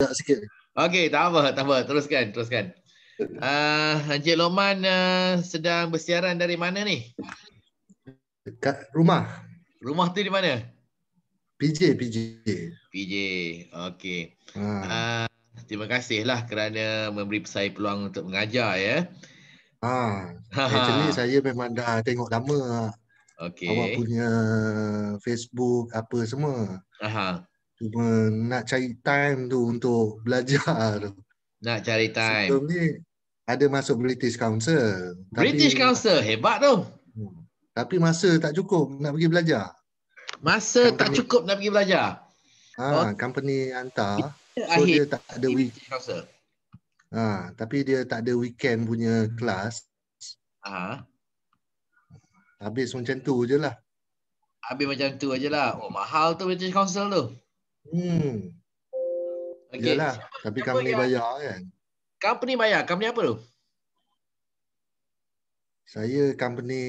banyak sikit. Okey, tak apa, tak apa. Teruskan, teruskan. Uh, Encik Loman uh, sedang bersiaran dari mana ni? Dekat rumah. Rumah tu di mana? PJ, PJ. PJ, okey. Ha. Uh, terima kasihlah kerana memberi saya peluang untuk mengajar ya. Ha. ha, ha. Actually saya memang dah tengok lama. Okey. Awak punya Facebook apa semua. Aha. Ha. Cuma nak cari time tu untuk belajar Nak cari time. Sebelum ni ada masuk British Council. British tapi, Council hebat tu. Hmm. Tapi masa tak cukup nak pergi belajar. Masa company, tak cukup nak pergi belajar. Ha, oh. company hantar. So Akhir. dia tak ada weekend. Ha, tapi dia tak ada weekend punya kelas. Ha. Habis macam tu je lah. Habis macam tu je lah. Oh, mahal tu British Council tu. Hmm. Okay. Yalah, tapi ni bayar kan? Company bayar. Company apa tu? Saya company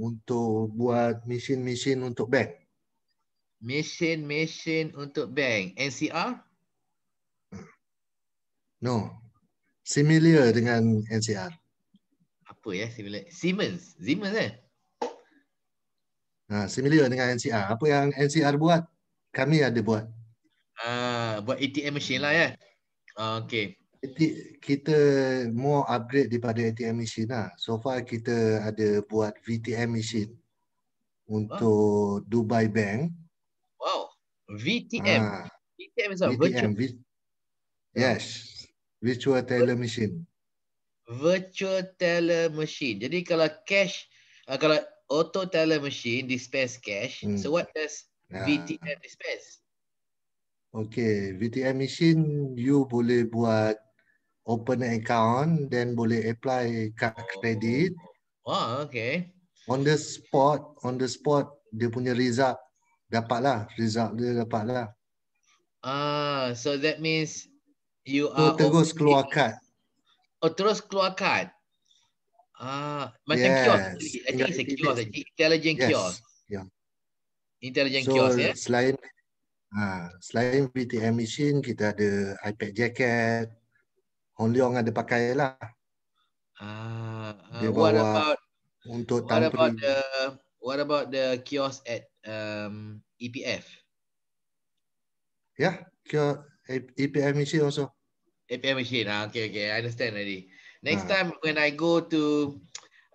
untuk buat mesin-mesin untuk bank. Mesin-mesin untuk bank. NCR? No. Similar dengan NCR. Apa ya? Similar. Siemens. Siemens eh? Ha, similar dengan NCR. Apa yang NCR buat? kami ada buat. Ah, buat ATM machine lah ya. Yeah. Uh, ah, okay. Kita more upgrade daripada ATM machine lah. So far kita ada buat VTM machine untuk wow. Dubai Bank. Wow, VTM. Ah. VTM is what? VTM. Virtual. Yes, virtual teller machine. Virtual teller machine. Jadi kalau cash, ah, kalau auto teller machine dispense cash. Hmm. So what does Ah. VTM express. Okay, VTM machine you boleh buat open account then boleh apply card oh. credit. Oh. Wah, okay. On the spot, on the spot dia punya result dapatlah, result dia dapatlah. Ah, so that means you so are terus open... keluar card. Oh, terus keluar card. Ah, macam yes. kiosk. Actually, it's a kiosk, intelligent yes. kiosk intelligent so, kiosk ya. Selain ha, selain VTM machine kita ada iPad jacket. Hong Leong ada pakai lah. Ah, uh, what about untuk what tampil. about the what about the kiosk at um, EPF? Yeah, kiosk EPF machine also. EPF machine, ah, okay, okay, I understand already. Next uh, time when I go to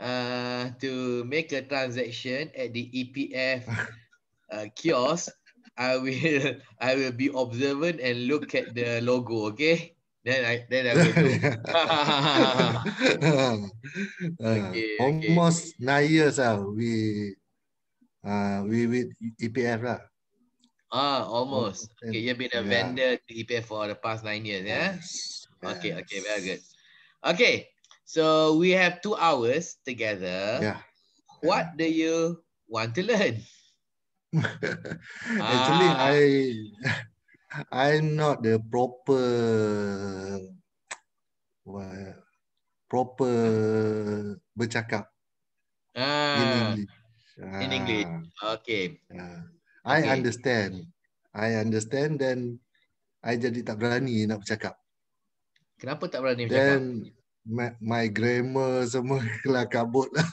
uh, to make a transaction at the EPF uh, kiosk, I will I will be observant and look at the logo. Okay. Then I then I will do. Uh, okay, almost okay. nine years uh, we uh we with EPF lah. Ah, almost. Okay, you've been a yeah. vendor to EPF for the past nine years, yeah? Yes. Okay, okay, very good. Okay, so we have two hours together. Yeah. What do you want to learn? Actually, ah. I I not the proper well, proper bercakap ah. in English. Ah. In English, okay. Ah. I okay. understand. I understand then I jadi tak berani nak bercakap. Kenapa tak berani bercakap? Then my, my grammar semua lah kabut lah.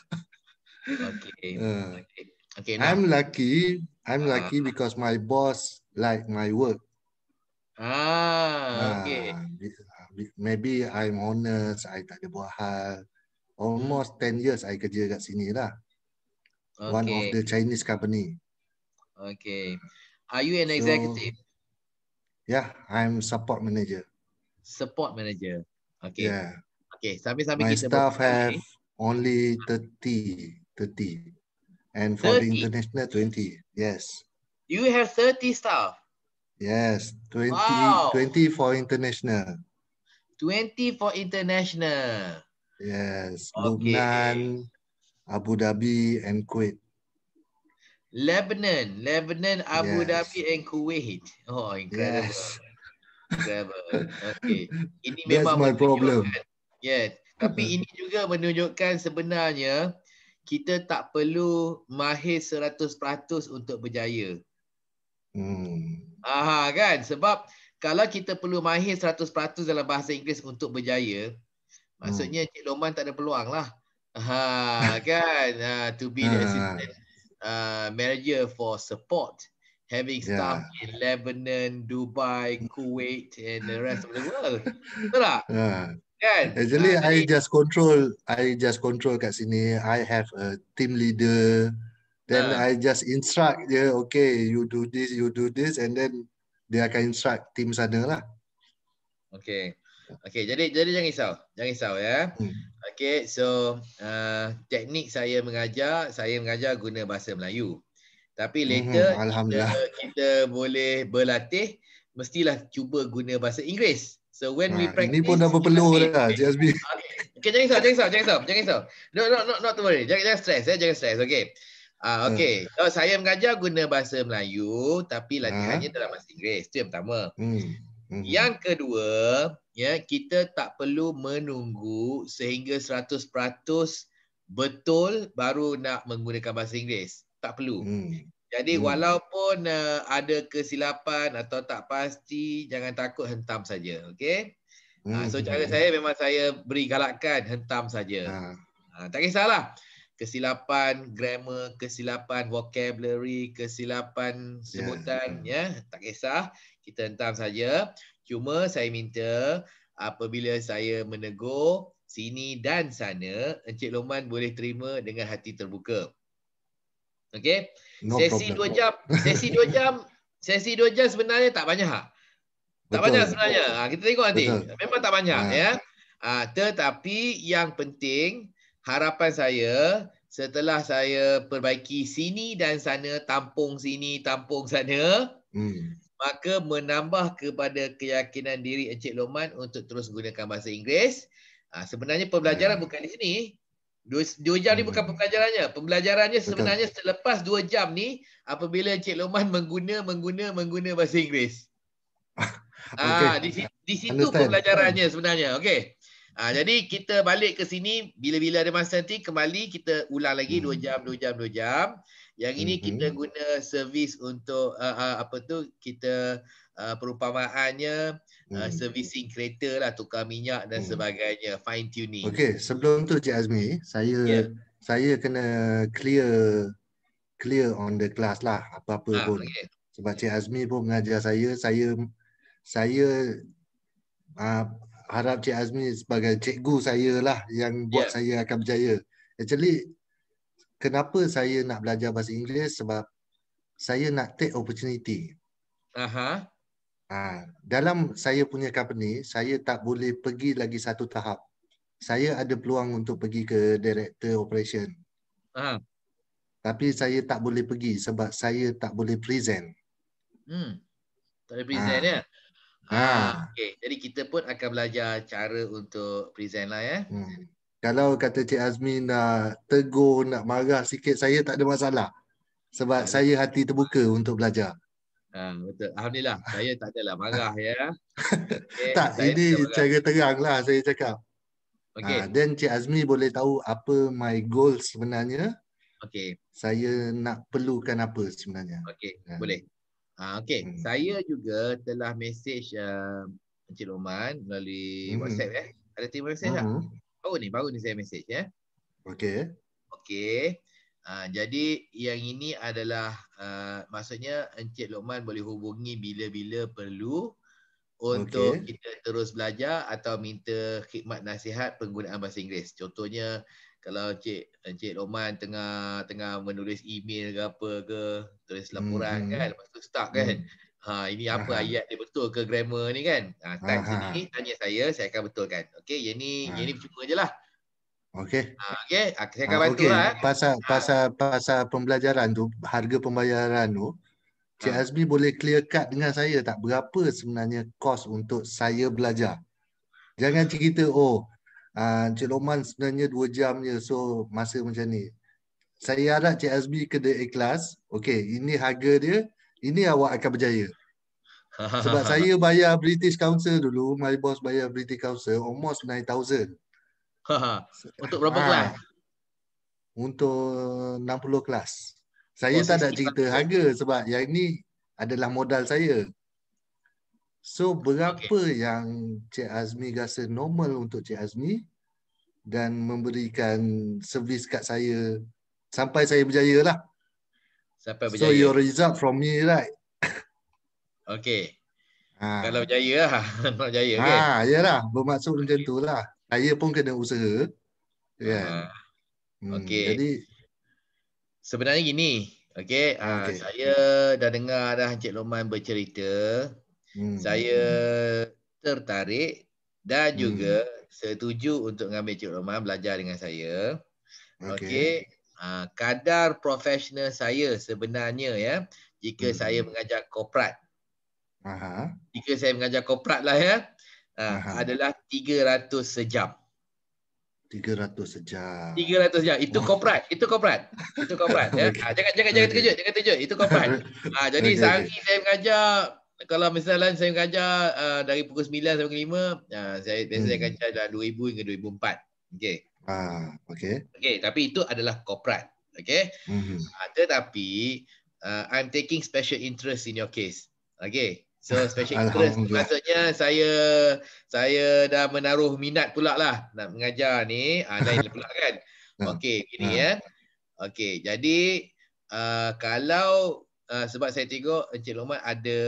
Okay. Uh. okay. Okay, I'm lucky. I'm uh. lucky because my boss like my work. Ah, uh, okay. Ah, maybe I'm honest. I tak ada buat hal. Almost hmm. 10 years I kerja kat sini lah. Okay. One of the Chinese company. Okay. Hmm. Are you an executive? So, yeah, I'm support manager. Support manager. Okay. Yeah. Okay, sambil-sambil kita... My staff have okay. only 30. 30. And for 30. the international, 20. Yes. You have 30 staff? Yes. 20, wow. 20 for international. 20 for international. Yes. Okay. Lubnan, Abu Dhabi and Kuwait. Lebanon. Lebanon, Abu yes. Dhabi and Kuwait. Oh, incredible. Yes. Okay. Ini memang That's my problem. Yes. Tapi ini juga menunjukkan sebenarnya kita tak perlu mahir 100% untuk berjaya. Hmm. Aha kan sebab kalau kita perlu mahir 100% dalam bahasa Inggeris untuk berjaya, hmm. maksudnya Cik Loman tak ada peluang lah. Aha kan? Ha, to be the ah. assistant uh, manager for support. Having staff in Lebanon, Dubai, Kuwait and the rest of the world. Betul tak? Yeah. Kan? Actually, uh, I just control, I just control kat sini. I have a team leader. Then uh, I just instruct dia, okay, you do this, you do this, and then dia akan instruct team sana lah. Okay, okay. Jadi, jadi jangan risau, jangan risau ya. Hmm. Okay, so uh, teknik saya mengajar, saya mengajar guna bahasa Melayu. Tapi hmm, later hmm, kita, kita boleh berlatih, mestilah cuba guna bahasa Inggeris. So when ha, we ah, practice Ini pun dah berpeluh dah JSB. Okay. okay, jangan risau, jangan risau, jangan risau, jangan risau. No, no, no, not to worry. Jangan jangan stress, eh. jangan stress. Okay. uh, okay. Hmm. So, saya mengajar guna bahasa Melayu tapi ah. latihannya ha? dalam bahasa Inggeris. Itu yang pertama. Hmm. hmm. Yang kedua, ya, kita tak perlu menunggu sehingga 100% betul baru nak menggunakan bahasa Inggeris. Tak perlu. Hmm. Jadi hmm. walaupun uh, ada kesilapan atau tak pasti, jangan takut hentam saja, okay? Hmm. Uh, so cara saya memang saya beri galakkan, hentam saja. Ha. Uh, tak kisahlah. Kesilapan grammar, kesilapan vocabulary, kesilapan sebutan ya, yeah. yeah? tak kisah, kita hentam saja. Cuma saya minta apabila saya menegur sini dan sana, Encik Loman boleh terima dengan hati terbuka. Okay. No sesi problem. 2 jam, sesi 2 jam, sesi 2 jam sebenarnya tak banyak. Tak Betul. banyak sebenarnya. Ha, kita tengok nanti. Betul. Memang tak banyak. Ha. ya. Ha, tetapi yang penting, harapan saya setelah saya perbaiki sini dan sana, tampung sini, tampung sana, hmm. maka menambah kepada keyakinan diri Encik Loman untuk terus gunakan bahasa Inggeris. Ha, sebenarnya pembelajaran ha. bukan di sini. Dua, dua jam ni hmm. bukan pembelajarannya. Pembelajarannya sebenarnya bukan. selepas dua jam ni apabila Encik Loman mengguna, mengguna, mengguna bahasa Inggeris. Ah, okay. Ah, di, di situ Understand. pembelajarannya sebenarnya. Okay. Ah, jadi kita balik ke sini bila-bila ada masa nanti kembali kita ulang lagi dua hmm. jam, dua jam, dua jam. Yang ini hmm. kita guna servis untuk uh, uh, apa tu kita uh, perumpamaannya Uh, hmm. uh, servicing kereta lah, tukar minyak dan hmm. sebagainya, fine tuning. Okey, sebelum tu Cik Azmi, saya yeah. saya kena clear clear on the class lah apa-apa ha, pun. Okay. Sebab Cik Azmi pun mengajar saya, saya saya uh, harap Cik Azmi sebagai cikgu saya lah yang ya. buat yeah. saya akan berjaya. Actually kenapa saya nak belajar bahasa Inggeris sebab saya nak take opportunity. Aha. Uh-huh. Ha, dalam saya punya company, saya tak boleh pergi lagi satu tahap. Saya ada peluang untuk pergi ke director operation. Ha. Tapi saya tak boleh pergi sebab saya tak boleh present. Hmm. Tak boleh ah. present ha. ya? Ha. ha. Okay. Jadi kita pun akan belajar cara untuk present lah ya. Hmm. Kalau kata Cik Azmi nak tegur, nak marah sikit, saya tak ada masalah. Sebab ha. saya hati terbuka untuk belajar. Ha, betul. Alhamdulillah. Saya tak adalah marah ya. Okay, tak, ini cara kan. terang lah saya cakap. Okay. Ha, then Cik Azmi boleh tahu apa my goal sebenarnya. Okay. Saya nak perlukan apa sebenarnya. Okay, ha. boleh. Ha, okay, hmm. saya juga telah mesej uh, Encik Loman melalui hmm. WhatsApp eh. Ada terima mesej hmm. tak? Baru ni, baru ni saya mesej ya. Eh? Okay. Okay. Ha, jadi yang ini adalah uh, maksudnya Encik Lokman boleh hubungi bila-bila perlu untuk okay. kita terus belajar atau minta khidmat nasihat penggunaan bahasa Inggeris. Contohnya kalau Encik Encik Lokman tengah tengah menulis email ke apa ke, tulis laporan hmm. kan, lepas tu stuck hmm. kan. Mm-hmm. Ha ini apa Aha. ayat dia betul ke grammar ni kan? Ha tanya sini tanya saya, saya akan betulkan. Okey, yang ni yang ni ha. cuma ajalah. Okey. Okey, okay, ah, ah, akan ah, bantu okay. lah. Eh. Pasal, pasal, pasal pembelajaran tu, harga pembayaran tu, Cik ha. Azmi boleh clear cut dengan saya tak? Berapa sebenarnya kos untuk saya belajar? Jangan cerita, oh, Cik Loman sebenarnya 2 jam je, so masa macam ni. Saya harap Cik Azmi kena ikhlas. Okey, ini harga dia, ini awak akan berjaya. Sebab saya bayar British Council dulu, my boss bayar British Council, almost 9,000. Untuk berapa ha. kelas? Untuk 60 kelas. Saya oh, tak ada cerita kelas. harga sebab yang ini adalah modal saya. So berapa okay. yang Cik Azmi rasa normal untuk Cik Azmi dan memberikan servis kat saya sampai saya berjaya lah. Sampai berjaya. So your result from me right? Okay. Ha. Kalau berjaya lah. berjaya. Ha, okay. Ya lah. Bermaksud okay. macam tu lah. Saya pun kena usaha. Ya. Kan? Yeah. Hmm, okay. Jadi sebenarnya gini, okey, ah, okay. saya dah dengar dah Cik Loman bercerita. Hmm. Saya tertarik dan hmm. juga setuju untuk mengambil Cik Loman belajar dengan saya. Okey. Okay. Uh, ah, kadar profesional saya sebenarnya ya, jika hmm. saya mengajar korporat. Aha. Jika saya mengajar korporat lah ya. Ah, Aha. adalah 300 sejam. 300 sejam. 300 sejam. Itu oh. korporat. Itu korporat. Itu korporat. ya. Okay. Ha, ah, jangan jangan jangan okay. terkejut. Jangan terkejut. Itu korporat. ha, ah, jadi okay, sehari okay. saya mengajar kalau misalnya saya mengajar uh, dari pukul 9 sampai 5, uh, saya biasa hmm. saya mengajar dalam 2000 hingga 2004. Okey. Ah, okey. Okay, tapi itu adalah korporat. Okey. Hmm. Uh, tetapi uh, I'm taking special interest in your case. Okey. So special interest maksudnya saya saya dah menaruh minat pula lah nak mengajar ni. Ah lain pula kan. Okey, gini ya. Okay, jadi uh, kalau uh, sebab saya tengok Encik Lomat ada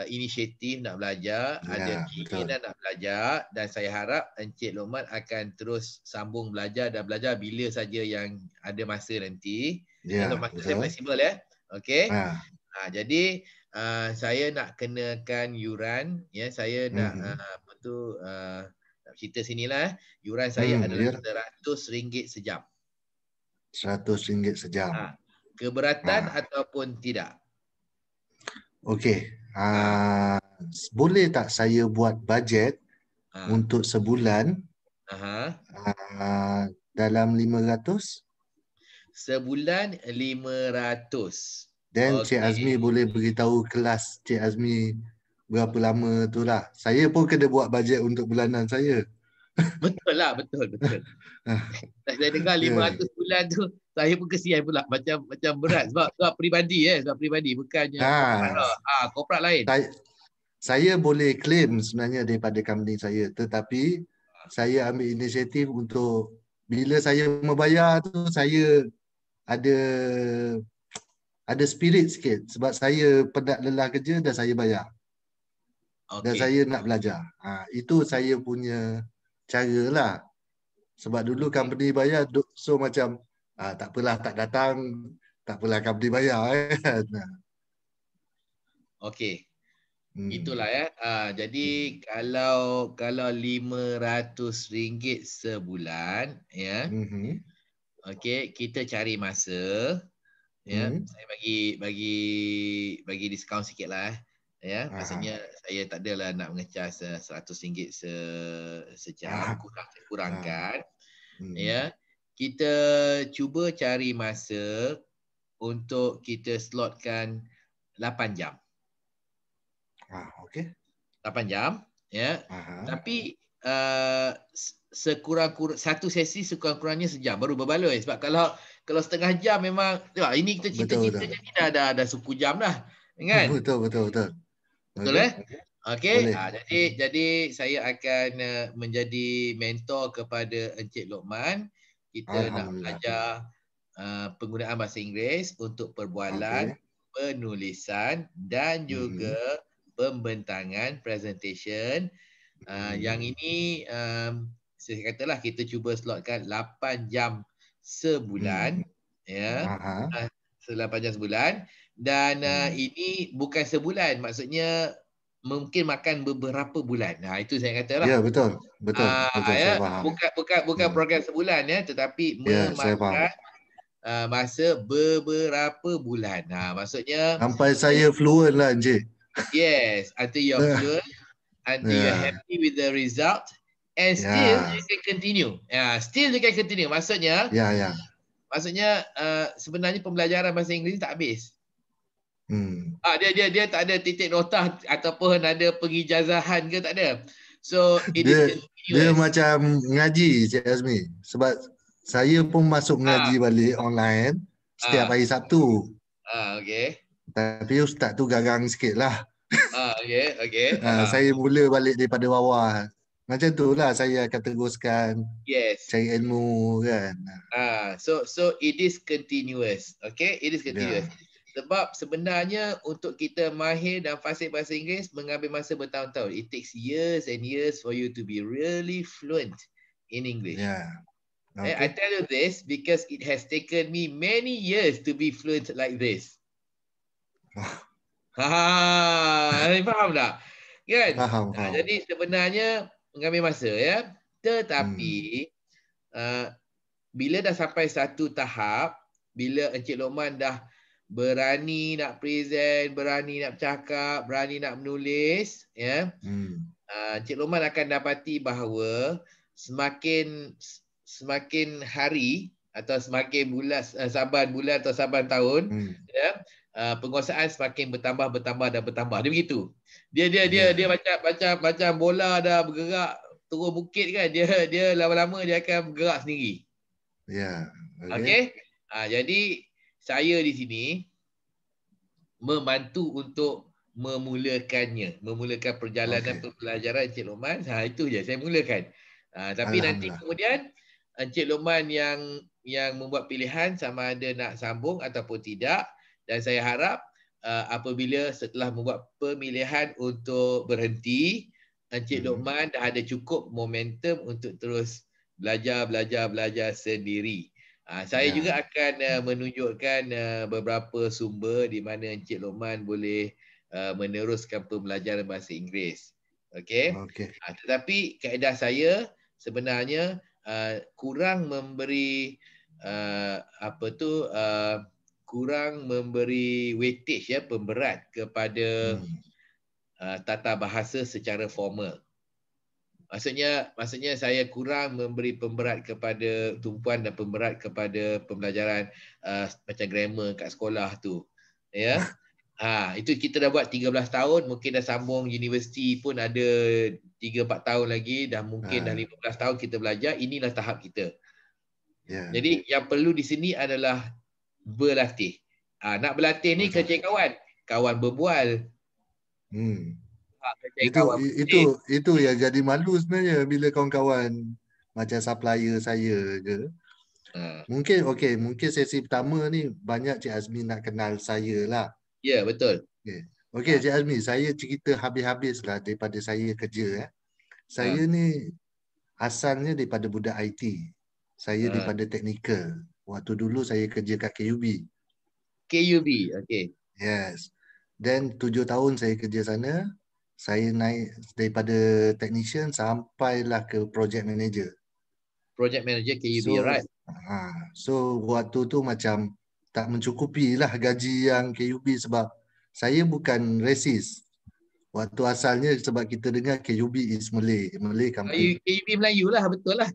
uh, inisiatif nak belajar, yeah, ada ya, keinginan nak belajar dan saya harap Encik Lomat akan terus sambung belajar dan belajar bila saja yang ada masa nanti. Ya. Yeah, masa betul. saya fleksibel ya. Okey. Ha. Ha jadi Ah, saya nak kenakan yuran ya saya nak mm-hmm. uh, apa tu uh, cerita sinilah eh. yuran saya mm, adalah ya. RM100 sejam RM100 sejam ha. keberatan ha. ataupun tidak okey ha. ha. boleh tak saya buat bajet ha. untuk sebulan aha ha. dalam 500 sebulan 500 Then okay. Cik Azmi boleh beritahu kelas Cik Azmi berapa lama tu lah. Saya pun kena buat bajet untuk bulanan saya. Betul lah, betul, betul. saya dengar 500 yeah. bulan tu, saya pun kesian pula. Macam macam berat sebab sebab peribadi. Eh. Sebab peribadi, bukannya ha. korporat, ha, korporat lain. Saya, saya boleh claim sebenarnya daripada company saya. Tetapi saya ambil inisiatif untuk bila saya membayar tu, saya ada ada spirit sikit sebab saya penat lelah kerja dan saya bayar. Okay. Dan saya nak belajar. Ha, itu saya punya cara lah. Sebab dulu company bayar, so macam ha, tak apalah tak datang, tak apalah company bayar. Kan? Ha. Okay, Hmm. Itulah ya. Ha, jadi hmm. kalau kalau RM500 sebulan ya. Mhm. Okey, kita cari masa ya hmm. saya bagi bagi bagi diskaun sikitlah eh ya maksudnya Aha. saya tak adalah nak mengecas eh, RM100 se secara kurang kurangkan hmm. ya kita cuba cari masa untuk kita slotkan 8 jam ah okey 8 jam ya Aha. tapi uh, sekurang-kurang satu sesi sekurang-kurangnya sejam baru berbaloi sebab kalau kalau setengah jam memang tengok ini kita cerita-cerita ni dah ada ada suku jam dah Ingat? betul betul betul betul okay. eh okey ha, jadi jadi saya akan uh, menjadi mentor kepada encik Lokman kita nak belajar uh, penggunaan bahasa Inggeris untuk perbualan okay. penulisan dan juga hmm. pembentangan presentation uh, hmm. yang ini um, saya katalah kita cuba slotkan 8 jam sebulan hmm. ya Aha. Ah, selepas panjang sebulan dan ah, hmm. uh, ini bukan sebulan maksudnya mungkin makan beberapa bulan. Nah, itu saya katalah. Ya betul. Betul. Aa, ah, betul ya? Bukan bukan bukan hmm. program sebulan ya tetapi ya, memakan uh, masa beberapa bulan. Nah, maksudnya sampai saya fluent lah Encik. Yes, until you're fluent, until yeah. you're ya. happy with the result and ya. still yeah. you can continue. Yeah, still you can continue. Maksudnya Ya, yeah, ya. Yeah. Maksudnya uh, sebenarnya pembelajaran bahasa Inggeris tak habis. Hmm. Ah dia dia dia tak ada titik nota ataupun ada pengijazahan ke tak ada. So it dia, is dia macam ngaji Cik Azmi sebab saya pun masuk ah. ngaji ah. balik online setiap ah. hari Sabtu. Ah okey. Tapi ustaz tu garang sikitlah. Ah okey okey. Ah, ah saya mula balik daripada bawah macam tu lah saya akan teruskan yes. cari ilmu kan. Ah, so so it is continuous. Okay, it is continuous. Yeah. Sebab sebenarnya untuk kita mahir dan fasih bahasa Inggeris mengambil masa bertahun-tahun. It takes years and years for you to be really fluent in English. Yeah. Okay. I tell you this because it has taken me many years to be fluent like this. Ha, ha, ha, ha. faham tak? Kan? Faham, faham. Jadi sebenarnya mengambil masa ya. Tetapi hmm. uh, bila dah sampai satu tahap, bila Encik Lokman dah berani nak present, berani nak bercakap, berani nak menulis, ya. Hmm. Uh, Encik Lokman akan dapati bahawa semakin semakin hari atau semakin bulan uh, saban bulan atau saban tahun, hmm. ya. Uh, penguasaan semakin bertambah bertambah dan bertambah. Dia begitu dia dia dia dia baca baca baca bola dah bergerak turun bukit kan dia dia lama-lama dia akan bergerak sendiri. Ya. Yeah. Okey. Okay? Ha, jadi saya di sini membantu untuk memulakannya, memulakan perjalanan okay. pembelajaran Encik Loman. Ha itu je saya mulakan. Ha, tapi nanti kemudian Encik Loman yang yang membuat pilihan sama ada nak sambung ataupun tidak dan saya harap uh, apabila setelah membuat pemilihan untuk berhenti Encik hmm. Lokman dah ada cukup momentum untuk terus belajar-belajar-belajar sendiri. Uh, saya ya. juga akan uh, menunjukkan uh, beberapa sumber di mana Encik Lokman boleh uh, meneruskan pembelajaran bahasa Inggeris. Okey. Okay. Uh, ah, tetapi kaedah saya sebenarnya uh, kurang memberi uh, apa tu uh, kurang memberi weightage ya pemberat kepada hmm. uh, tata bahasa secara formal. Maksudnya maksudnya saya kurang memberi pemberat kepada tumpuan dan pemberat kepada pembelajaran uh, macam grammar kat sekolah tu. Ya. Yeah? Ha, itu kita dah buat 13 tahun, mungkin dah sambung universiti pun ada 3 4 tahun lagi dah mungkin ha. dah 15 ah. tahun kita belajar, inilah tahap kita. Yeah. Jadi ya. yang perlu di sini adalah berlatih. Uh, nak berlatih ni kerja kawan. Kawan berbual. Hmm. Ah, itu, kawan itu, berlatih. itu yang jadi malu sebenarnya bila kawan-kawan macam supplier saya ke. Ah. Mungkin okay mungkin sesi pertama ni banyak Cik Azmi nak kenal saya lah. Ya, yeah, betul. Okey, okay, Cik Azmi, saya cerita habis-habis lah daripada saya kerja. Eh. Saya uh. ni asalnya daripada budak IT. Saya uh. daripada teknikal. Waktu dulu saya kerja kat KUB. KUB, okay. Yes. Then tujuh tahun saya kerja sana. Saya naik daripada technician sampailah ke project manager. Project manager KUB, so, right? Ha, so waktu tu macam tak mencukupi lah gaji yang KUB sebab saya bukan resis. Waktu asalnya sebab kita dengar KUB is Malay. Malay company. KUB Melayu lah, betul lah.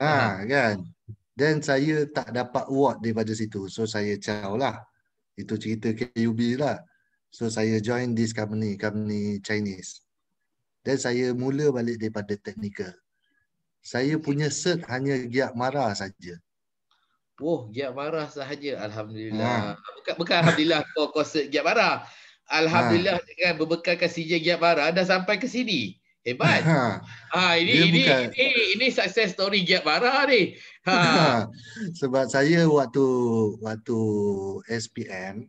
Ha, ha. kan? Then saya tak dapat award daripada situ. So saya caw lah. Itu cerita KUB lah. So saya join this company, company Chinese. Then saya mula balik daripada technical. Saya punya cert hanya giat marah saja. Wah, oh, wow, giat marah sahaja. Alhamdulillah. Ha. Bukan, bukan Alhamdulillah kau, kau cert giat marah. Alhamdulillah ha. dengan berbekalkan CJ giat marah dah sampai ke sini. Hebat. Ha. ha ini, ini, ini ini ini success story Giat Bara ni. Ha. ha. Sebab saya waktu waktu SPM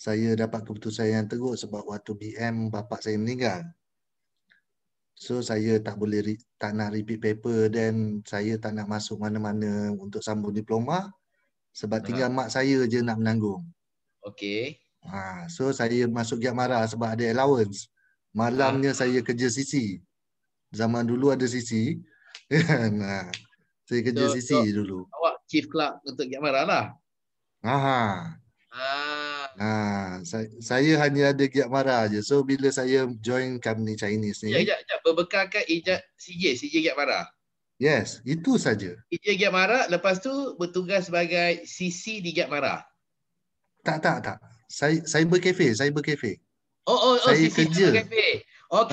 saya dapat keputusan yang teruk sebab waktu BM bapak saya meninggal. So saya tak boleh tak nak repeat paper dan saya tak nak masuk mana-mana untuk sambung diploma sebab tinggal uh-huh. mak saya je nak menanggung. Okey. Ha, so saya masuk Giat Mara sebab ada allowance. Malamnya ha. saya kerja sisi. Zaman dulu ada sisi. nah, saya kerja so, sisi so, dulu. Awak chief club untuk giat Giamara lah. Ha. Ha. Ha. Saya, saya hanya ada Giamara je. So bila saya join company Chinese ni. Ya, ya, ya. Berbekalkan ijat CJ, CJ Giamara. Yes, itu saja. CJ Giamara lepas tu bertugas sebagai sisi di giat Giamara. Tak, tak, tak. Saya cyber saya cyber cafe. Oh, oh, oh, saya oh, kerja. Ha, okey,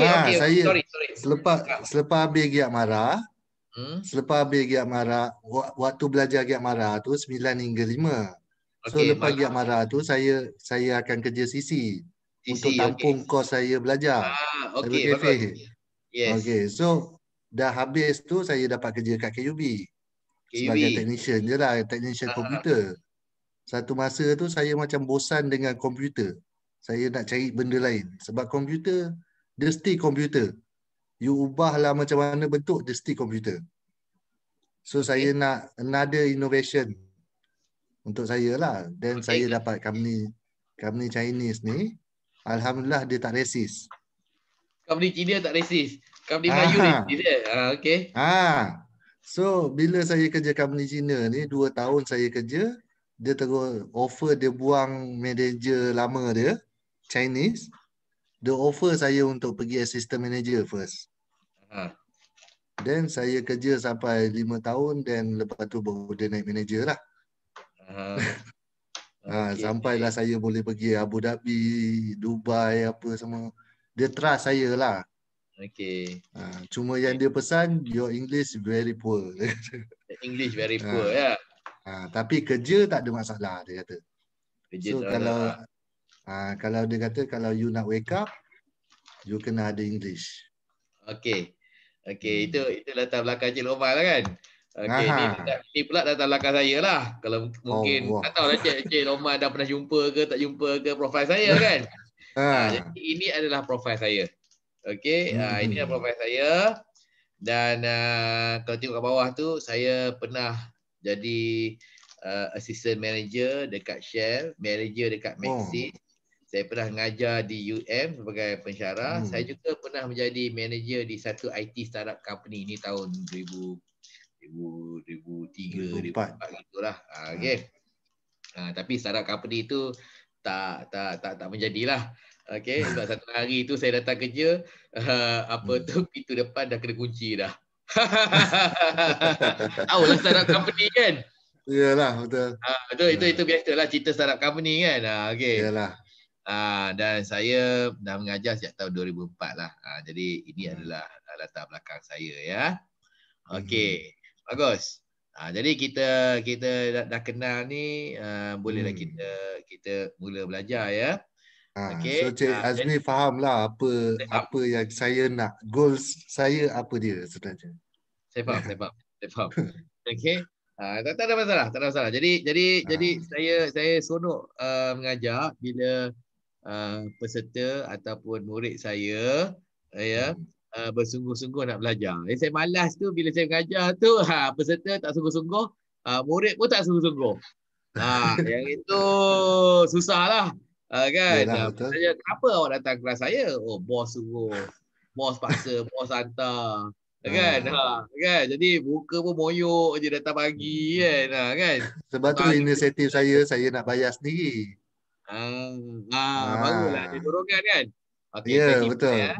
okey. okay. Sorry, sorry. Selepas, selepas habis Giat Mara, hmm? selepas habis Giat Mara, waktu belajar Giat Mara tu 9 hingga 5. Okay, so, lepas Giat Mara tu, saya saya akan kerja sisi CC untuk tampung okay. kos saya belajar. Ah, okey. Yes. Okey, so dah habis tu, saya dapat kerja kat KUB. KUB. Sebagai technician jelah, lah, technician ah, ah. komputer. Satu masa tu, saya macam bosan dengan komputer saya nak cari benda lain sebab komputer dia still komputer you ubahlah macam mana bentuk dia still komputer so saya nak another innovation untuk saya lah then okay. saya dapat company company Chinese ni alhamdulillah dia tak resist company China tak resist company Melayu ha. resist dia eh? ha, okay. ha. so bila saya kerja company China ni 2 tahun saya kerja dia terus offer dia buang manager lama dia Chinese the offer saya untuk pergi assistant manager first. Ha. Then saya kerja sampai 5 tahun dan lepas tu baru dia naik manager lah. Uh, okay. Sampailah saya boleh pergi Abu Dhabi, Dubai apa semua. Dia trust saya lah. Okay. Uh, cuma yang dia pesan, your English very poor. English very poor, ya. yeah. uh, tapi kerja tak ada masalah, dia kata. Kerja so kalau Ah, kalau dia kata kalau you nak wake up, you kena ada English. Okay. Okay, hmm. itu itu latar belakang Cik Lomar lah kan? Okay, ini, ini pula latar belakang saya lah. Kalau mungkin, oh, tak tahu lah Cik, Cik Lomar dah pernah jumpa ke tak jumpa ke profil saya kan? ha. Jadi ini adalah profil saya. Okay, hmm. uh, ini adalah profil saya. Dan uh, kalau tengok kat bawah tu, saya pernah jadi uh, assistant manager dekat Shell, manager dekat oh. Maxis, oh saya pernah mengajar di UM sebagai pensyarah. Hmm. Saya juga pernah menjadi manager di satu IT startup company ini tahun 2003-2004 gitulah. Ah, hmm. Okay. Ha. Ha, tapi startup company itu tak tak tak tak menjadilah. Okay. Sebab satu hari itu saya datang kerja, uh, apa hmm. tu pintu depan dah kena kunci dah. Tahu lah startup company kan? Iyalah betul. Ha, betul, ha. itu ya. itu biasalah cerita startup company kan. Ha, okay. Iyalah. Ah, dan saya dah mengajar sejak tahun 2004 lah. Uh, jadi ini hmm. adalah ah, latar belakang saya ya. Okey. Hmm. Bagus. Uh, jadi kita kita dah, dah kenal ni uh, bolehlah hmm. kita kita mula belajar ya. Okey. So Cik Azmi fahamlah apa apa yang saya nak goals saya apa dia sebenarnya. Saya faham, saya faham. Saya faham. Okey. Ah tak, tak ada masalah, tak ada masalah. Jadi jadi ah. jadi saya saya seronok uh, mengajar bila Eh, peserta ataupun murid saya uh, ya uh, bersungguh-sungguh nak belajar. Eh, saya malas tu bila saya mengajar tu ha peserta tak sungguh-sungguh, uh, murid pun tak sungguh-sungguh. Ha yang itu susahlah. Uh, kan? Ha, saya uh, kenapa awak datang kelas saya? Oh bos suruh. Bos paksa, bos hantar. Ah. Kan? Ha, kan? Jadi buka pun moyok je datang pagi hmm. kan. Ha, kan? Sebab tu inisiatif saya, saya nak bayar sendiri. Ah, ah, ah. Barulah ada ah. dorongan kan? Okey, ya, yeah, betul. Ya.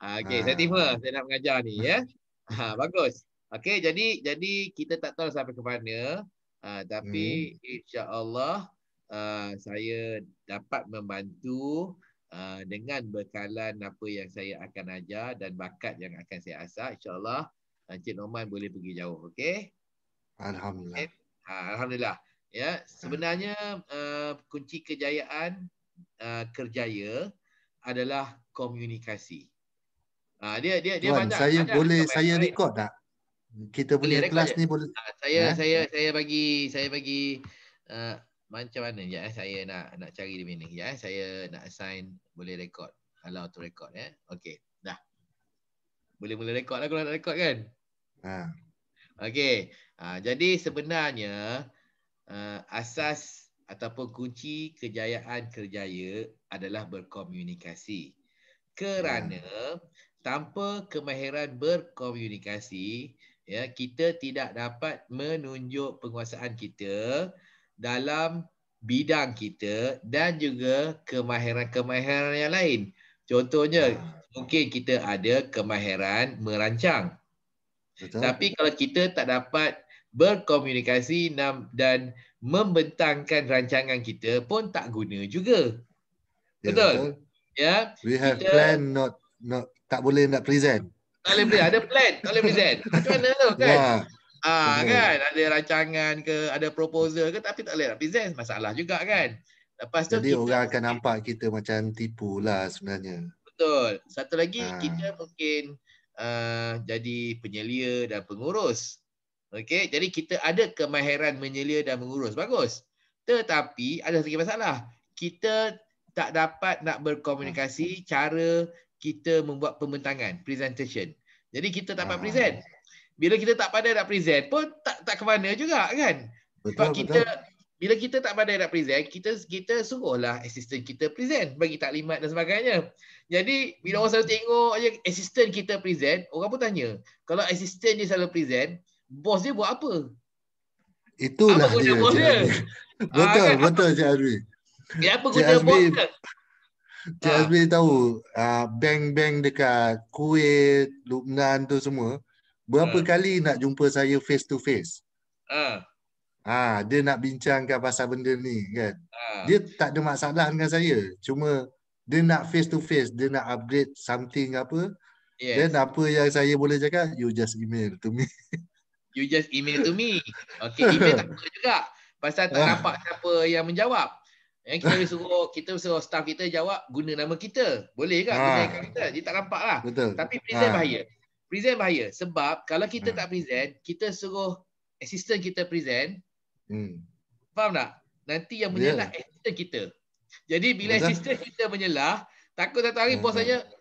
Okay, eh. ah. saya tiba. Ah. Saya nak mengajar ni. ya. Ha, bagus. Okey, jadi jadi kita tak tahu sampai ke mana. Ha, tapi hmm. Allah uh, saya dapat membantu uh, dengan bekalan apa yang saya akan ajar dan bakat yang akan saya asah. InsyaAllah Encik Norman boleh pergi jauh. Okey. Alhamdulillah. Okay. Eh, ha, Alhamdulillah. Alhamdulillah ya sebenarnya uh, kunci kejayaan uh, kerjaya adalah komunikasi uh, dia dia dia Tuan, saya banyak, boleh banyak saya record tak kita boleh punya kelas ni boleh uh, saya ha? saya saya bagi saya bagi uh, macam mana ya saya nak nak cari di mana ya saya nak assign boleh record allow to record ya okey dah boleh mula record lah kalau nak record kan ha okey uh, jadi sebenarnya uh, asas ataupun kunci kejayaan kerjaya adalah berkomunikasi. Kerana tanpa kemahiran berkomunikasi, ya kita tidak dapat menunjuk penguasaan kita dalam bidang kita dan juga kemahiran-kemahiran yang lain. Contohnya, mungkin kita ada kemahiran merancang. Betul. Tapi kalau kita tak dapat berkomunikasi dan membentangkan rancangan kita pun tak guna juga. Ya, betul? Ya. Yeah. Yeah. We have kita... plan not not tak boleh nak present. Tak boleh present. Ada plan, tak boleh present. Macam mana tu kan? Yeah. Ah ha, kan ada rancangan ke ada proposal ke tapi tak boleh nak present masalah juga kan. Lepas tu Jadi kita, orang akan nampak kita macam tipu lah sebenarnya. Betul. Satu lagi ha. kita mungkin uh, jadi penyelia dan pengurus Okey, jadi kita ada kemahiran menyelia dan mengurus. Bagus. Tetapi ada satu masalah. Kita tak dapat nak berkomunikasi cara kita membuat pembentangan, presentation. Jadi kita tak dapat ah. present. Bila kita tak pandai nak present pun tak tak ke mana juga kan? Betul, Sebab kita betul. bila kita tak pandai nak present, kita kita suruhlah assistant kita present bagi taklimat dan sebagainya. Jadi bila orang selalu tengok aja assistant kita present, orang pun tanya, kalau assistant dia selalu present, bos dia buat apa? Itulah apa dia. Bos dia? Ah, betul, ha, betul Cik Azmi. Dia eh, apa Cik guna Azmi, bos kan? Cik ah. Azmi ha. tahu bank-bank uh, dekat Kuwait, Lubnan tu semua, berapa ha. kali nak jumpa saya face to face? Ah, ha, dia nak bincangkan pasal benda ni kan. Ha. Dia tak ada masalah dengan saya. Cuma dia nak face to face, dia nak upgrade something apa. Yes. Then apa yang saya boleh cakap, you just email to me. You just email to me. Okay, email tak apa juga. Pasal tak ah. nampak siapa yang menjawab. Yang eh, kita suruh, kita suruh staff kita jawab guna nama kita. Boleh ke? Ah. Guna nama kita. Dia tak nampak lah. Betul. Tapi present ha. bahaya. Present bahaya. Sebab kalau kita ha. tak present, kita suruh assistant kita present. Hmm. Faham tak? Nanti yang menyelah yeah. assistant kita. Jadi bila Betul. assistant kita menyelah, takut satu hari hmm. bos saya, hmm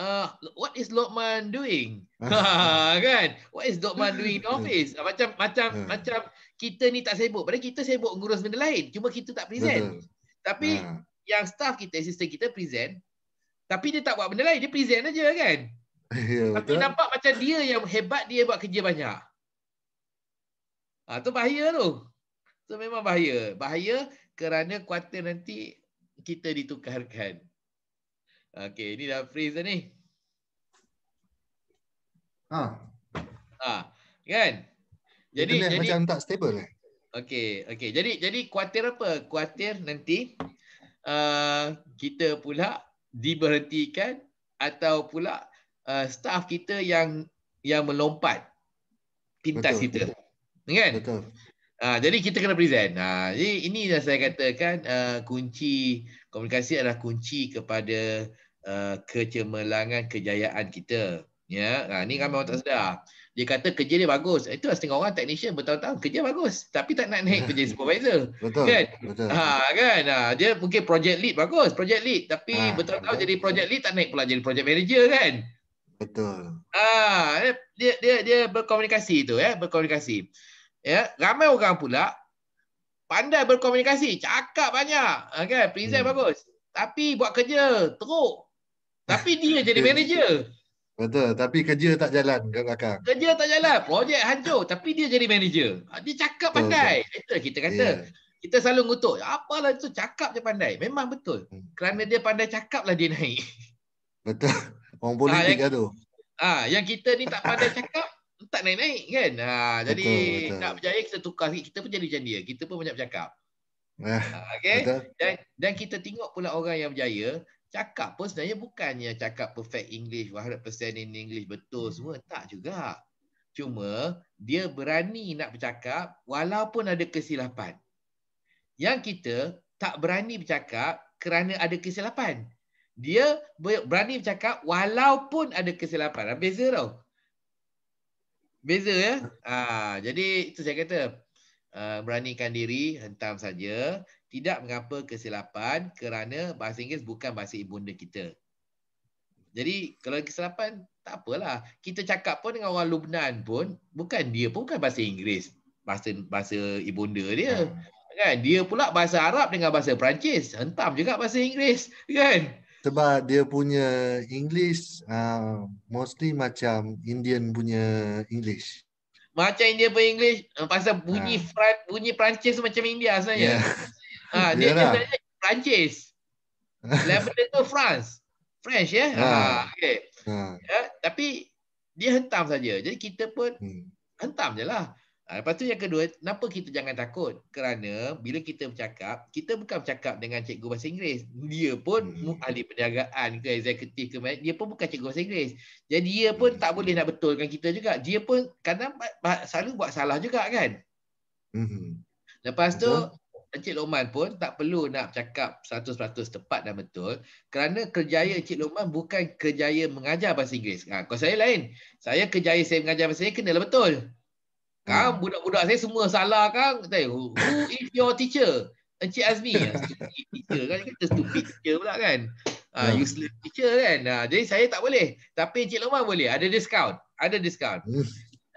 uh, what is Lokman doing? Ah. Ha, kan? What is Lokman doing in the office? Ah, macam macam macam kita ni tak sibuk. Padahal kita sibuk ngurus benda lain. Cuma kita tak present. Tapi yang staff kita, assistant kita present. Tapi dia tak buat benda lain. Dia present aja kan? Yeah, tapi betul. nampak macam dia yang hebat, dia buat kerja banyak. Ah, tu bahaya tu. Tu memang bahaya. Bahaya kerana kuartal nanti kita ditukarkan. Okay, ini dah freeze dah ni. Ha. Ha. Kan? Jadi Internet jadi macam tak stable eh. Okey, okey. Jadi jadi kuartir apa? Kuartir nanti uh, kita pula diberhentikan atau pula uh, staff kita yang yang melompat pintas betul, kita. Betul. Kan? Betul. Ha, jadi kita kena present. Ha, jadi ini yang saya katakan uh, kunci komunikasi adalah kunci kepada Eh, kecemerlangan kejayaan kita. Ya, ha, ni ramai orang tak hmm. sedar. Dia kata kerja dia bagus. Itu lah setengah orang technician bertahun-tahun kerja bagus. Tapi tak nak naik kerja supervisor. Betul. Kan? Betul. Ha, kan? Ha, dia mungkin project lead bagus. Project lead. Tapi ha, bertahun-tahun betul. jadi project lead tak naik pula jadi project manager kan? Betul. Ah, ha, dia, dia dia berkomunikasi tu ya, eh? berkomunikasi. Ya, ramai orang pula pandai berkomunikasi, cakap banyak, ha, kan? Okay? Present hmm. bagus. Tapi buat kerja teruk. Tapi dia jadi manager. Betul, tapi kerja tak jalan ke belakang. Kerja tak jalan, projek hancur tapi dia jadi manager. Ah, dia cakap pandai. Betul. Kita kata. Yeah. Kita selalu ngutuk, apalah itu cakap je pandai. Memang betul. Hmm. Kerana dia pandai cakap lah dia naik. Betul. Orang politik ah, yang, lah tu. Ah, yang kita ni tak pandai cakap, tak naik-naik kan. Ha, jadi betul, betul. nak berjaya kita tukar sikit, kita pun jadi macam dia. Kita pun banyak bercakap. Eh, ah, okay? Dan dan kita tengok pula orang yang berjaya, cakap pun sebenarnya bukannya cakap perfect English, 100% in English betul hmm. semua. Tak juga. Cuma dia berani nak bercakap walaupun ada kesilapan. Yang kita tak berani bercakap kerana ada kesilapan. Dia berani bercakap walaupun ada kesilapan. Beza tau. Beza ya. Ha, jadi itu saya kata. Uh, beranikan diri, hentam saja tidak mengapa kesilapan kerana bahasa Inggeris bukan bahasa ibunda kita. Jadi kalau kesilapan tak apalah. Kita cakap pun dengan orang Lubnan pun bukan dia pun bukan bahasa Inggeris bahasa bahasa ibunda dia. Hmm. Kan? Dia pula bahasa Arab dengan bahasa Perancis. Hentam juga bahasa Inggeris. Kan? Sebab dia punya Inggeris. uh, mostly macam Indian punya Inggeris. Macam India punya English. Uh, pasal bunyi, ha. bunyi Perancis macam India sebenarnya. Yeah. Ha, dia dia Perancis. Lebanon tu France. French ya. Yeah? Ha. ha. Okay. ha. Yeah? Tapi dia hentam saja. Jadi kita pun hmm. hentam je lah. Ha, lepas tu yang kedua, kenapa kita jangan takut? Kerana bila kita bercakap, kita bukan bercakap dengan cikgu bahasa Inggeris. Dia pun hmm. ahli perniagaan ke eksekutif ke dia pun bukan cikgu bahasa Inggeris. Jadi dia pun hmm. tak boleh nak betulkan kita juga. Dia pun kadang selalu buat salah juga kan? Hmm. Lepas tu, so, Encik Loman pun tak perlu nak cakap 100% tepat dan betul kerana kerjaya Encik Loman bukan kerjaya mengajar bahasa Inggeris. Ha, kalau saya lain, saya kerjaya saya mengajar bahasa Inggeris kenalah betul. Kan hmm. budak-budak saya semua salah kan? Who is your teacher? Encik Azmi. Ya? Stupid teacher kan? Kata stupid teacher pula kan? Ha, hmm. useless teacher kan? Ha, jadi saya tak boleh. Tapi Encik Loman boleh. Ada discount. Ada discount.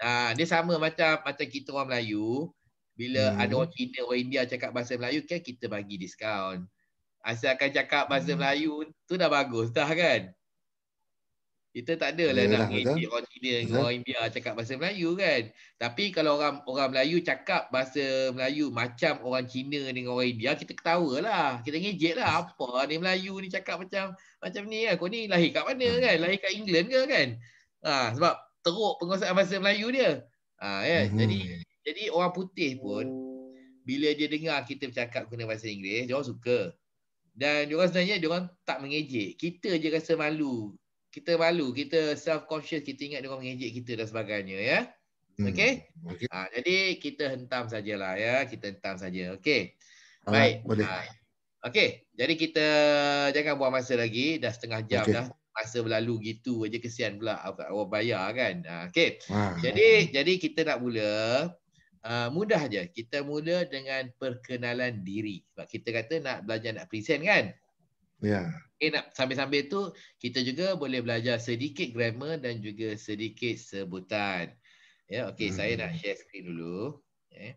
Ha, dia sama macam macam kita orang Melayu. Bila hmm. ada orang Cina, orang India cakap bahasa Melayu, kan kita bagi diskaun. Asalkan cakap bahasa hmm. Melayu, tu dah bagus dah kan? Kita tak ada lah nak ngaji orang Cina dengan orang India cakap bahasa Melayu kan. Tapi kalau orang orang Melayu cakap bahasa Melayu macam orang Cina dengan orang India, kita ketawa lah. Kita ngejek lah apa ni Melayu ni cakap macam macam ni kan. Kau ni lahir kat mana kan? Hmm. Lahir kat England ke kan? Ha, sebab teruk penguasaan bahasa Melayu dia. Ha, ya? hmm Jadi jadi orang putih pun bila dia dengar kita bercakap guna bahasa Inggeris, dia orang suka. Dan dia orang sebenarnya dia orang tak mengejek. Kita je rasa malu. Kita malu, kita self conscious, kita ingat dia orang mengejek kita dan sebagainya, ya. Hmm. Okey? okay. ha, ah, jadi kita hentam sajalah ya, kita hentam saja. Okey. Ah, Baik. Boleh. Ha. Okey, jadi kita jangan buang masa lagi, dah setengah jam okay. dah. Masa berlalu gitu aja kesian pula awak bayar kan. Ha, okey. Ha. Jadi jadi kita nak mula uh, mudah je. Kita mula dengan perkenalan diri. Sebab kita kata nak belajar nak present kan? Ya. Yeah. Okay, sambil-sambil tu, kita juga boleh belajar sedikit grammar dan juga sedikit sebutan. Ya, yeah, okay. Hmm. Saya nak hmm. share screen dulu. Yeah.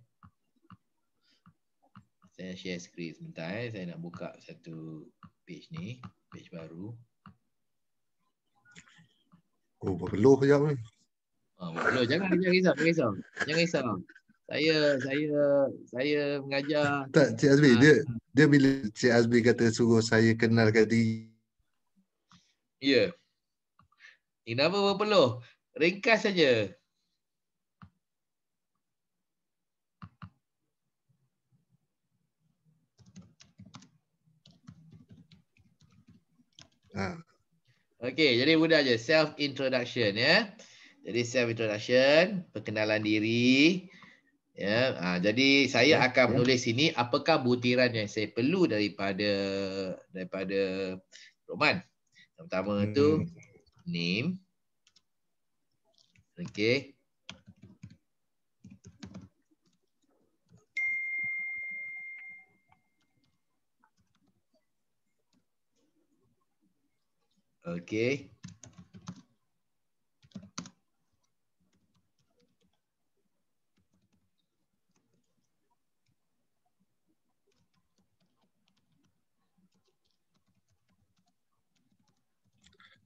Saya share screen sebentar. Eh. Saya nak buka satu page ni. Page baru. Oh, berpeluh sekejap ni. Oh, berpeluh. Jangan, jangan risau. Jangan risau. Jangan risau saya saya saya mengajar tak Cik Azmi ha. dia dia bila Cik Azmi kata suruh saya kenalkan diri ya yeah. apa berpeluh. Ringkas saja. Ha. Okay, jadi mudah je. Self-introduction ya. Jadi self-introduction, perkenalan diri. Ya, ha, jadi saya ya, akan ya. menulis sini apakah butiran yang saya perlu daripada daripada Roman. Yang pertama hmm. tu name. Okey. Okay.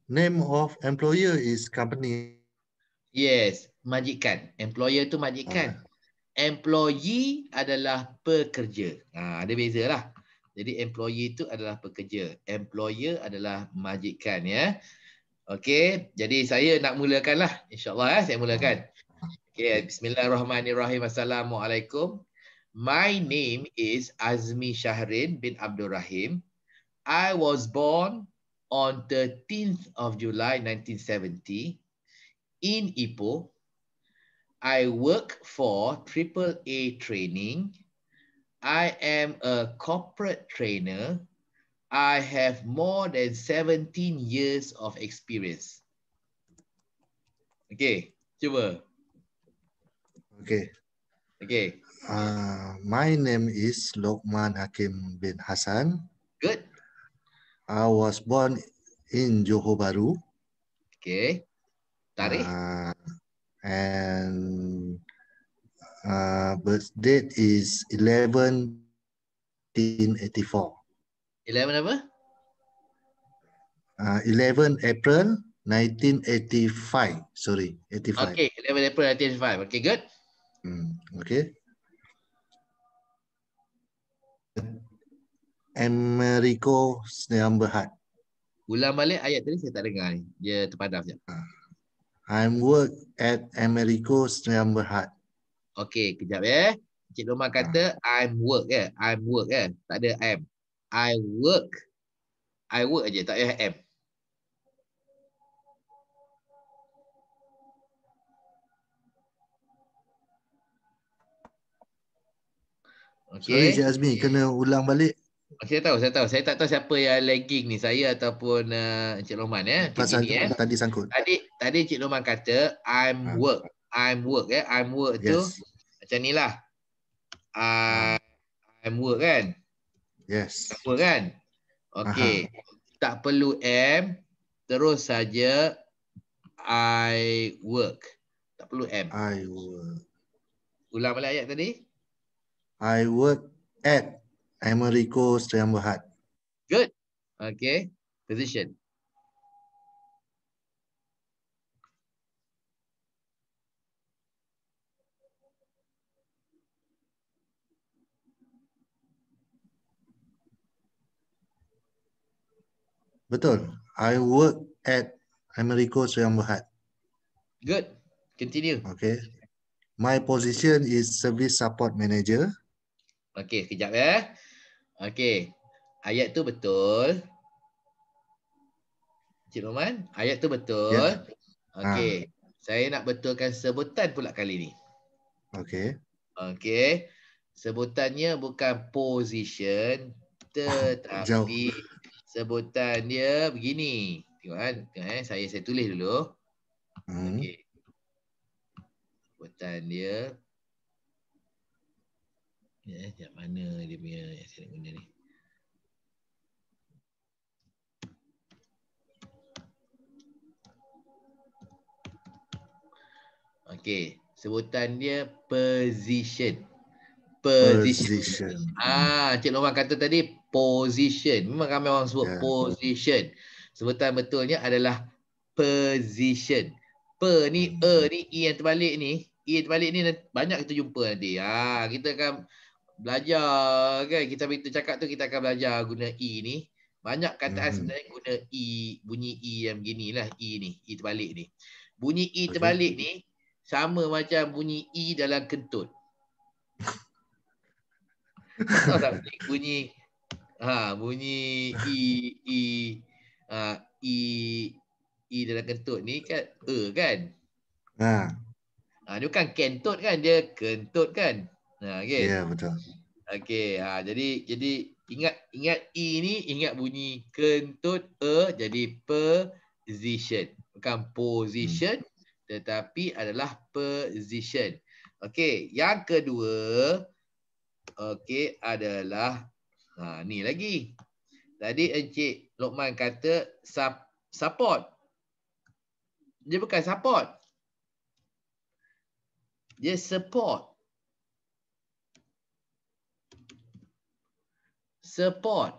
name of employer is company. Yes, majikan. Employer tu majikan. Ah. Employee adalah pekerja. Ah, ada bezalah. Jadi employee tu adalah pekerja. Employer adalah majikan ya. okay. jadi saya nak mulakanlah insya-Allah ya, saya mulakan. Okay, bismillahirrahmanirrahim. Assalamualaikum. My name is Azmi Syahrin bin Abdul Rahim. I was born on 13th of July 1970 in Ipoh, I work for AAA training. I am a corporate trainer. I have more than 17 years of experience. Okay, cuba. Okay. Okay. Uh, my name is Lokman Hakim bin Hassan. Good. I was born in Johor Bahru. Okay. Tarikh? Uh, and uh, birth date is 11 1984. 11 apa? Uh, 11 April 1985. Sorry, 85. Okay, 11 April 1985. Okay, good. Mm, okay. Americo Sdn Bhd. Ulang balik ayat tadi saya tak dengar ni. Dia terpadam je. Ha. I'm work at Americo Sdn Bhd. Okay, kejap ya. Eh. Cik Loma kata ha. I'm work eh. I'm work eh. Tak ada M. I work. I work aja tak payah M. Okay. Sorry Encik kena ulang balik saya tahu, saya tahu. Saya tak tahu siapa yang lagging ni, saya ataupun uh, Encik Loman ya. Pasal ini, eh. tadi eh. sangkut. Tadi tadi Encik Loman kata I'm uh. work. I'm work ya. Eh. I'm work yes. tu macam nilah. Uh, ah. ah, I'm work kan? Yes. Work kan? Okey. Tak perlu M, terus saja I work. Tak perlu M. I work. Ulang balik ayat tadi. I work at I'm Rico Sriambahat. Good. Okay. Position. Betul. I work at Americo Sriambahat. Good. Continue. Okay. My position is service support manager. Okay, kejap ya. Eh. Okey. Ayat tu betul. Cik Roman, ayat tu betul. Ya. Okey. Ha. Saya nak betulkan sebutan pula kali ni. Okey. Okey. Sebutannya bukan position tetapi Jauh. sebutan dia begini. Tengok kan? Tengok eh saya saya tulis dulu. Hmm. Okey. Sebutan dia Ya, sekejap mana dia punya yang saya nak guna ni. Okay, sebutan dia position. Position. position. Ah, Cik Norman kata tadi position. Memang ramai orang sebut yeah. position. Sebutan betulnya adalah position. Per ni, hmm. ni, i e yang terbalik ni. I e yang terbalik ni banyak kita jumpa nanti. Ah, kita akan belajar kan kita bila cakap tu kita akan belajar guna e ni banyak kata hmm. sebenarnya guna e bunyi e yang beginilah e ni e terbalik ni bunyi e terbalik okay. ni sama macam bunyi e dalam kentut bunyi ha bunyi e e ha, e e dalam kentut ni kan e kan ha ha dia bukan kentut kan dia kentut kan okey. okay, ya, yeah, betul. Okey, ha jadi jadi ingat ingat e ni ingat bunyi kentut e jadi position. Bukan position hmm. tetapi adalah position. Okey, yang kedua okey adalah ha ni lagi. Tadi Encik Lokman kata support. Dia bukan support. Dia support. support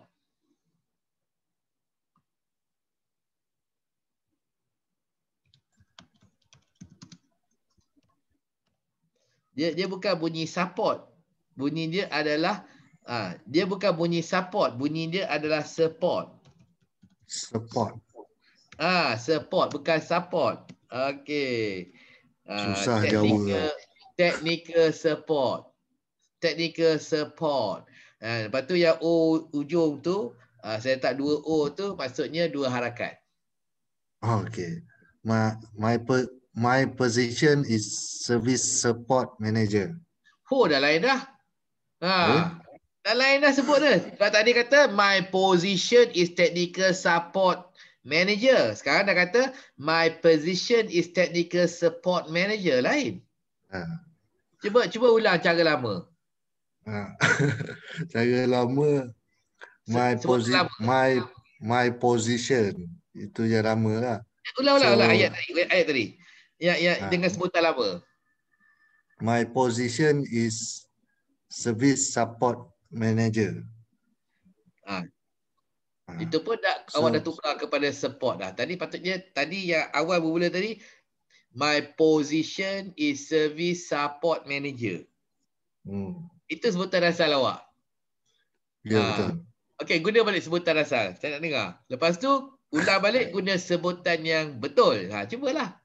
dia dia bukan bunyi support bunyi dia adalah ha, dia bukan bunyi support bunyi dia adalah support support ah ha, support bukan support okey ha, susah uh, technical, technical support technical support Ha, lepas tu yang O ujung tu, ha, saya letak dua O tu, maksudnya dua harakat. Okay. My, my, per, my position is service support manager. Oh, dah lain dah. Ha. Eh? Dah lain dah sebut dah. Sebab tadi kata, my position is technical support manager. Sekarang dah kata, my position is technical support manager. Lain. Ha. Cuba cuba ulang cara lama. Ha. cara lama my posi- my my position itu yang lama lah ulang so, ulang ayat tadi ayat tadi ya ya ha. dengan sebutan apa? my position is service support manager ha. Ha. itu pun dah so, awak dah tukar kepada support dah tadi patutnya tadi yang awal bermula tadi my position is service support manager hmm itu sebutan asal awak. Ya, yeah, uh, betul. Okey, guna balik sebutan asal. Saya nak dengar. Lepas tu, ulang balik guna sebutan yang betul. Ha, cubalah.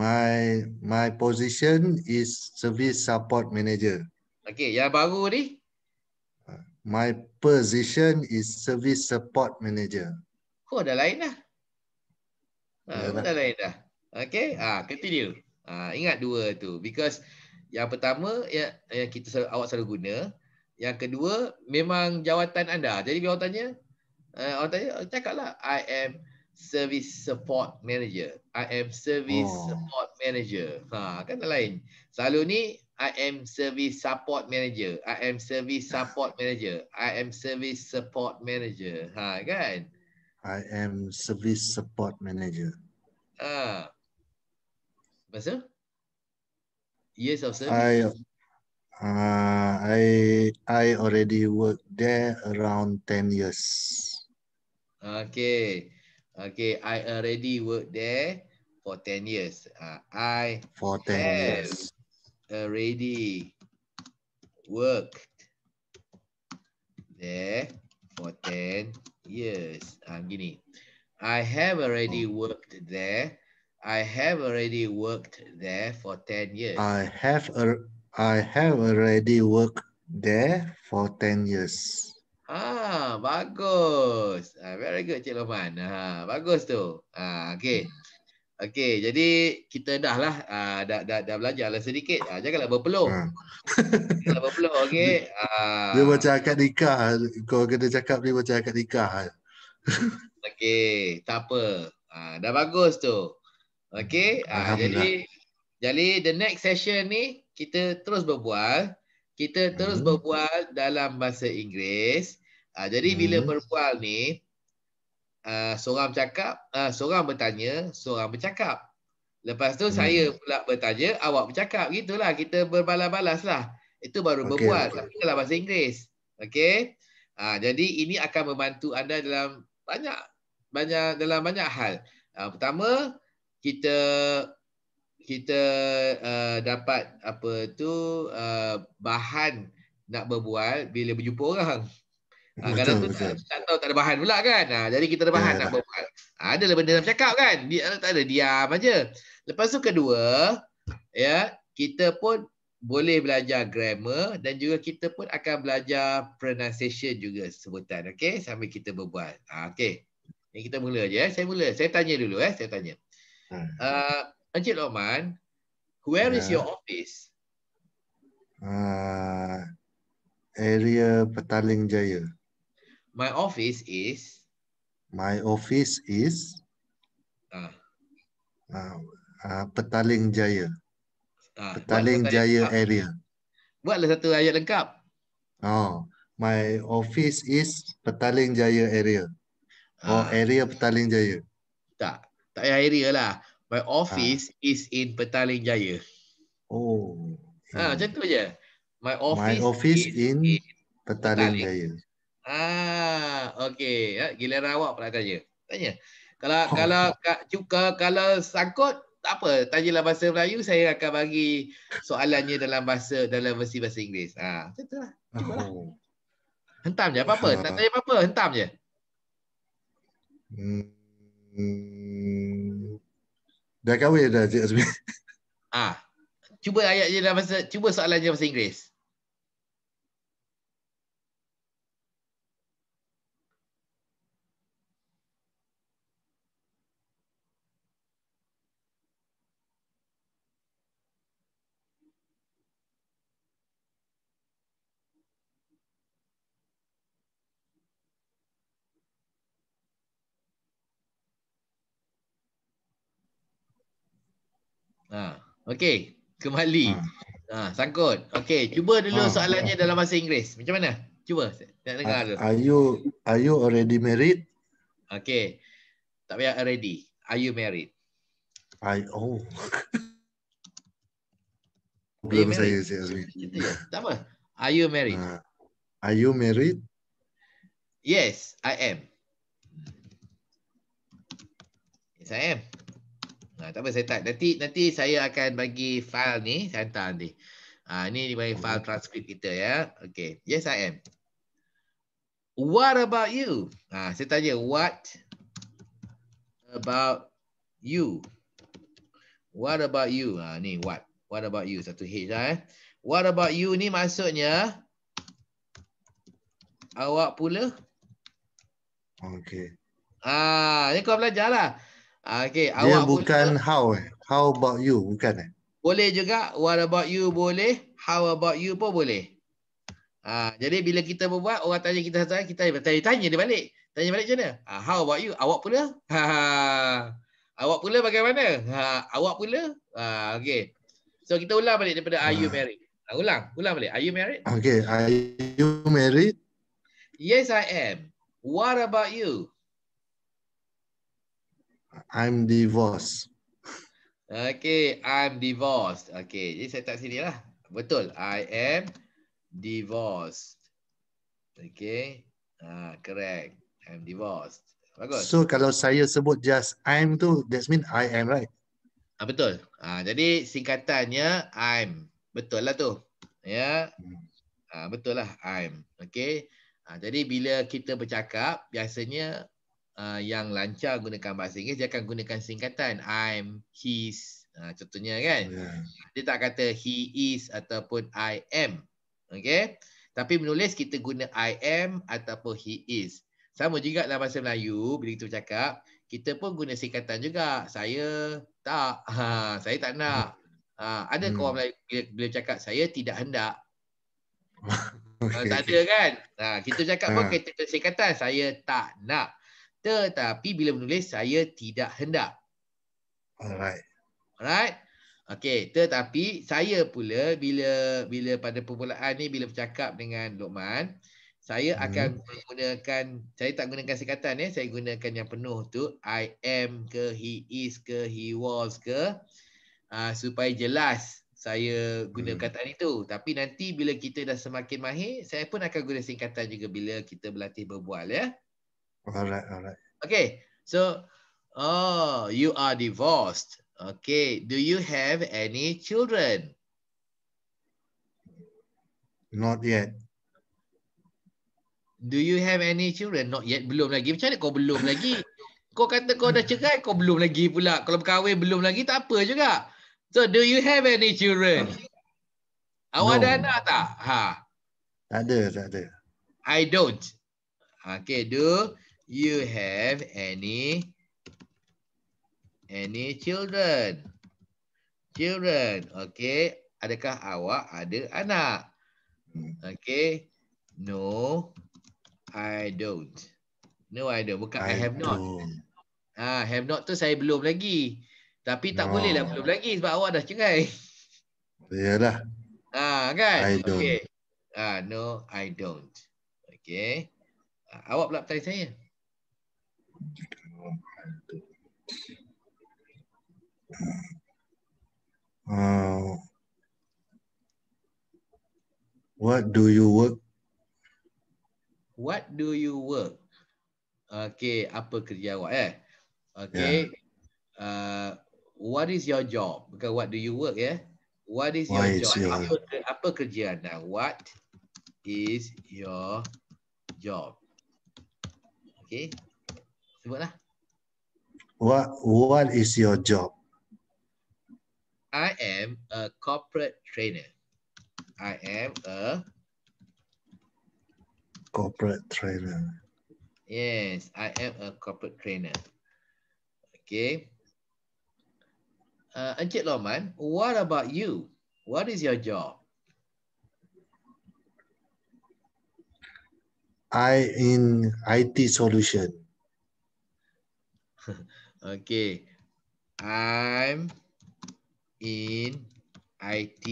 My my position is service support manager. Okay, yang baru ni? My position is service support manager. oh, dah lain lah. Ha, dah lain dah. Okay, ha, ah, continue. Ha, ingat dua tu. Because yang pertama ya yang kita awak selalu guna. Yang kedua memang jawatan anda. Jadi bila orang tanya, uh, eh, orang tanya oh, cakaplah I am service support manager. I am service oh. support manager. Ha kan lain. Selalu ni I am service support manager. I am service support manager. I am service support manager. Ha kan? I am service support manager. Ah. Uh. Masa? Yes, of service? I, uh, I, I already worked there around 10 years. Okay. Okay, I already worked there for 10 years. Uh, I for 10 years. already worked there for 10 years. Ah, gini. I have already oh. worked there I have already worked there for 10 years. I have a, I have already worked there for 10 years. Ah, bagus. Ah, very good Cik Loman. Ah, bagus tu. Ah, okay. Okay, jadi kita dah lah ah, dah, dah, dah belajar lah sedikit. Ah, janganlah berpeluh. Ah. janganlah berpeluh, okay. Ah. Dia macam akad nikah. Kau kena cakap dia macam akad nikah. okay, tak apa. Ah, dah bagus tu. Okay, uh, ah, jadi jadi the next session ni kita terus berbual, kita terus hmm. berbual dalam bahasa Inggeris. Uh, jadi hmm. bila berbual ni uh, seorang bercakap, uh, seorang bertanya, seorang bercakap. Lepas tu hmm. saya pula bertanya, awak bercakap. Gitulah kita berbalas-balas lah. Itu baru okay, berbual okay. dalam bahasa Inggeris. Okay, Uh, jadi ini akan membantu anda dalam banyak banyak dalam banyak hal. Uh, pertama, kita kita uh, dapat apa tu uh, bahan nak berbual bila berjumpa orang. Ah, betul, kadang tu Tak, tak tahu tak ada bahan pula kan. Ha, jadi kita ada bahan yeah. nak berbual. Ha, ada lah benda nak cakap kan. Dia tak ada diam aja. Lepas tu kedua, ya, kita pun boleh belajar grammar dan juga kita pun akan belajar pronunciation juga sebutan okey sambil kita berbual. Ha, okey. Ini kita mula aja eh. Saya mula. Saya tanya dulu eh. Saya tanya. Hmm. Uh, Encik Loman, where yeah. is ya. your office? Uh, area Petaling Jaya. My office is? My office is? Uh. Uh, uh, Petaling Jaya. Uh, Petaling Jaya lengkap. area. Buatlah satu ayat lengkap. Oh, my office is Petaling Jaya area. Oh, uh. area Petaling Jaya. Tak tak payah area lah. My ah. office ha. is in Petaling Jaya. Oh. Ha, macam tu je. My office, My office is in, in Petaling Jaya. Ah, okey. Ha, ya, giliran awak pula tanya. Tanya. Kalau oh. kalau juga kalau sangkut tak apa, tanyalah bahasa Melayu, saya akan bagi soalannya dalam bahasa dalam versi bahasa Inggeris. Ha, macam tulah. Lah. Oh. Hentam je apa-apa, tak tanya apa-apa, hentam je. Hmm. Dah kahwin dah Cik Azmi. Ah. Cuba ayat je dalam bahasa cuba soalan je bahasa Inggeris. Okey, kembali. Ha. ha, sangkut. Okey, cuba dulu ha. soalannya dalam bahasa Inggeris. Macam mana? Cuba. Tak dengar dulu. Are you are you already married? Okey. Tak payah already. Are you married? I oh. Belum saya saya. Tak apa. Are you married? Uh, are you married? Yes, I am. Yes, I am. Nah, ha, tak apa saya tak. Nanti nanti saya akan bagi fail ni, saya hantar nanti. Ah ha, ini di bagi file transkrip kita ya. Okay. Yes I am. What about you? Ah ha, saya tanya what about you? What about you? Ah ha, ni what. What about you? Satu H lah eh. What about you ni maksudnya awak pula? Okay. Ah ha, ni kau belajarlah. Ah, okay, Dia awak bukan boleh, how eh. How about you? Bukan eh? Boleh juga. What about you boleh. How about you pun boleh. Ha, jadi bila kita berbuat, orang tanya kita satu kita tanya, tanya dia balik. Tanya balik macam mana? Ha, how about you? Awak pula? Ha, ha, awak pula bagaimana? Ha, awak pula? Ha, okay. So kita ulang balik daripada are you married? Ha, ulang. Ulang balik. Are you married? Okay. Are you married? Yes, I am. What about you? I'm divorced. Okay, I'm divorced. Okay, jadi saya tak sini lah. Betul, I am divorced. Okay, ah, correct. I'm divorced. Bagus. So kalau saya sebut just I'm tu, that's mean I am, right? Ah betul. Ah jadi singkatannya I'm betul lah tu. Ya, ah betul lah I'm. Okay. Ah jadi bila kita bercakap biasanya uh, yang lancar gunakan bahasa Inggeris dia akan gunakan singkatan I'm, he's, uh, ha, contohnya kan. Yeah. Dia tak kata he is ataupun I am. Okay. Tapi menulis kita guna I am ataupun he is. Sama juga dalam bahasa Melayu bila kita bercakap kita pun guna singkatan juga. Saya tak. Ha, saya tak nak. Ha, ada hmm. orang Melayu bila, bila cakap saya tidak hendak. Ha, okay. Tak ada kan? Ha, kita cakap ha. pun kita guna singkatan. Saya tak nak. Tetapi bila menulis saya tidak hendak. Alright. Alright. Okey, tetapi saya pula bila bila pada permulaan ni bila bercakap dengan Lokman, saya hmm. akan menggunakan saya tak gunakan singkatan ya, eh. saya gunakan yang penuh tu I am ke he is ke he was ke uh, supaya jelas saya guna hmm. kataan itu. Tapi nanti bila kita dah semakin mahir, saya pun akan guna singkatan juga bila kita berlatih berbual ya. Eh. Alright, alright. Okay, so oh, you are divorced. Okay, do you have any children? Not yet. Do you have any children? Not yet, belum lagi. Macam mana kau belum lagi? Kau kata kau dah cerai, kau belum lagi pula. Kalau berkahwin belum lagi, tak apa juga. So, do you have any children? Awak no. ada anak tak? Ha. Tak ada, tak ada. I don't. Okay, do you have any any children? Children, okay. Adakah awak ada anak? Hmm. Okay. No, I don't. No, I don't. Bukan I, I have don't. not. Ah, ha, have not tu saya belum lagi. Tapi tak no. lah, belum lagi sebab awak dah cerai. lah. Ah, ha, kan? I don't. Okay. Ah, ha, no, I don't. Okay. Ah, awak pula tanya saya. Uh, what do you work? What do you work? Okay, apa kerja awak eh? Okay. Yeah. Uh, what is your job? Because what do you work ya? Yeah? What is your What's job? Your... Apa, apa kerja anda? What is your job? Okay. What What is your job? I am a corporate trainer. I am a corporate trainer. Yes, I am a corporate trainer. Okay. Uh, Encik Loman, what about you? What is your job? I in IT solution. okay. I'm in IT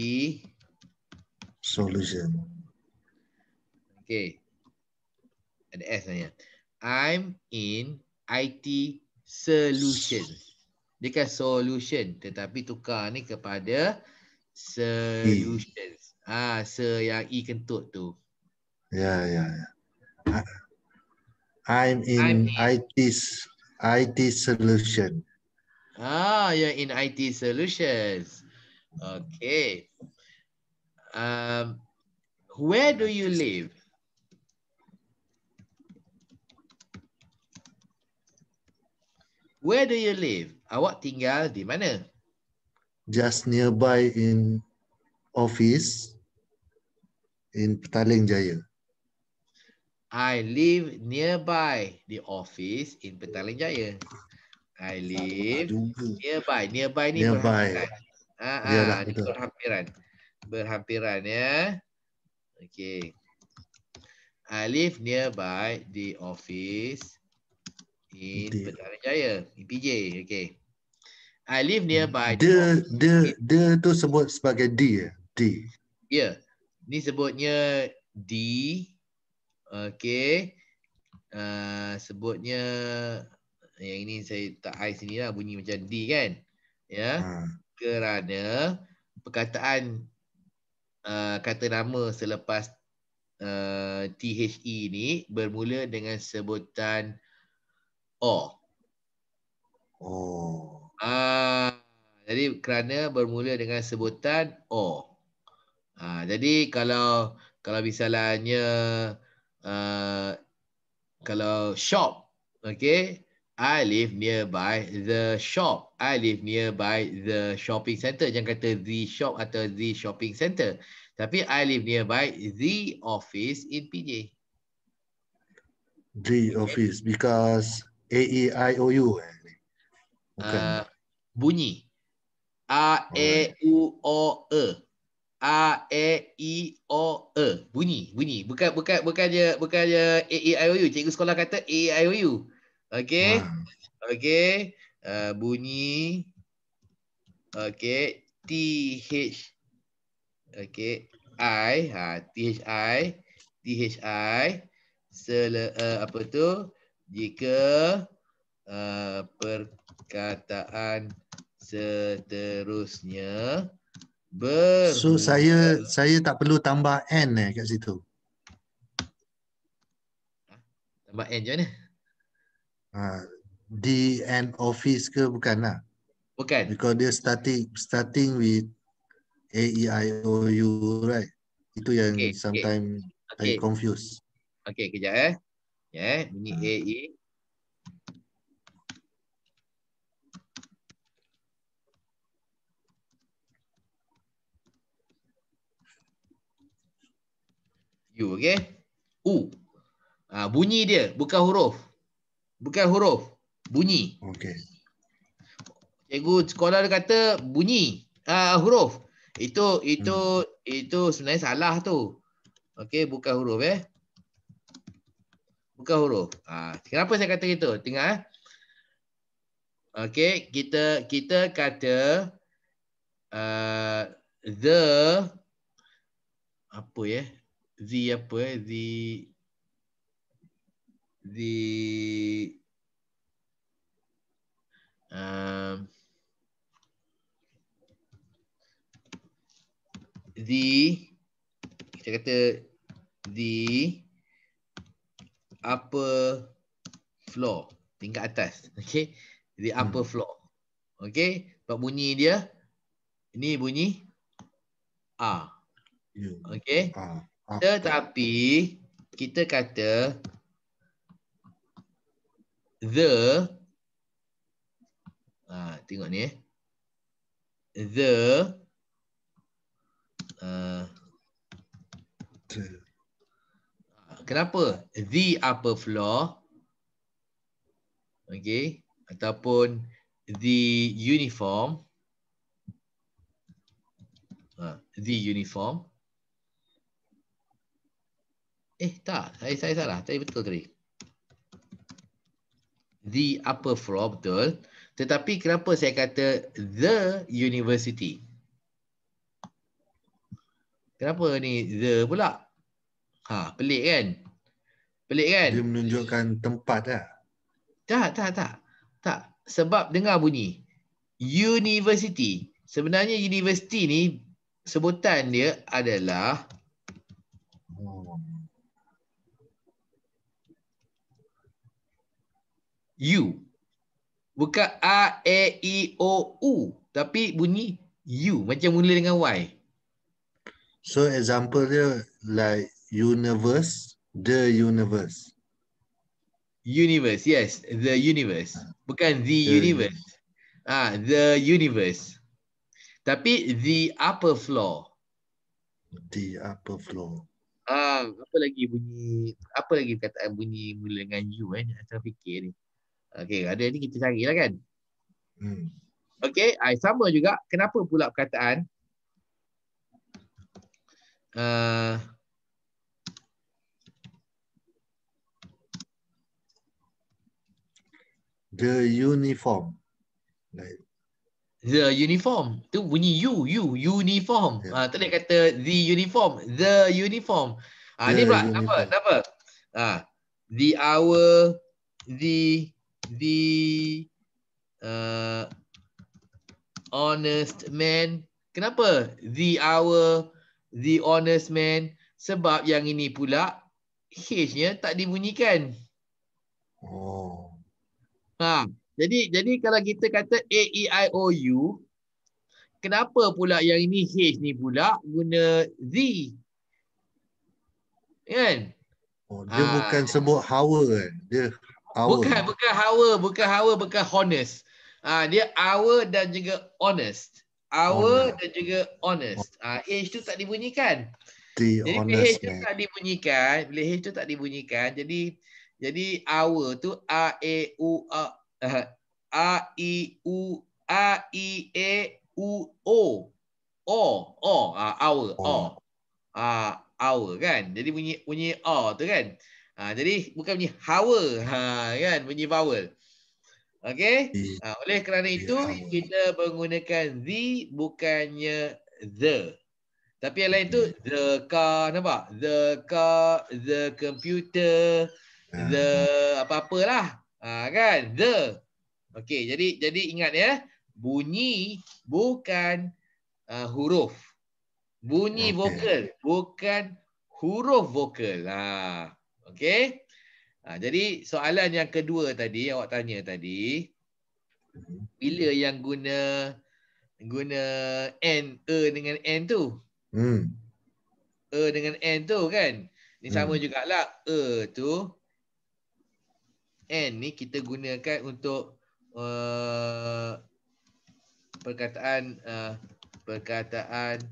solution. Okay. Ada S nanya. I'm in IT solution. Dia kan solution tetapi tukar ni kepada solutions. E. Ah, se yang I kentut tu. Ya, yeah, ya, yeah, ya. Yeah. I'm in, I'm in IT IT solution. Ah, you're ya, in IT solutions. Okay. Um, where do you live? Where do you live? Awak tinggal di mana? Just nearby in office in Petaling Jaya. I live nearby the office in Petaling Jaya. I live nearby. Nearby ni nearby. berhampiran. Ha, ha, berhampiran. Berhampiran ya. Okay. I live nearby the office in Petaling Jaya. In PJ. Okay. I live nearby. The the the, the tu sebut sebagai D ya. D. Ya. Yeah. Ni sebutnya D. Okay, Uh, eh, sebutnya yang ini saya tak ai sinilah bunyi macam D kan. Ya. Yeah. Ha. Kerana perkataan uh, kata nama selepas uh, eh, THE ni bermula dengan sebutan O. Oh. ah, jadi kerana bermula dengan sebutan O. Oh. Uh, jadi kalau kalau misalnya Uh, kalau shop, okay, I live nearby the shop. I live nearby the shopping center. Jangan kata the shop atau the shopping center. Tapi I live nearby the office in PJ. The okay. office because A E I O U. Okay. Eh? Uh, bunyi. A E U O E. A E I O E bunyi bunyi bukan bukan bukan dia bukan dia A E I O U cikgu sekolah kata A E I O U okey hmm. okey uh, bunyi okey T H okey I ha T H I T H I Sele, uh, apa tu jika uh, perkataan seterusnya Ber. So saya saya tak perlu tambah n eh kat situ. Tambah n je ni. Ha, D n office ke bukan bukanlah. Bukan. Because dia starting starting with a e i o u right. Itu yang okay, sometimes okay. I confuse. Okay, kejap eh. Ya, yeah, Ini ha. a e U okey. U. Ha, bunyi dia bukan huruf. Bukan huruf, bunyi. Okey. Cikgu sekolah dia kata bunyi uh, huruf. Itu itu hmm. itu sebenarnya salah tu. Okey, bukan huruf eh. Bukan huruf. Ha, kenapa saya kata gitu? Tengok eh. Okey, kita kita kata uh, the apa ya? Eh? the apa the eh? the um the kita kata the upper floor tingkat atas okey the upper hmm. floor okay? buat bunyi dia ini bunyi a ya. okay? okey tetapi kita kata the uh, tengok ni eh. the uh, kenapa the upper floor okay ataupun the uniform uh, the uniform Eh tak, saya saya salah. Tadi betul tadi. The upper floor betul. Tetapi kenapa saya kata the university? Kenapa ni the pula? Ha, pelik kan? Pelik kan? Dia menunjukkan tempat dah. Tak, tak, tak. Tak. Sebab dengar bunyi. University. Sebenarnya university ni sebutan dia adalah U, Bukan A, E, I, O, U. Tapi bunyi U Macam mula dengan Y. So example dia like universe, the universe. Universe, yes. The universe. Bukan the, the universe. universe. Ah, The universe. Tapi the upper floor. The upper floor. Ah, apa lagi bunyi apa lagi perkataan bunyi mula dengan you eh nak fikir ni. Eh. Okay, ada ni kita carilah kan. Hmm. Okey, ah, sama juga. Kenapa pula perkataan? Uh, the uniform. The uniform. Tu bunyi U, U, uniform. Yeah. Ya. Uh, tak kata the uniform. The uniform. Uh, the ni pula, uniform. kenapa? Kenapa? Uh, the hour, the the uh, honest man. Kenapa? The hour, the honest man. Sebab yang ini pula, H-nya tak dibunyikan. Oh. Ha. Jadi jadi kalau kita kata A-E-I-O-U, kenapa pula yang ini H ni pula guna Z? Kan? Oh, dia ha. bukan sebut hour kan? Dia Hour. Bukan, bukan hawa, bukan hawa, bukan honest. Ah dia hour dan juga honest. Hour dan juga honest. Ah H tu tak dibunyikan. The jadi H tu man. tak dibunyikan, bila H tu tak dibunyikan, jadi jadi hour tu a e u a eh, a i e u a i e u o o o ah hour o ah hour kan jadi bunyi bunyi o tu kan Ha, jadi bukan bunyi hawa ha, kan bunyi vowel. Okey? Ha, oleh kerana itu ya. kita menggunakan the bukannya the. Tapi yang lain tu hmm. the car nampak? The car, the computer, ah. the apa-apalah. Ha, kan? The. Okey, jadi jadi ingat ya. Bunyi bukan uh, huruf. Bunyi okay. vokal bukan huruf vokal. Ha. Okey. Ha, jadi soalan yang kedua tadi awak tanya tadi bila yang guna guna n e dengan n tu? Hmm. E dengan n tu kan? Ni hmm. sama hmm. jugaklah e tu n ni kita gunakan untuk uh, perkataan uh, perkataan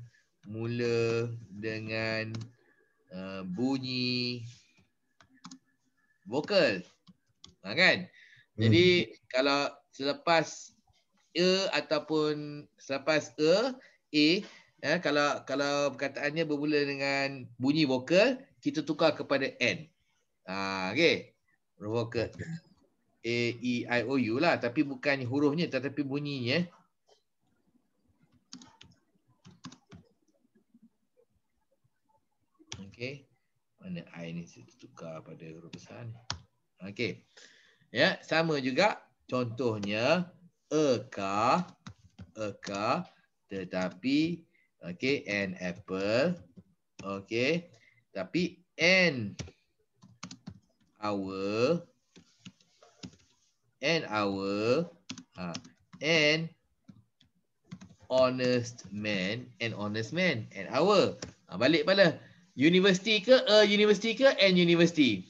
mula dengan uh, bunyi vokal. Ha, kan? Jadi hmm. kalau selepas e ataupun selepas e, e ya kalau kalau perkataannya bermula dengan bunyi vokal, kita tukar kepada n. Ha, okey. Vokal. A E I O U lah tapi bukan hurufnya tetapi bunyinya. Okay mana i ni saya tukar pada huruf besar ni okey ya sama juga contohnya a a eka tetapi okey an apple okey tapi an hour an hour ha an honest man an honest man an hour ha, balik pala University ke a university ke and university?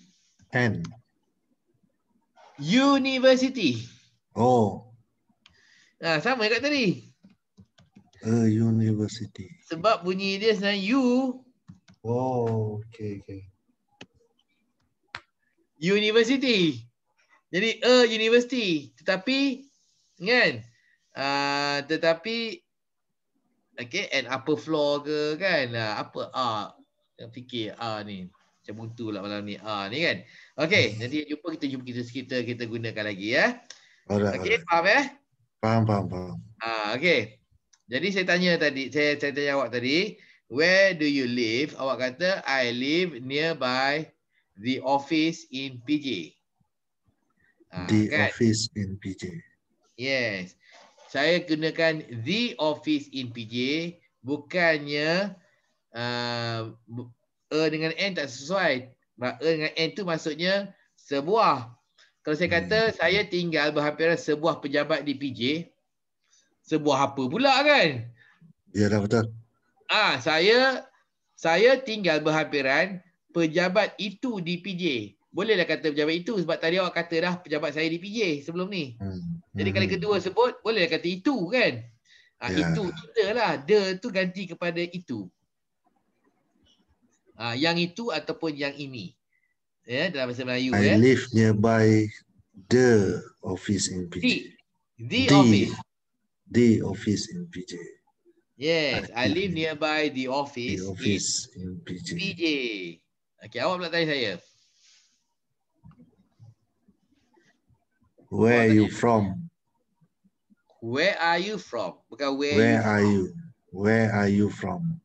N. University. Oh. Ha, sama dekat tadi. A university. Sebab bunyi dia senang U. Oh, okay, okay. University. Jadi a university. Tetapi, kan? Uh, tetapi, okay, and upper floor ke kan? Uh, apa? Uh, yang fikir ah ni macam mutu lah malam ni ah ni kan okey hmm. nanti jumpa kita jumpa kita kita kita gunakan lagi ya alright, okay, alright. faham eh faham faham faham ah okey jadi saya tanya tadi saya saya tanya awak tadi where do you live awak kata i live nearby the office in PJ ah, the kan? office in PJ yes saya gunakan the office in PJ bukannya uh, E dengan N tak sesuai E dengan N tu maksudnya Sebuah Kalau saya kata hmm. saya tinggal berhampiran sebuah pejabat di PJ Sebuah apa pula kan Ya dah betul Ah Saya Saya tinggal berhampiran Pejabat itu di PJ Bolehlah kata pejabat itu Sebab tadi awak kata dah Pejabat saya di PJ sebelum ni hmm. Jadi kali hmm. kedua sebut Bolehlah kata itu kan Ha, yeah. Ya. Itu kita lah. The tu ganti kepada itu. Ah, yang itu ataupun yang ini. Ya, yeah, dalam bahasa Melayu. I yeah. live nearby the office in PJ. The, the, the office. The office in PJ. Yes, I, I live nearby the office, the office in, in PJ. PJ. Okay, awak pula tanya saya. Where are you from? Where are you from? Bukan where. Where you are from. you? Where are you from?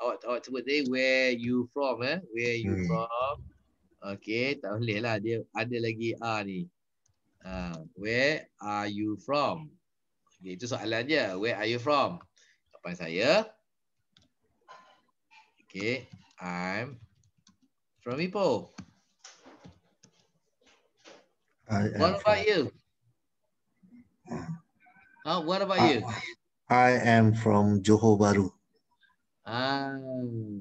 awak awak sebut tadi where you from eh where you hmm. from okey tak boleh lah dia ada lagi a ni Ah, where are you from okay, itu soalan dia where are you from apa saya okey i'm from ipoh What about you? Uh, what about ah. you? I am from Johor Bahru. Ah,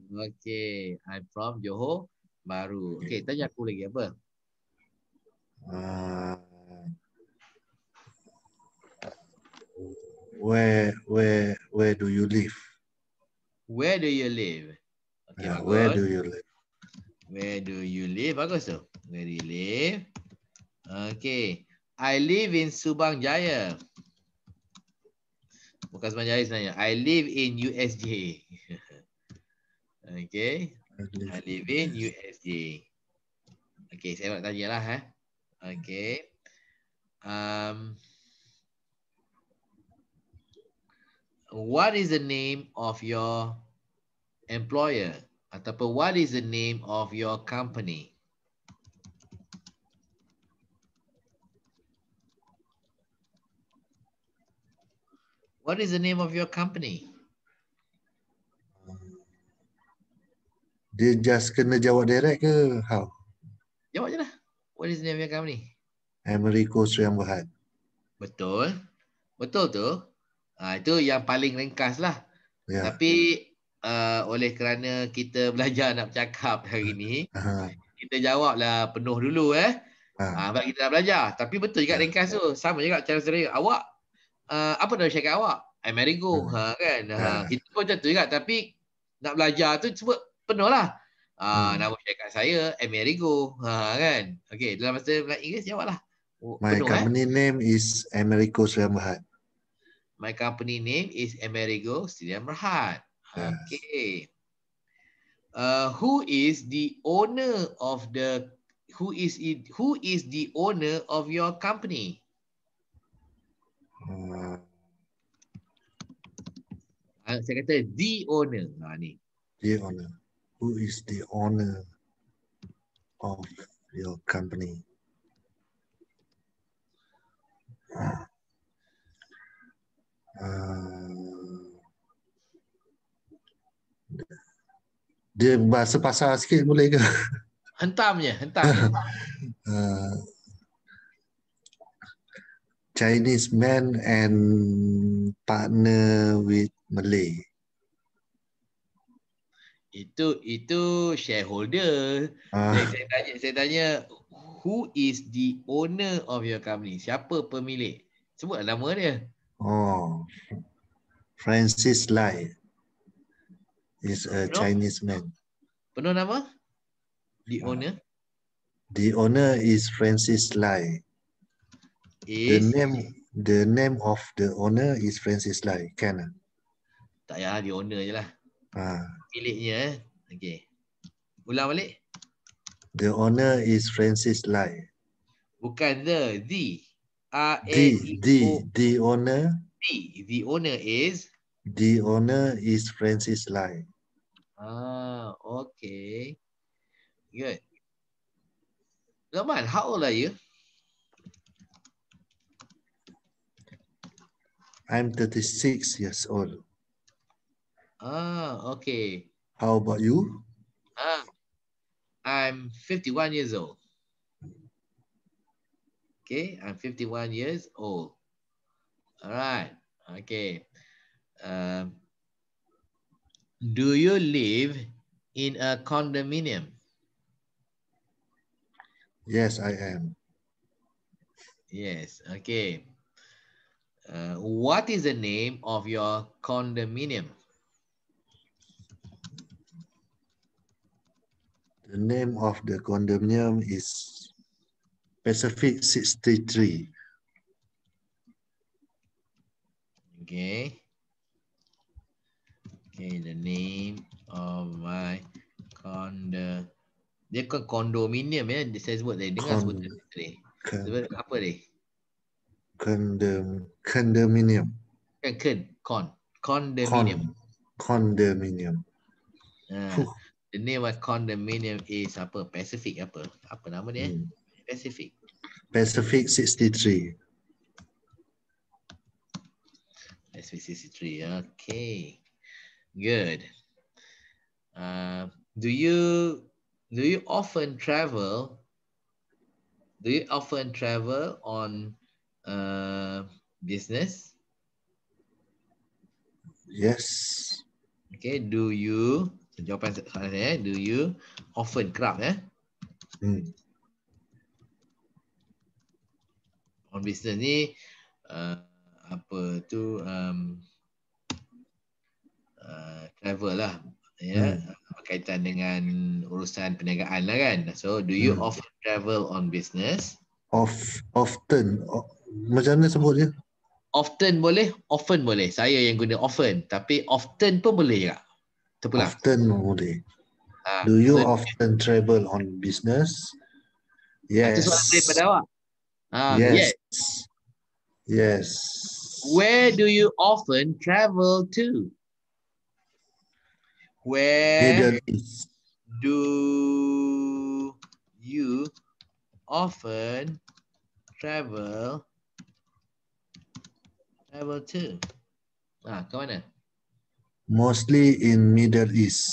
okay. I'm from Johor Baru. Okay, tanya aku lagi apa? Uh, where, where, where do you live? Where do you live? Okay, yeah, where do you live? Where do you live? Bagus tu. Where do you live? Okay. I live in Subang Jaya. Bukan Sman Jaya sebenarnya. I live in USJ. okay. I live in USJ. Okay, saya nak tanya lah. Eh. Okay. Um, what is the name of your employer? Ataupun what is the name of your company? What is the name of your company? Dia just kena jawab direct ke? How? Jawab je lah. What is the name of your company? Americo Suyang Berhad. Betul. Betul tu. Ha, itu yang paling ringkas lah. Yeah. Tapi uh, oleh kerana kita belajar nak bercakap hari ni, uh-huh. kita jawablah penuh dulu eh. Ha. Ha, kita dah belajar. Tapi betul juga ha. ringkas tu. Sama juga cara saya. Awak uh, apa dah cakap awak? Amerigo hmm. ha, kan. Ha, hmm. Ha. itu pun tentu juga tapi nak belajar tu cuba penuh lah. Uh, hmm. nama cakap saya Amerigo ha, kan. okay dalam masa Melayu Inggeris jawab lah. Oh, My penuh, eh? company eh? name is Amerigo Sdn Bhd. My company name is Amerigo Sdn Bhd. okay Uh, who is the owner of the who is it, who is the owner of your company? Uh, saya kata the owner. Ha, ni. The owner. Who is the owner of your company? Uh, dia bahasa pasar sikit boleh ke? Hentam je, hentam. uh, Chinese man and partner with Malay. Itu itu shareholder. Ah. Saya, saya tanya, saya tanya, who is the owner of your company? Siapa pemilik? Sebut nama dia. Oh, Francis Lai is a penuh? Chinese man. Penuh nama? The owner? the owner is Francis Lai is the name the name of the owner is Francis Lai kan tak ya the owner je lah ha. miliknya eh? okay ulang balik the owner is Francis Lai bukan the the A the, the the owner the the owner is the owner is Francis Lai ah okay good Zaman, how old are you? I'm 36 years old. Ah, okay. How about you? Ah, I'm 51 years old. Okay, I'm 51 years old. All right, okay. Um, do you live in a condominium? Yes, I am. Yes, okay. Uh, what is the name of your condominium? The name of the condominium is Pacific 63. Okay. Okay, the name of my condo. Dia kan condominium, ya, saya sebut tadi. Dengar Con sebutan tadi. Sebab apa tadi? Kondom condominium Con condominium อ่า ah, the name of condominium is Upper Pacific Upper Upper nama dia hmm. Pacific Pacific 63 Pacific 63 okay good uh, do you do you often travel do you often travel on uh, business? Yes. Okay, do you jawapan soalan saya, eh, do you often craft eh? Hmm. On business ni uh, apa tu um, uh, travel lah ya hmm. berkaitan dengan urusan perniagaan lah kan. So do you hmm. often travel on business? Of often. macam mana sebut dia? often boleh often boleh saya yang guna often tapi often pun boleh juga terpulang often boleh ha, do you so, often travel on business yes itu soalan daripada awak ha, yes. yes yes where do you often travel to where do you often travel I will too. Ah, Mostly in Middle East.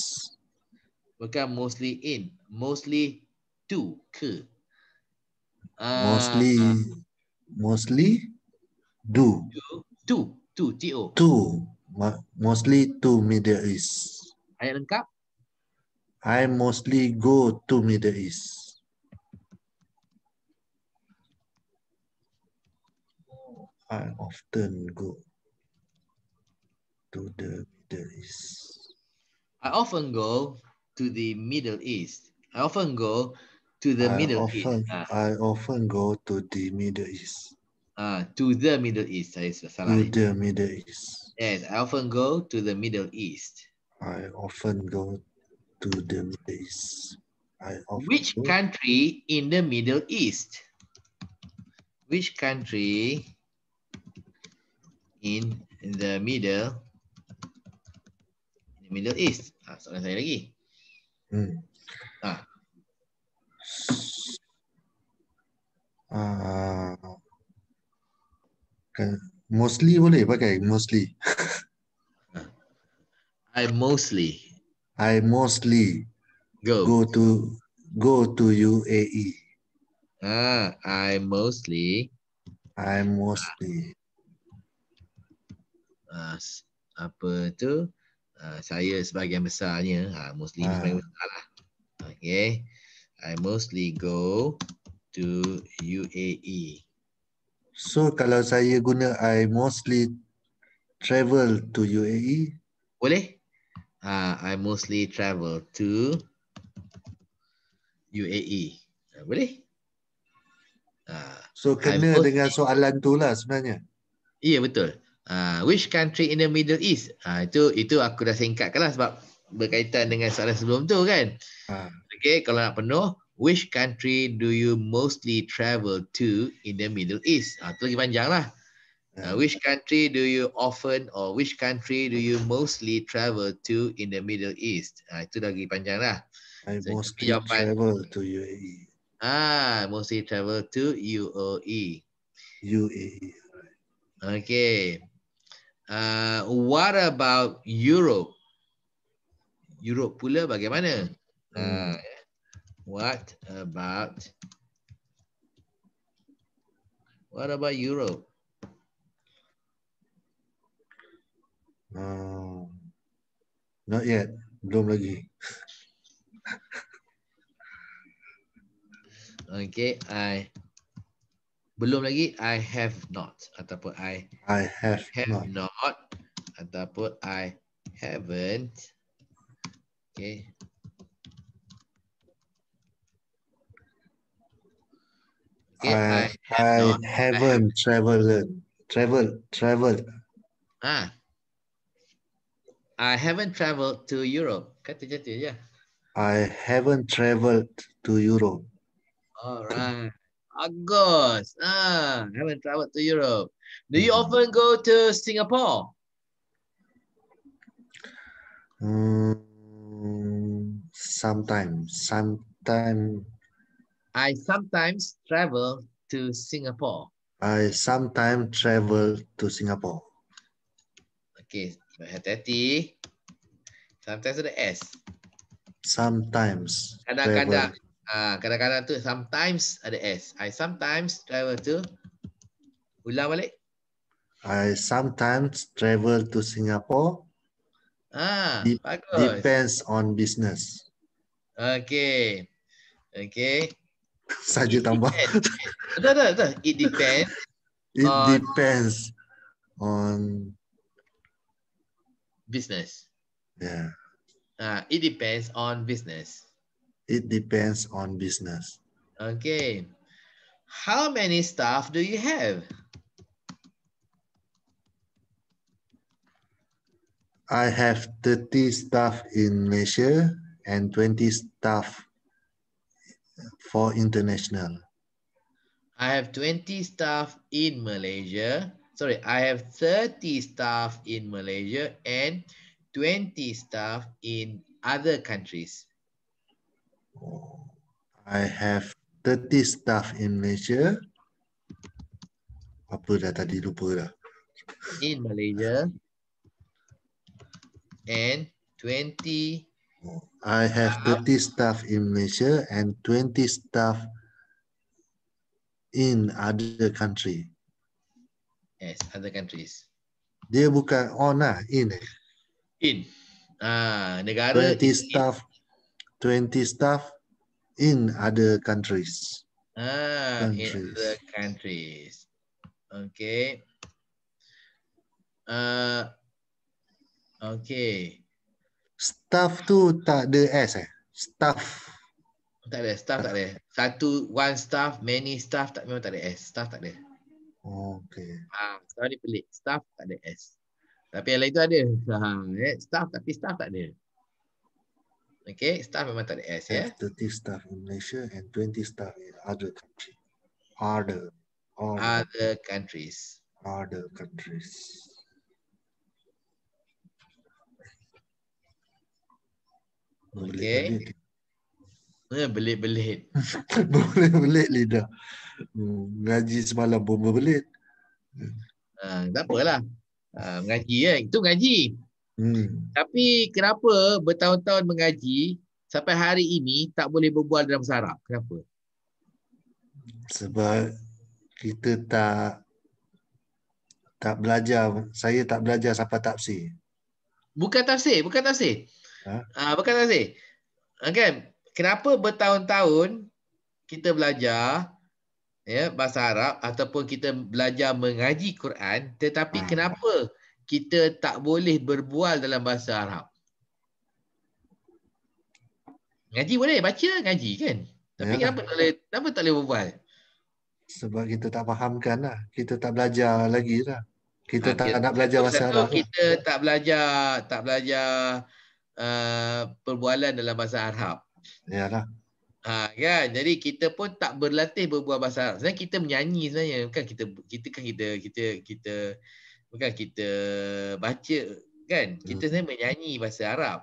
Bukan mostly in. Mostly to, ke. Uh, mostly, mostly do. To, to, to, to. To, mostly to Middle East. Ayat lengkap? I mostly go to Middle East. I often go to the Middle East. I often go to the Middle East. I often go to the I Middle often, East. Ah. I often go to the Middle East. Uh, to the Middle East. salah. To the Middle East. Yes, I often go to the Middle East. I often go to the Middle East. I often Which go. country in the Middle East? Which country in the middle in the Middle East. Ah, soalan saya lagi. Hmm. Ha. Uh, ah. mostly boleh pakai mostly. I mostly. I mostly go go to go to UAE. Ah, I mostly. I mostly uh, apa tu uh, saya sebahagian besarnya uh, mostly uh. sebahagian besar lah. Okay. I mostly go to UAE. So kalau saya guna I mostly travel to UAE. Boleh. Uh, I mostly travel to UAE. Uh, boleh? Uh, so kena dengan soalan tu lah sebenarnya. Iya yeah, betul. Uh, which country in the Middle East? Uh, itu itu aku dah singkatkanlah sebab berkaitan dengan soalan sebelum tu kan. Uh. Okay, kalau nak penuh, which country do you mostly travel to in the Middle East? Uh, itu lagi panjang lah. Uh, which country do you often or which country do you mostly travel to in the Middle East? Uh, itu lagi panjang lah. I so, mostly jawapan, travel to UAE. Ah, uh, mostly travel to UAE. UAE. Okay, Uh, what about Europe? Europe pula bagaimana? Hmm. Uh, what about What about Europe? Uh, not yet, belum lagi. okay, I belum lagi I have not ataupun I I have, have not. not ataupun I haven't okay okay I, I, have I haven't traveled travel traveled ah I haven't traveled to Europe kata jatuh ya I haven't traveled to Europe alright Of course. Ah, I haven't traveled to Europe. Do you hmm. often go to Singapore? Mm, sometimes. Sometimes. I sometimes travel to Singapore. I sometimes travel to Singapore. Okay, hati Sometimes the S. Sometimes. Kadang-kadang. Ah, kadang-kadang tu sometimes ada S. I sometimes travel to. Ulang balik. I sometimes travel to Singapore. Ah, De bagus. Depends on business. Okay. Okay. Saja tambah. Tak, tak, tak. It depends. It on depends on business. Yeah. Uh, it depends on business. It depends on business. Okay. How many staff do you have? I have 30 staff in Malaysia and 20 staff for international. I have 20 staff in Malaysia. Sorry, I have 30 staff in Malaysia and 20 staff in other countries. I have 30 staff in Malaysia. Apa dah tadi lupa dah. In Malaysia. And 20. I have 30 staff in Malaysia and 20 staff in other country. Yes, other countries. Dia bukan on lah, in. In. Ah, negara 20 staff in. Twenty staff in other countries. Ah, countries. in the countries. Okay. Uh, okay. Staff tu tak ada S eh? Staff. Tak ada, staff tak ada. Satu, one staff, many staff tak memang tak ada S. Staff tak ada. Okay. Ah, sorry pelik. Staff tak ada S. Tapi yang lain tu ada. Ha, eh? Staff tapi staff tak ada. Okay, staff memang tak ada S ya. 30 staff in Malaysia and 20 staff in other country, Other. other. Other countries. Other countries. Okay. Eh, Belit-belit. Belit-belit lidah. Hmm, ngaji semalam pun berbelit. Ha, tak apalah. Ha, ngaji kan. Eh. Itu Ngaji. Hmm. Tapi kenapa bertahun-tahun mengaji sampai hari ini tak boleh berbual dalam bahasa Kenapa? Sebab kita tak tak belajar, saya tak belajar sampai tafsir. Bukan tafsir, bukan tafsir. Ha? Ah, bukan tafsir. Okay. Ha, kenapa bertahun-tahun kita belajar ya bahasa Arab ataupun kita belajar mengaji Quran tetapi ha. kenapa kita tak boleh berbual dalam bahasa Arab. Ngaji boleh, baca ngaji kan? Tapi ya. kenapa, tak boleh, kenapa tak boleh berbual? Sebab kita tak fahamkan lah. Kita tak belajar lagi lah. Kita ha, tak kita, nak belajar bahasa Arab. Lah. Kita tak belajar tak belajar uh, perbualan dalam bahasa Arab. Ya lah. Ha, kan? Jadi kita pun tak berlatih berbual bahasa Arab. Sebenarnya kita menyanyi sebenarnya. Bukan kita, kita kan kita, kita, kita, kita bukan kita baca kan kita hmm. sebenarnya menyanyi bahasa Arab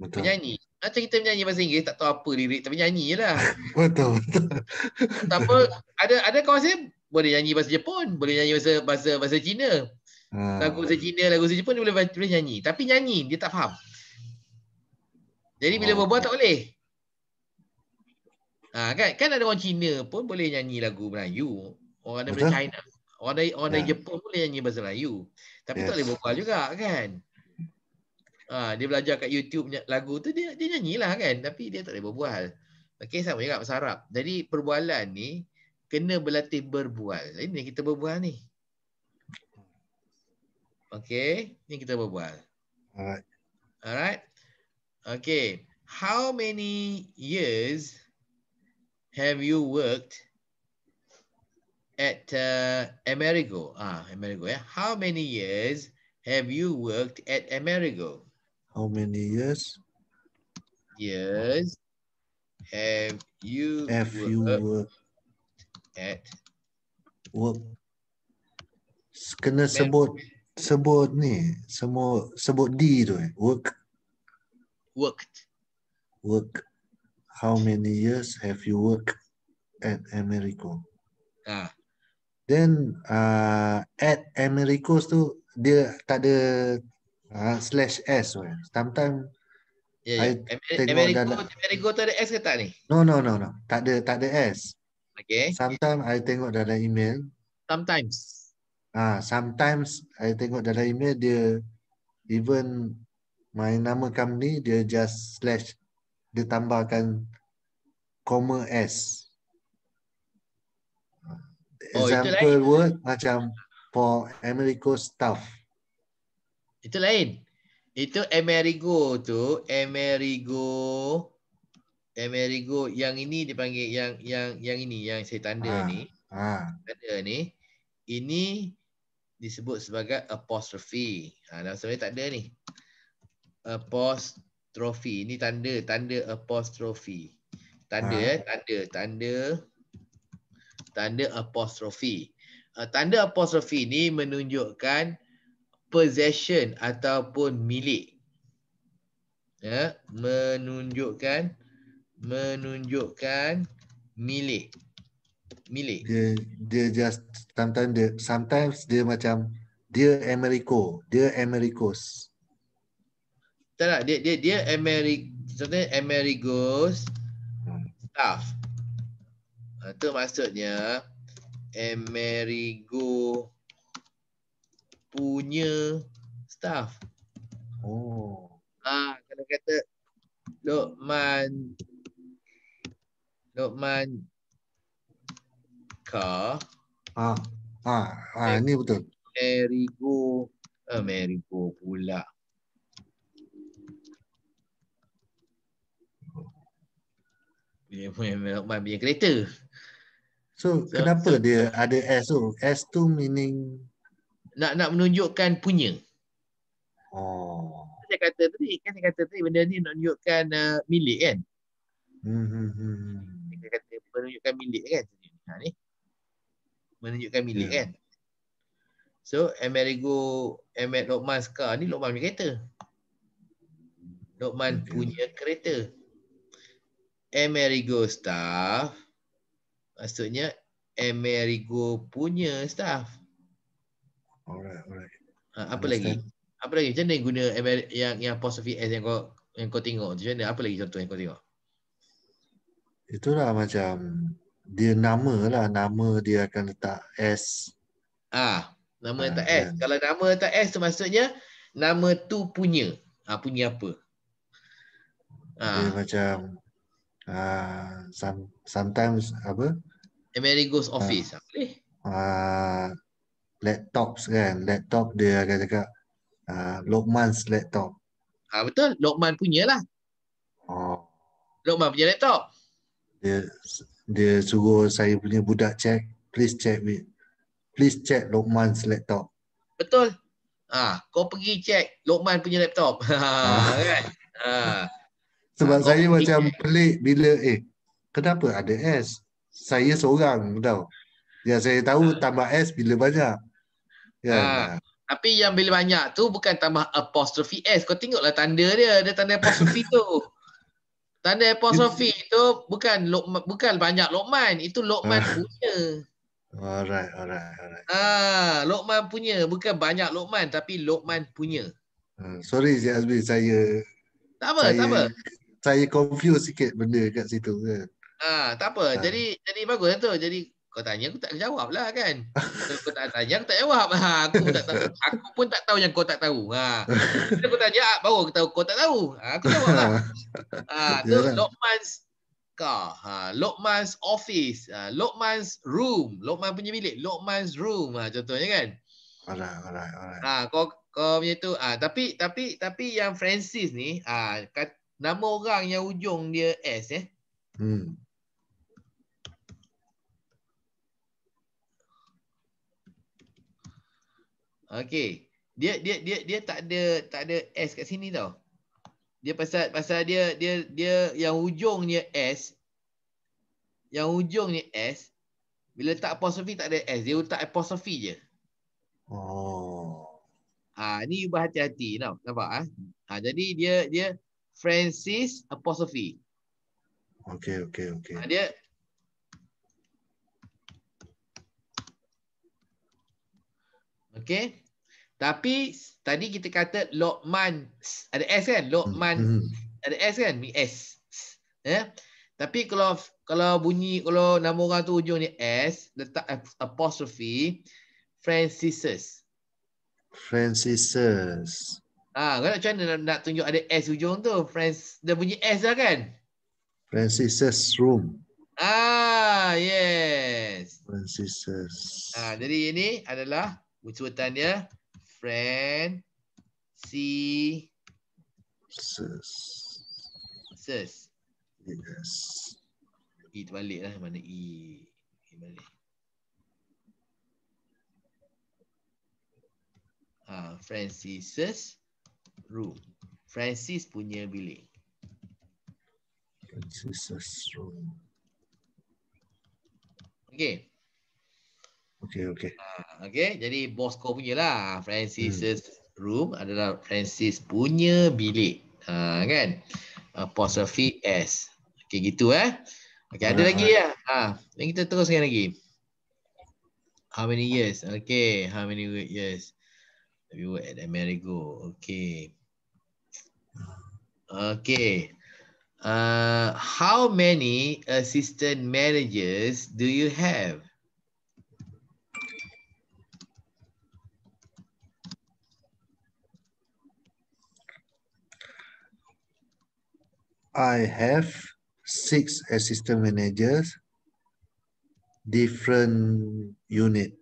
betul. menyanyi macam kita menyanyi bahasa Inggeris tak tahu apa lirik tapi nyanyi je lah betul betul tak apa ada ada kawan saya boleh nyanyi bahasa Jepun boleh nyanyi bahasa bahasa bahasa Cina ha. lagu bahasa Cina lagu bahasa Jepun dia boleh boleh nyanyi tapi nyanyi dia tak faham jadi bila oh. berbual tak boleh ha, kan kan ada orang Cina pun boleh nyanyi lagu Melayu orang ada China Orang dari, orang dari ya. Jepun boleh nyanyi bahasa Melayu. Tapi yes. tak boleh berbual juga kan. Ha, dia belajar kat YouTube lagu tu dia, dia nyanyilah kan. Tapi dia tak boleh berbual. Okay sama juga bahasa Arab. Jadi perbualan ni kena berlatih berbual. Ini kita berbual ni. Okay. Ini kita berbual. Alright. Alright. Okay. How many years have you worked at uh, Amerigo. Ah, Amerigo. Yeah. How many years have you worked at Amerigo? How many years? Years have you, have worked, you worked at work? Kena sebut sebut ni, semua sebut D tu. Eh, work. Worked. Work. How many years have you worked at Amerigo? Ah, Then uh, at Americos tu dia tak ada uh, slash S weh. Sometimes yeah, yeah. Ya. Americo, dalam... Americo tu ada S ke tak ni? No no no no. Tak ada tak ada S. Okay. Sometimes okay. I tengok dalam email. Sometimes. Ah, uh, sometimes I tengok dalam email dia even my nama company dia just slash dia tambahkan comma S. Oh, example oh, word macam for Amerigo stuff. Itu lain. Itu Amerigo tu, Amerigo Amerigo yang ini dipanggil yang yang yang ini yang saya tanda ha. ni. Ha. Tanda ni ini disebut sebagai apostrophe. Ha dalam sebenarnya tak ada ni. Apostrophe ini tanda tanda apostrophe. Tanda ha. eh, tanda tanda tanda apostrofi. Uh, ah, tanda apostrofi ini menunjukkan possession ataupun milik. Ya, menunjukkan menunjukkan milik. Milik. Dia, dia just sometimes dia, sometimes dia macam dia Americo, dia Americos. Tak, tak dia dia dia Ameri, contohnya Amerigos hmm. staff. Itu maksudnya Amerigo punya staff. Oh. Ah, kalau kata Lokman Lokman Ka. Ah, ah, ah ini eh, betul. Amerigo Amerigo pula. Ah, punya kereta. So, so kenapa so, dia ada S tu? S tu meaning nak nak menunjukkan punya. Oh. Saya kan kata tadi kan saya kata tadi benda ni nak menunjukkan uh, milik kan. Hmm hmm hmm. hmm. kata menunjukkan milik kan. Ha ni. Menunjukkan milik yeah. Hmm. kan. So Amerigo Emmet Lokman's car ni Lokman punya kereta. Lokman hmm, punya kereta. Amerigo staff maksudnya Amerigo punya staff. Alright, alright. Ha, apa lagi? Apa lagi? Macam mana guna Ameri- yang yang apostrophe S yang kau yang kau tengok? Macam mana? Apa lagi contoh yang kau tengok? Itulah macam dia nama lah. Nama dia akan letak S. Ah, nama ah, letak ha, S. Kalau nama letak S tu maksudnya nama tu punya. Ah, punya apa? Ah. Dia macam uh, some, sometimes apa? Emery goes ah. office. Uh, uh, laptops kan. Laptop dia akan cakap uh, Lokman's laptop. Ah uh, betul. Lokman punya lah. Oh. Lokman punya laptop. Dia, dia suruh saya punya budak check. Please check with. Please check Lokman's laptop. Betul. Ah, kau pergi check Lokman punya laptop. Ha, kan? Ha. Sebab ha, saya macam dia. pelik bila eh kenapa ada S? Saya seorang tau. Ya saya tahu ha. tambah S bila banyak. Ya. Ha. Tapi yang bila banyak tu bukan tambah apostrophe S. Kau tengoklah tanda dia, dia tanda apostrophe tu. Tanda apostrophe tu bukan lok bukan banyak Lokman, itu Lokman punya. Alright, alright, alright. Ah, Lokman punya, bukan banyak Lokman tapi Lokman punya. Sorry Zia Azmi, saya Tak apa, saya, tak apa saya confuse sikit benda kat situ kan. Ah, tak apa. Ha. Jadi jadi bagus tu. Jadi kau tanya aku tak jawab lah kan. kau tak tanya aku tak jawab. Ha, aku tak tahu. Aku pun tak tahu yang kau tak tahu. Ha. Bila aku tanya ah, baru aku tahu kau tak tahu. Ha, aku jawab lah. Ha, tu yeah. Lokman's car. Ha, Lokman's office. Ha, Lokman's room. Lokman punya bilik. Lokman's room. Ha, contohnya kan. Alright, alright, alright. Ha, kau kau punya tu. Ha, tapi tapi tapi yang Francis ni. Ha, kat, nama orang yang ujung dia S eh. Hmm. Okey. Dia dia dia dia tak ada tak ada S kat sini tau. Dia pasal pasal dia dia dia yang hujungnya S yang hujungnya S bila tak apostrophe tak ada S dia letak apostrophe je. Oh. Ah ha, ni you berhati-hati tau. Nampak ah. Ha? ha jadi dia dia Francis apostrophe. Okay, okay, okay. Ada. Okay. Tapi tadi kita kata Lokman ada S kan? Lokman mm -hmm. ada S kan? Mi S. Ya. Yeah? Tapi kalau kalau bunyi kalau nama orang tu hujung ni S letak apostrophe Francis. Francis. Ah, kau nak macam mana nak, tunjuk ada S hujung tu? Friends, dia bunyi S lah kan? Francis's room. Ah, yes. Francis's. Ah, ha, jadi ini adalah ucapan dia friend C sis. Sis. Yes. E terbaliklah mana E. E balik. Ah, Francis's room. Francis punya bilik. Francis's room. Okay. Okay, okay. Uh, ah, okay, jadi bos kau punya lah. Francis's hmm. room adalah Francis punya bilik. Uh, kan? Apostrophe S. Okay, gitu eh. Okay, ada uh, lagi ya. Ah, uh, uh. kita teruskan lagi. How many years? Okay, how many years? We were at Amerigo. Okay. Okay. Uh, how many assistant managers do you have? I have six assistant managers, different unit,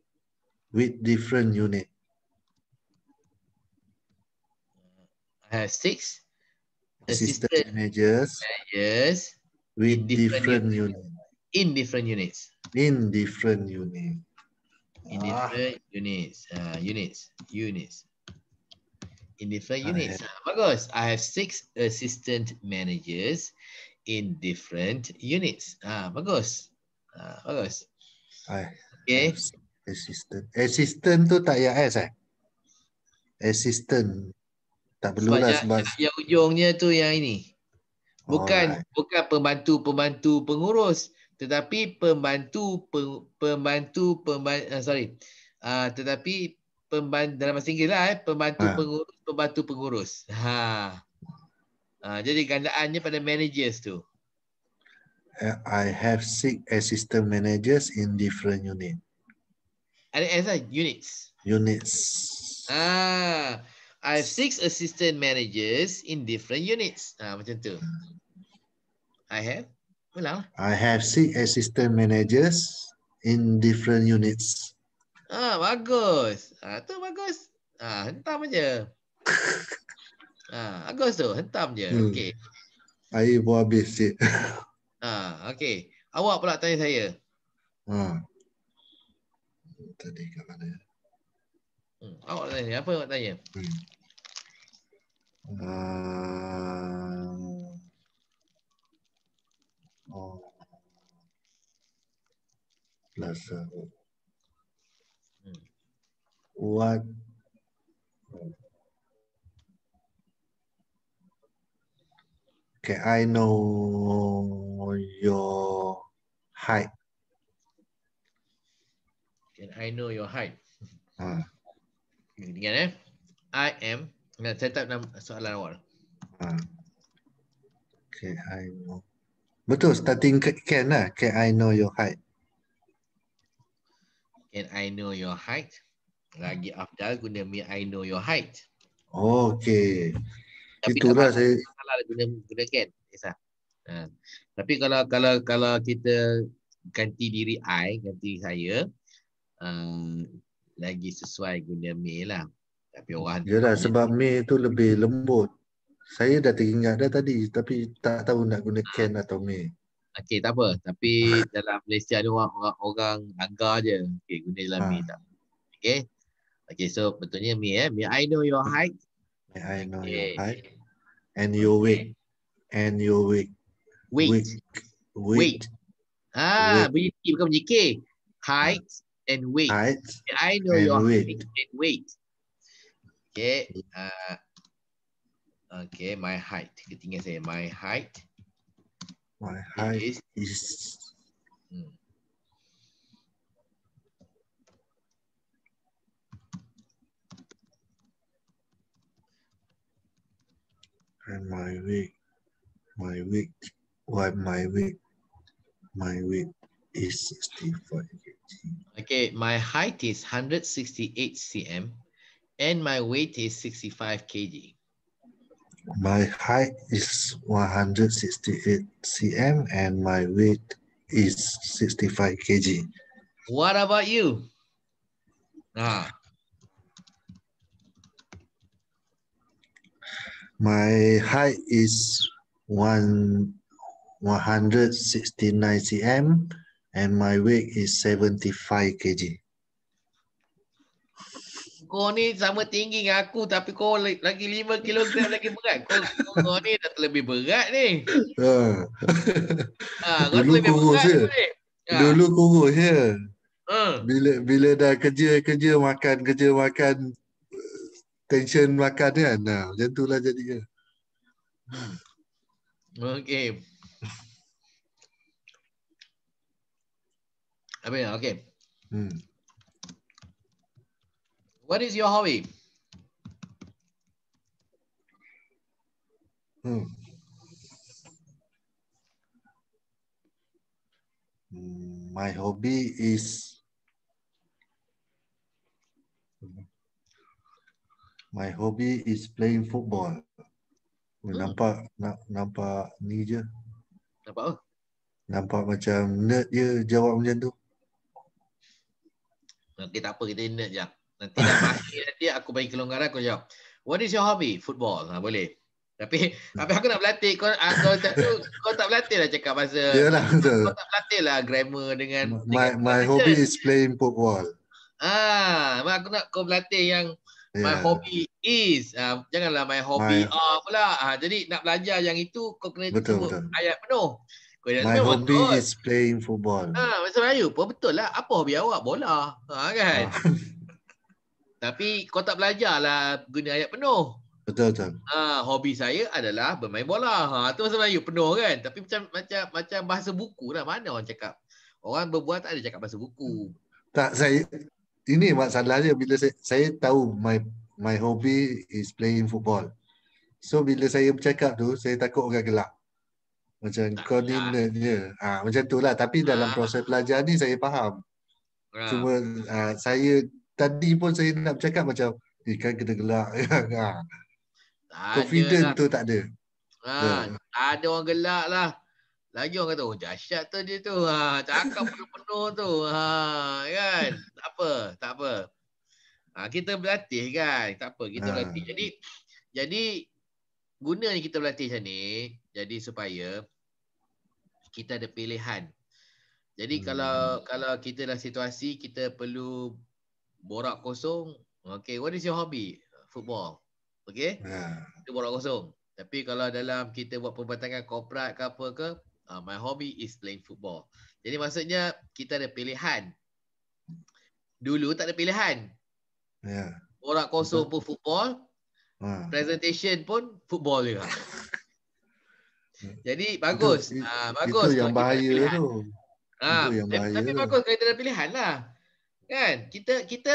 with different unit. I have six? assistant, assistant managers, managers with different, different units. In different units. In different units. In different units. Uh, units. Units. In different units. Have... Ah, bagus. I have six assistant managers in different units. Ah, bagus. Ah, bagus. I okay. Assistant. Assistant tu tak payah S eh? Assistant. Tak perlu lah sebab yang ujungnya tu yang ini. Bukan oh, right. bukan pembantu-pembantu pengurus, tetapi pembantu pembantu pembantu uh, eh, sorry. Uh, tetapi pembantu dalam bahasa Inggeris lah eh, pembantu ha. pengurus, pembantu pengurus. Ha. Uh, jadi gandaannya pada managers tu. Eh, I have six assistant managers in different unit. Ada as units. Units. Ah. I have six assistant managers in different units. Ah, macam tu. I have. Ulang. I have six assistant managers in different units. Ah, bagus. Ah, tu bagus. Ah, hentam aja. ah, bagus tu, hentam je. Hmm. Okey. Air buah habis je. ah, okey. Awak pula tanya saya. Ah. Tadi kat mana? 응. 아, 네, apa awak tanya? Hmm. Uh, oh. Plaza. Hmm. What Can I know your height? Can I know your height? Ah. Ini kan eh. I am. Nah, saya tak nama soalan awal. Ah. Okay, I know. Betul, starting can lah. Can I know your height? Can I know your height? Lagi afdal guna me I know your height. Oh, okay. Tapi Itulah saya. Salah lah, guna, guna can. Ha. Tapi kalau kalau kalau kita ganti diri I, ganti saya, um, lagi sesuai guna Mei lah. Tapi orang Yalah, sebab Mei tu lebih lembut. Saya dah teringat dah tadi tapi tak tahu nak guna Can atau Mei. Okey, tak apa. Tapi dalam Malaysia ni orang, orang, orang agar je. Okey, guna dalam ha. Ah. Mei tak. Okey. Okey, so betulnya Mei eh. Mei, I know your height. May I know okay. your height. And your weight. And your weight. Weight. Weight. Ah, weight. bunyi T bukan bunyi K. Height. Ha. and wait. I know your you're and wait. Okay. Uh, okay, my height. Ketinggian say, my height. My height is, is hmm. and my weight, my weight, why my weight, my weight is 65 Okay, my height is 168 cm and my weight is 65 kg. My height is 168 cm and my weight is 65 kg. What about you? Ah. My height is one, 169 cm and my weight is 75 kg. Kau ni sama tinggi dengan aku tapi kau lagi 5 kg lagi berat. Kau, kau ni dah lebih berat ni. Ha. Ha, kau Dulu lebih berat ni. Ha. Dulu kurus je. Ha. Bila, bila dah kerja-kerja makan, kerja makan, tension makan kan. Ha, macam tu lah jadinya. Okay. Apa ya? Okay. Hmm. What is your hobby? Hmm. hmm. My hobby is My hobby is playing football. Hmm. Nampak nak, nampak ni je. Nampak apa? Nampak macam nerd je jawab macam tu. Okay, tak apa, kita nerd je. Nanti dah pagi, nanti aku bagi kelonggaran, aku jawab, what is your hobby? Football. Ha, boleh. Tapi tapi aku nak berlatih. Kau, ah, kau, tak, tu, kau tak berlatih lah cakap masa. Yeah, lah, kau, tak berlatih lah grammar dengan... My, dengan my hobby is playing football. Ah, aku nak kau berlatih yang yeah. my hobby is. Ah, janganlah my hobby my... are pula. Ah, jadi nak belajar yang itu, kau kena betul, cuba betul. ayat penuh. Kau jangan My kata, hobby is playing football. Ha, masa Melayu pun betul lah. Apa hobi awak? Bola. Ha, kan? Ha. Tapi kau tak belajar lah guna ayat penuh. Betul, betul. Ha, hobi saya adalah bermain bola. Ha, tu masa Melayu penuh kan? Tapi macam macam macam bahasa buku lah. Mana orang cakap? Orang berbuat tak ada cakap bahasa buku. Tak, saya... Ini masalahnya bila saya, saya tahu my my hobby is playing football. So bila saya bercakap tu, saya takut orang gelak. Macam tak coordinate lah. Ah ha, Macam itulah. Tapi ha. dalam ah. proses belajar ni saya faham. Ha. Cuma ha, saya tadi pun saya nak cakap macam eh kan kena gelak. ha. Confident lah. tu tak ada. Ha. Ha. Ada orang gelak lah. Lagi orang kata, oh jasyat tu dia tu. Ha, cakap penuh-penuh tu. Ha, kan? Tak apa, tak apa. Ha, kita berlatih kan? Tak apa, kita ha. berlatih. Jadi, jadi guna gunanya kita berlatih macam ni, jadi supaya kita ada pilihan. Jadi hmm. kalau kalau kita dalam situasi kita perlu borak kosong, okay, what is your hobby? Football. Okay? Yeah. Ha. Itu borak kosong. Tapi kalau dalam kita buat perbatangan korporat ke apa ke, uh, my hobby is playing football. Jadi maksudnya kita ada pilihan. Dulu tak ada pilihan. Yeah. Borak kosong Betul. pun football. Yeah. Ha. Presentation pun football juga. Hmm. Jadi bagus. Itu, ha, ah, bagus. Itu yang bahaya tu. Ha, yang tapi, tapi bagus kalau kita dah pilihan lah. Kan? Kita kita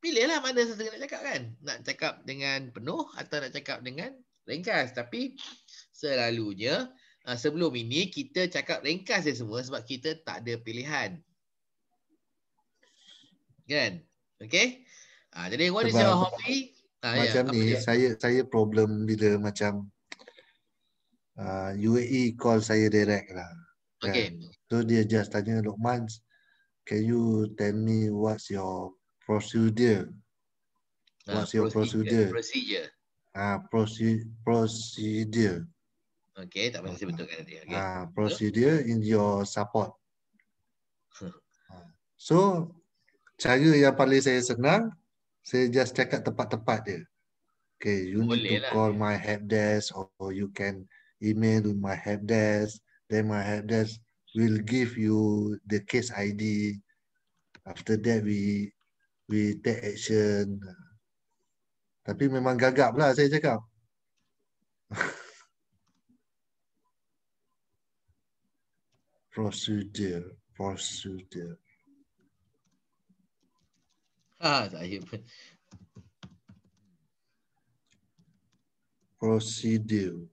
pilih lah mana sesuai nak cakap kan. Nak cakap dengan penuh atau nak cakap dengan ringkas. Tapi selalunya ah, sebelum ini kita cakap ringkas je semua sebab kita tak ada pilihan. Kan? Okay? Ha, jadi what is your hobby? Ha, macam ya, ni, saya saya problem bila macam uh, ah, UAE call saya direct lah. Kan? Okay. So dia just tanya Lokman, can you tell me what's your procedure? Uh, what's your procedure? Procedure. Ah, uh, proce procedure. Okay, tak payah saya kan dia. Okay. Ah, uh, procedure in your support. Ah, so, cara yang paling saya senang, saya just cakap tempat-tempat dia. Okay, you Boleh need to lah. call my help desk or you can email with my help desk. Then my help desk will give you the case ID. After that, we we take action. Tapi memang gagap lah saya cakap. procedure, procedure. Ah, saya pun. Procedure.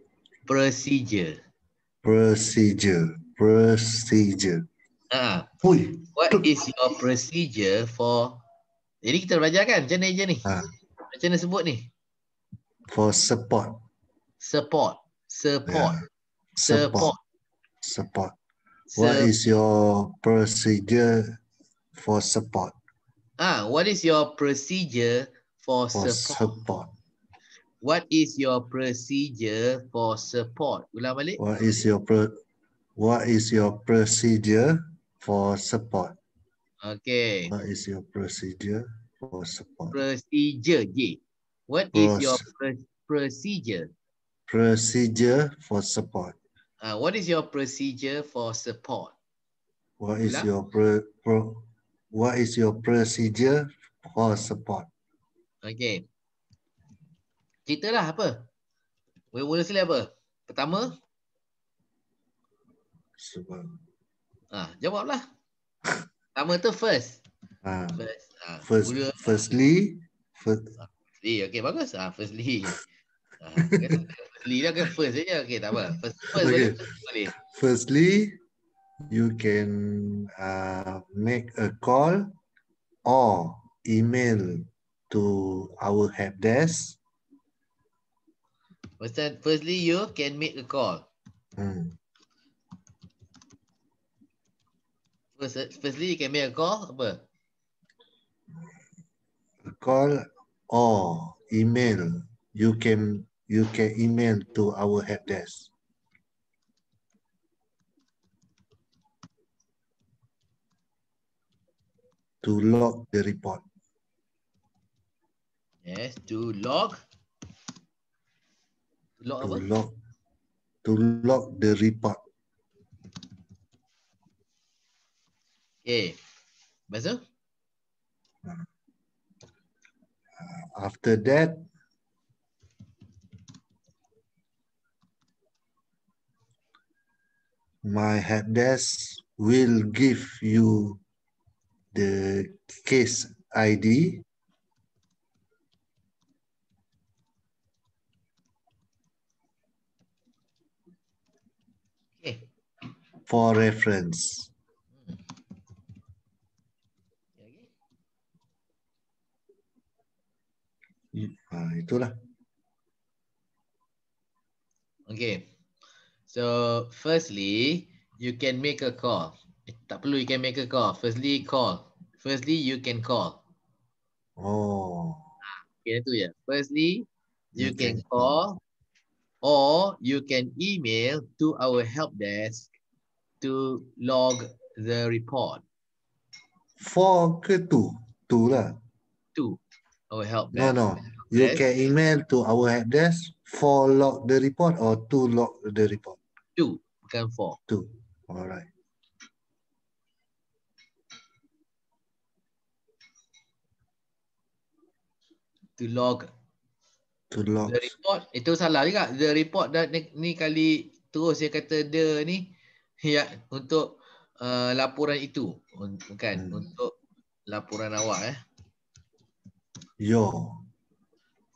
procedure. Procedure. Procedure. Ah. Uh, what is your procedure for Jadi kita belajar kan jenis-jenis. ni? Ha. Macam mana sebut ni? For support. Support. Support. Yeah. Support. Support. What Sup is your procedure for support? Ah, uh, what is your procedure for, for support? support? What is your procedure for support? Ulang balik. What is your pro What is your procedure for support? Okay. What is your procedure for support? Procedure J. What is your pr procedure? Procedure for support. Uh, what is your procedure for support? What is Ulang. your pro, pro What is your procedure for support? Okay. lah apa? Boleh mula sekali apa? Pertama? Sebab. Ah, ha, jawablah. Pertama tu first. Ha. first. Ha, first firstly. First. Ha, okay, bagus. Ah, ha, firstly. Ha, firstly dah ke first saja. Okay, tak apa. First, first okay. boleh. Firstly, you can uh, make a call or email to our help desk First, firstly, you can make a call. Mm. First, firstly, you can make a call. Apa? Call or email. You can you can email to our help desk. To log the report. Yes, to log Log to apa? log to log the report. Okay. Lepas tu? Uh, after that, my help desk will give you the case ID for reference. Ha, itulah. Okay. So, firstly, you can make a call. Eh, tak perlu, you can make a call. Firstly, call. Firstly, you can call. Oh. Okay, itu ya. Firstly, you, you can, can call, call or you can email to our help desk to log the report. For ke tu? Tu lah. Tu. Our help desk. No, no. You desk. can email to our help desk for log the report or to log the report. Tu. Bukan for. Tu. Alright. To log. To log. The report. Itu salah juga. The report dah ni, ni kali terus dia kata dia ni ya untuk uh, laporan itu bukan hmm. untuk laporan awak eh yo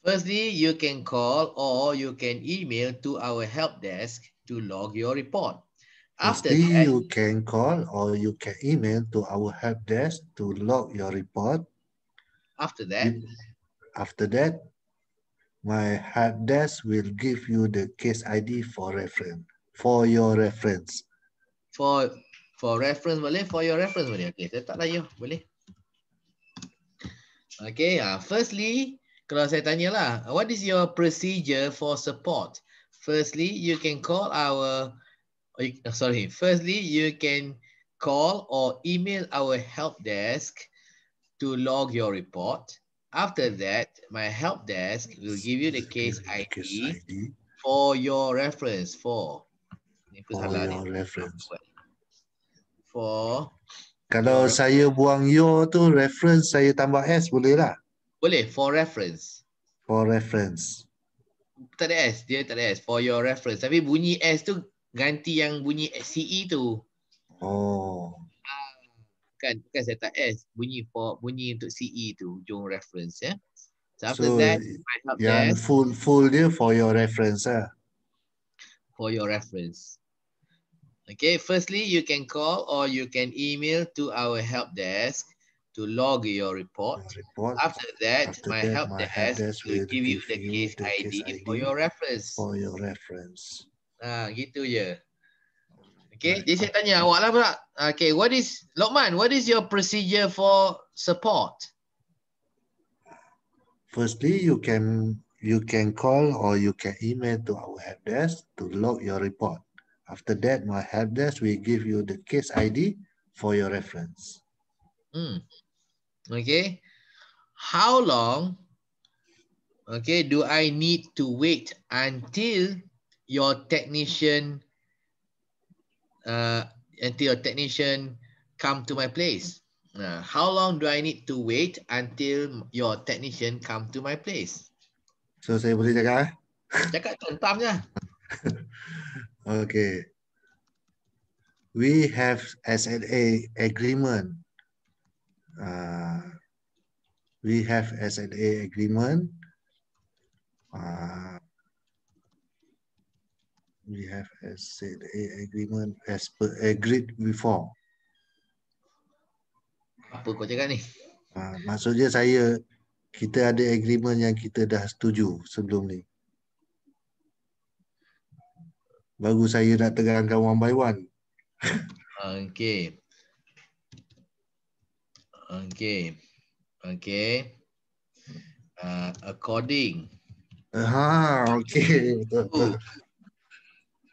firstly you can call or you can email to our help desk to log your report after firstly, that, you can call or you can email to our help desk to log your report after that after that My help desk will give you the case ID for reference for your reference. for for reference boleh, for your reference boleh. Okay, saya tak layu, boleh. Okay, uh, firstly, kalau saya tanyalah, what is your procedure for support? Firstly, you can call our, oh, oh, sorry, firstly, you can call or email our help desk to log your report. After that, my help desk will give you the case ID, for your reference for. ni for salah ni. Oh, reference for kalau for saya reference. buang yo tu reference saya tambah s boleh lah boleh for reference for reference tak ada s dia tak ada s for your reference tapi bunyi s tu ganti yang bunyi ce tu oh ah, kan bukan saya tak s bunyi for bunyi untuk ce tu hujung reference ya So after that, yang full full dia for your reference ah. For your reference. Okay, firstly, you can call or you can email to our help desk to log your report. report. After that, After my, that, help, my desk help desk will give you the case, the case ID, for your reference. For your reference. Ah, gitu ya. Okay, right. jadi saya tanya awak lah pula. Okay, what is, Lokman, what is your procedure for support? Firstly, you can you can call or you can email to our help desk to log your report. After that, my help desk will give you the case ID for your reference. Hmm. Okay. How long? Okay. Do I need to wait until your technician? Uh, until your technician come to my place. Uh, how long do I need to wait until your technician come to my place? So saya boleh cakap? Eh? Cakap tentangnya. Okay. We have SLA agreement. Uh, we have SLA agreement. Uh, we have SLA agreement as per agreed before. Apa kau cakap ni? Uh, maksudnya saya, kita ada agreement yang kita dah setuju sebelum ni baru saya nak terangkan one by one. Okey. Okey. Okey. Uh, according. Ha, okey.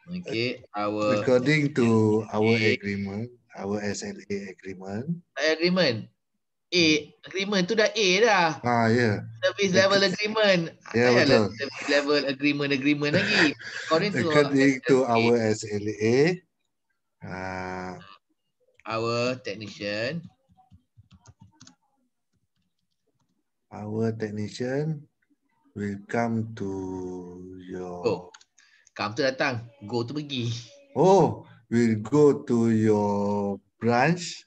Okey, our according to our agreement, our SLA agreement. Agreement. A agreement tu dah A dah. Ha ah, ya. Yeah. Service level agreement. Ya yeah, betul. Service level agreement agreement lagi. According to, According to our SLA. Ha uh, our technician our technician will come to your oh. Come tu datang, go tu pergi. Oh, will go to your branch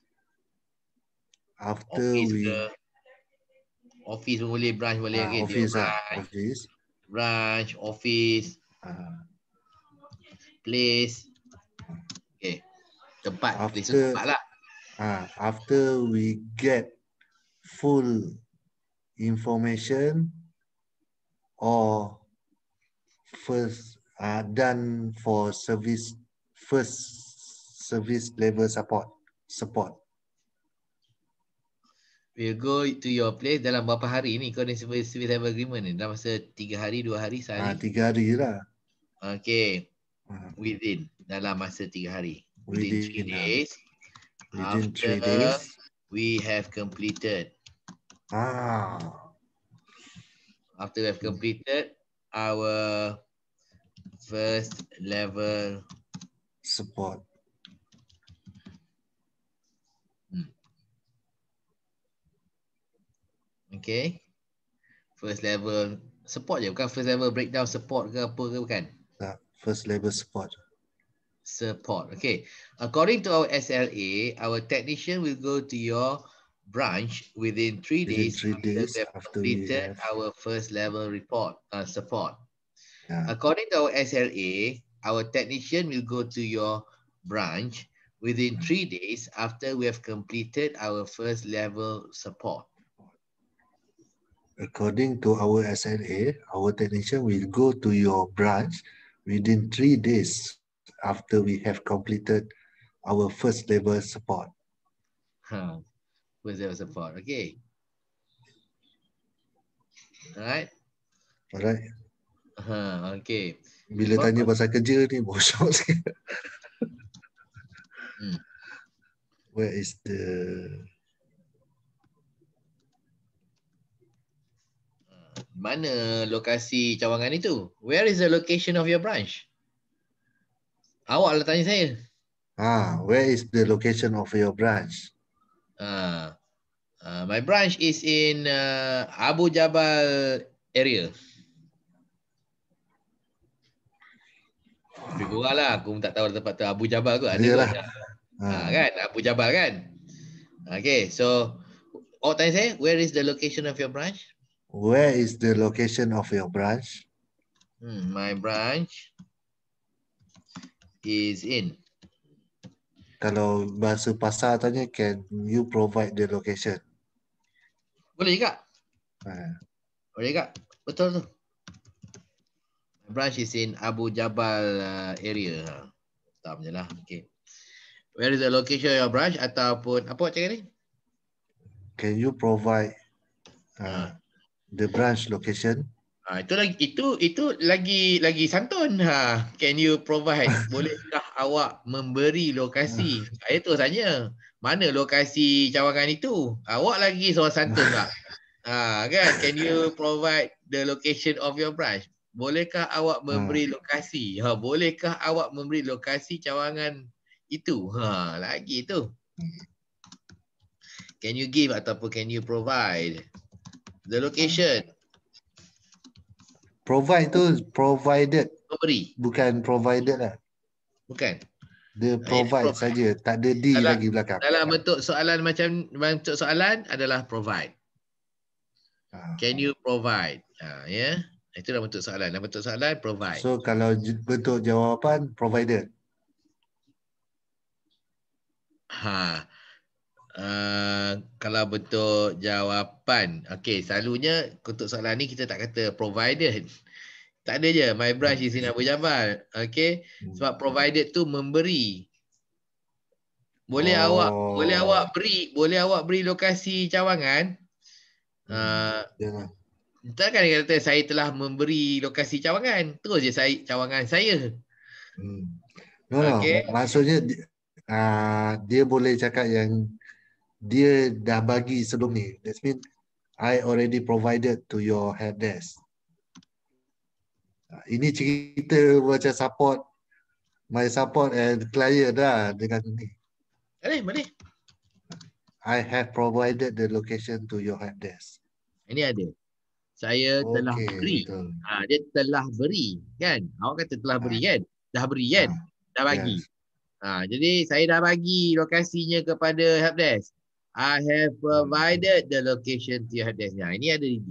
after office we ke? office pun boleh branch boleh ah, okay, office, lah. branch. office branch office ah. place okay tempat after, place tempat lah ah, after we get full information or first uh, done for service first service level support support we go to your place dalam berapa hari ni kau ni civil, civil service agreement ni dalam masa tiga hari dua hari sehari ha, Tiga hari lah okay hmm. within dalam masa tiga hari within three days within 3 days, days we have completed ah after we have completed our first level support Okay. First level support je bukan first level breakdown support ke apa ke bukan? Tak, first level support. Support. Okay. According to our SLA, our technician will go to your branch within three within days, three after days after completed have... our first level report uh, support. Yeah. According to our SLA, our technician will go to your branch within three days after we have completed our first level support. according to our SLA, our technician will go to your branch within three days after we have completed our first level support. Huh. Hmm. First level support, okay. Alright. Alright. Huh, hmm, okay. Bila Bapa. tanya pasal kerja ni, bosok sikit. hmm. Where is the... mana lokasi cawangan itu? Where is the location of your branch? Awak lah tanya saya. Ah, where is the location of your branch? Ah, uh, my branch is in uh, Abu Jabal area. Lebih kurang lah. Aku tak tahu tempat tu Abu Jabal kot. Ada lah. Ha. kan? Abu Jabal kan? Okay. So, awak tanya saya, where is the location of your branch? Where is the location of your branch? Hmm, my branch is in. Kalau bahasa pasar tanya, can you provide the location? Boleh juga. Uh. Boleh juga. Betul tu. My branch is in Abu Jabal uh, area. Tak je lah. Okay. Where is the location of your branch? Ataupun, apa cakap ni? Can you provide... uh. Ha the branch location. Ha, itu lagi itu itu lagi lagi santun. Ha, can you provide? Bolehkah awak memberi lokasi? Ha. Ah. Itu tanya. Mana lokasi cawangan itu? Ha, awak lagi seorang santun tak? Ha, kan? Can you provide the location of your branch? Bolehkah awak memberi ha. lokasi? Ha, bolehkah awak memberi lokasi cawangan itu? Ha, lagi tu. Hmm. Can you give ataupun can you provide? the location. Provide tu provided. Beri. Bukan provided lah. Bukan. The eh, provide uh, saja, tak ada D dalam, lagi belakang. Dalam bentuk soalan macam bentuk soalan adalah provide. Ah. Can you provide? Uh, ya. Yeah? Itu dalam bentuk soalan. Dalam bentuk soalan provide. So kalau bentuk jawapan provided. Ha. Eh, kalau betul jawapan. Okey, selalunya untuk soalan ni kita tak kata provided. Tak ada je. My brush is in Abu Jabal. Okey. Sebab provided tu memberi. Boleh oh. awak boleh awak beri, boleh awak beri lokasi cawangan. Ah. Uh, Jangan. Entah kan kata saya telah memberi lokasi cawangan. Terus je saya cawangan saya. Hmm. No, okay. no. Maksudnya uh, dia boleh cakap yang dia dah bagi sebelum ni. That means I already provided to your help desk. Ah, ini cerita macam support my support and client dah dengan ini. Mari, mari. I have provided the location to your help desk. Ini ada. Saya telah okay, beri. Ha, dia telah beri kan. Awak kata telah beri ah. kan. Dah beri kan. Dah bagi. Yes. Ha, jadi saya dah bagi lokasinya kepada help desk. I have provided the location to your desk. Nah, ini ada di D.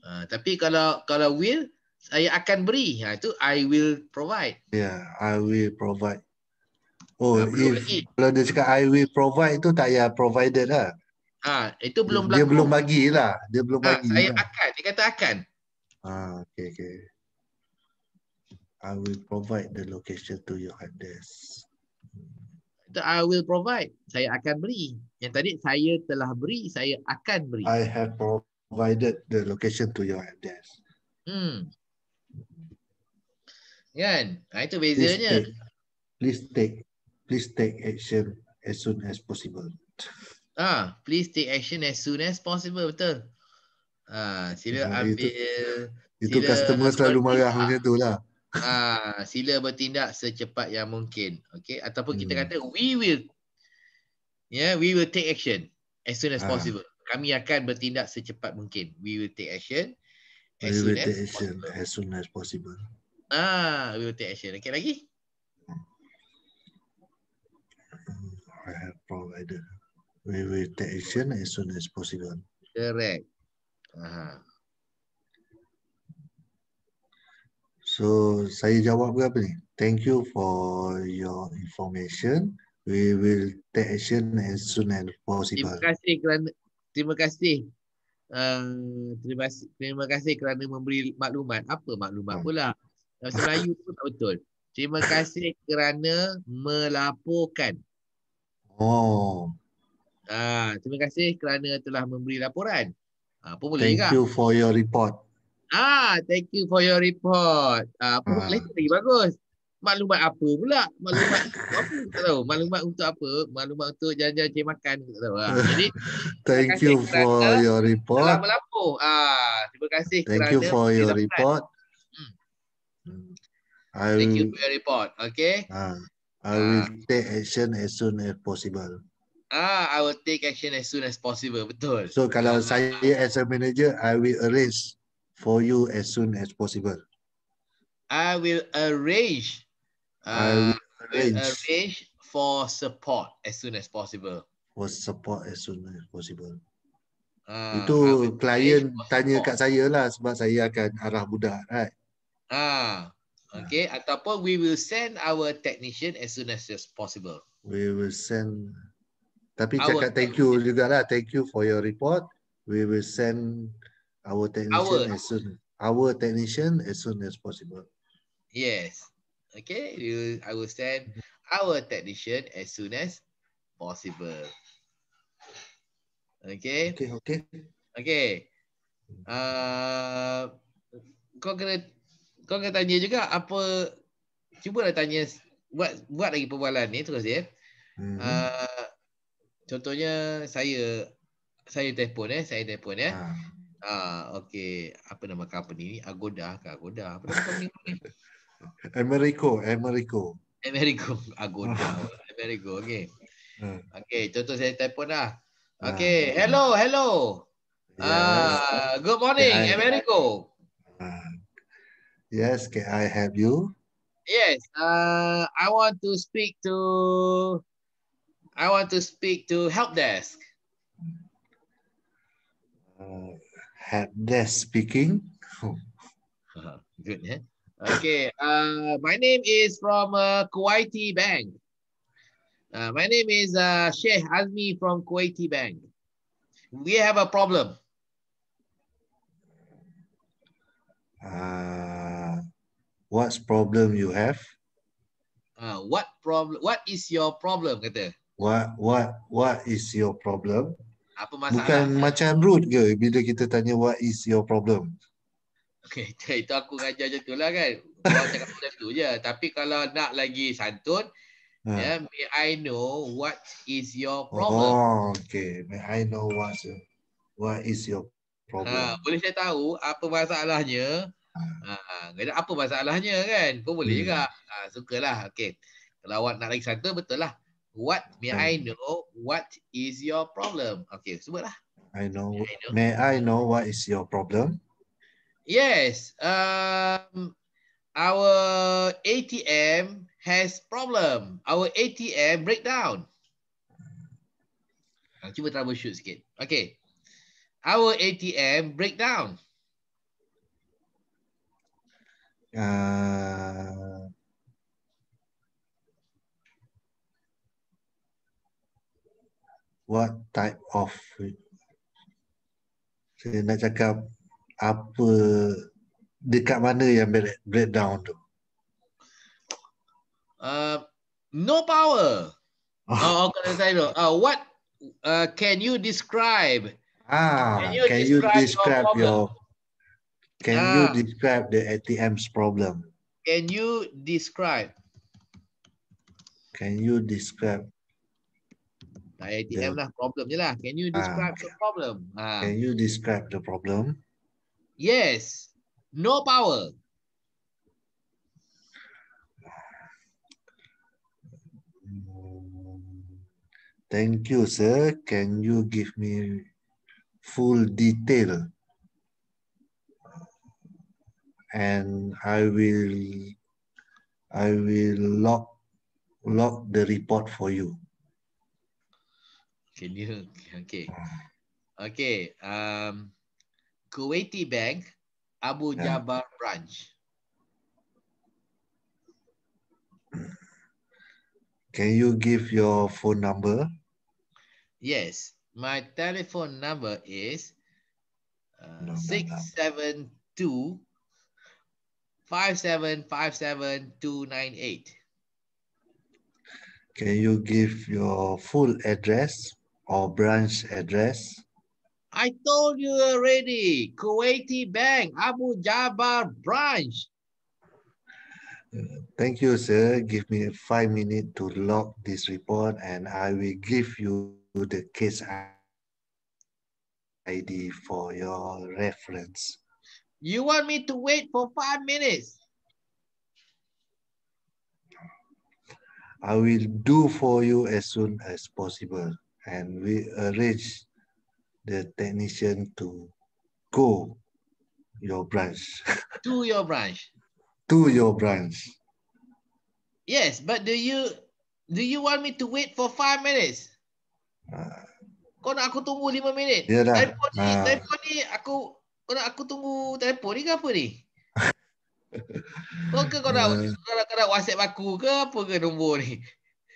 Uh, ha, tapi kalau kalau will, saya akan beri. Ha, itu I will provide. Yeah, I will provide. Oh, uh, if, kalau dia cakap I will provide itu tak payah provided lah. Ha, itu belum dia, dia belum bagi lah. Dia belum ha, bagi. Saya lah. akan. Dia kata akan. Ah, okay, okay. I will provide the location to your address. I will provide. Saya akan beri. Yang tadi saya telah beri, saya akan beri. I have provided the location to your address. Hmm. Kan? Nah, itu bezanya. Please take, please take please take action as soon as possible. Ah, please take action as soon as possible. Betul. Ah, sila ambil. Itu, itu customer selalu marah macam tu lah. Ah, sila bertindak secepat yang mungkin. Okay, ataupun kita hmm. kata we will, yeah, we will take action as soon as uh. possible. Kami akan bertindak secepat mungkin. We will take action. As we will take action as soon as possible. Ah, we will take action. Okay, lagi? Hmm, I have provided. We will take action as soon as possible. Correct. Aha. So saya jawab ke apa ni? Thank you for your information. We will take action as soon as possible. Terima kasih kerana terima kasih. Uh, terima terima kasih kerana memberi maklumat. Apa maklumat hmm. pula? Bahasa Melayu pun tak betul. Terima kasih kerana melaporkan. Oh. Ah, uh, terima kasih kerana telah memberi laporan. Ah, uh, apa boleh Thank juga. you for your report. Ah, thank you for your report. Ah, apa ah. Lateri, bagus. Maklumat apa pula? Maklumat apa tak tahu. Maklumat untuk apa? Maklumat untuk jalan-jalan cik makan tak tahu. Ah. Jadi thank you for kerana your report. Lama lampu. Ah, terima kasih thank kerana Thank you for your report. Hmm. I thank you for your report. Okay. Ah, I ah. will ah. take action as soon as possible. Ah, I will take action as soon as possible. Betul. So kalau ah. saya as a manager, I will arrange for you as soon as possible. I will arrange, I uh, will arrange, will arrange for support as soon as possible. For support as soon as possible. Uh, Itu klien tanya kat saya lah sebab saya akan arah budak. Right? Ah, okay. Ah. Ataupun we will send our technician as soon as possible. We will send. Tapi cakap thank you juga lah. Thank you for your report. We will send our technician our. as soon our technician as soon as possible. Yes. Okay. We will, I will send mm-hmm. our technician as soon as possible. Okay. Okay. Okay. Okay. Uh, kau kena kau kena tanya juga apa cuba nak lah tanya buat buat lagi perbualan ni terus ya. Mm -hmm. uh, contohnya saya saya telefon eh, saya telefon ya. Ah. Ah, okey. Apa nama company ni? Agoda ke Agoda? Apa nama company ni? Americo, Americo. Americo, Agoda. Ah. Americo, okay. Hmm. Okay, contoh saya telefon lah. Ah. Okay, ah. hello, hello. Yes. Uh, good morning, can Americo. I... yes, can I have you? Yes, uh, I want to speak to... I want to speak to help desk. had speaking. Uh-huh. Good, eh? Okay, uh, my name is from uh, Kuwaiti Bank. Uh, my name is uh, Sheikh Azmi from Kuwaiti Bank. We have a problem. Uh, what's problem you have? Uh, what problem? What is your problem? Kata. What what what is your problem? apa masalah bukan kan? macam rude ke bila kita tanya what is your problem okey itu aku ngajar je tu lah kan kau cakap macam tu je tapi kalau nak lagi santun ha. yeah, may i know what is your oh, problem oh okey may i know what what is your problem ha, boleh saya tahu apa masalahnya ha, ha apa masalahnya kan kau boleh yeah. Hmm. juga ha, sukalah okey kalau awak nak lagi santun betul lah What may I hmm. know? What is your problem? Okay, sebutlah. I know. May I know, may I know what is your problem? Yes. Um, our ATM has problem. Our ATM breakdown. I'll ah, cuba troubleshoot sikit. Okay. Our ATM breakdown. Uh, what type of saya nak cakap apa dekat mana yang breakdown tu? Uh, no power. Oh, oh, oh saya tu. Uh, what uh, can you describe? Ah, can you can describe, you describe your, Can ah. you describe the ATM's problem? Can you describe? Can you describe IITM yeah. lah problem je lah. Can you ah. describe the problem? Ah. Can you describe the problem? Yes. No power. Thank you, sir. Can you give me full detail? And I will I will log log the report for you. Can you? Okay. Okay. Um, Kuwaiti Bank, Abu yeah. Jabbar branch. Can you give your phone number? Yes. My telephone number is uh, no, Can you give your full address? or branch address? I told you already, Kuwaiti Bank, Abu Jabbar branch. Thank you, sir. Give me five minutes to log this report and I will give you the case ID for your reference. You want me to wait for five minutes? I will do for you as soon as possible and we arrange the technician to go your branch. to your branch. to your branch. Yes, but do you do you want me to wait for five minutes? Uh, kau nak aku tunggu lima minit? Yalah, telefon ni, uh, telefon ni aku kau nak aku tunggu telefon ni ke apa ni? kau ke kau nak, uh, kau nak, kau nak WhatsApp aku ke apa ke nombor ni?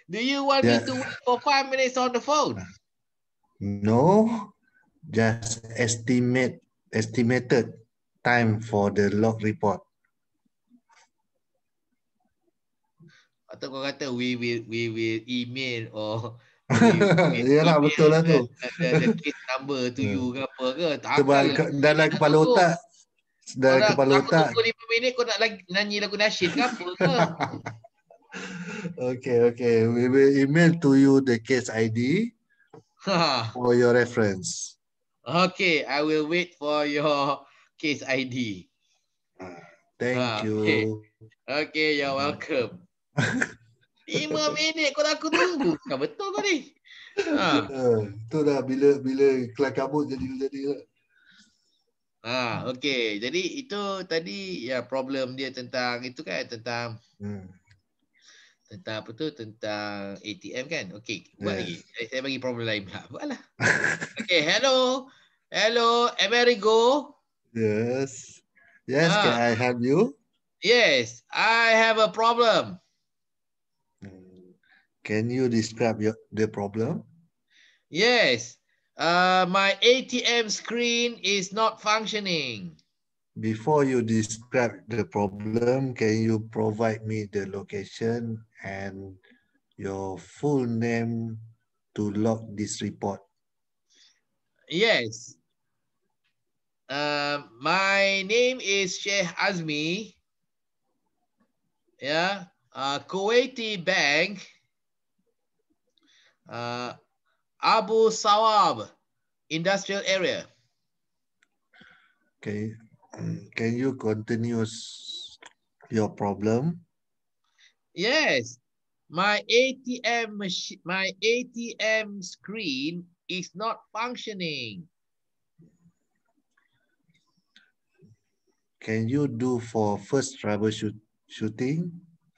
Do you want yeah. me to wait for five minutes on the phone? No, just estimate estimated time for the log report. Atau kau kata we will we will email or Ya lah betul lah tu. Ada case number tu you ke apa ke? Tak Sebab dalam kepala, otak, dalam kepala otak dalam kepala otak. Kalau kau nak lagi nyanyi lagu nasyid ke apa ke? okay, okay. We will email to you the case ID for your reference. Okay, I will wait for your case ID. Thank uh, you. Okay. okay, you're mm-hmm. welcome. Lima minit kau aku tunggu. Kau betul kau ni. Ha. Itu ah, dah bila bila kelas kabut jadi jadi lah. Ah, ha, okey. Jadi itu tadi ya problem dia tentang itu kan tentang hmm tentang apa tu tentang ATM kan okay, buat yeah. lagi eh, saya bagi problem lain pula lah. Okay, hello hello Amerigo yes yes uh, can i help you yes i have a problem can you describe your the problem yes uh my ATM screen is not functioning before you describe the problem, can you provide me the location and your full name to log this report? Yes. Uh, my name is Sheikh Azmi. Yeah. Uh, Kuwaiti Bank. Uh, Abu Sawab Industrial Area. Okay, Mm, can you continue your problem? Yes. My ATM machine, my ATM screen is not functioning. Can you do for first troubleshooting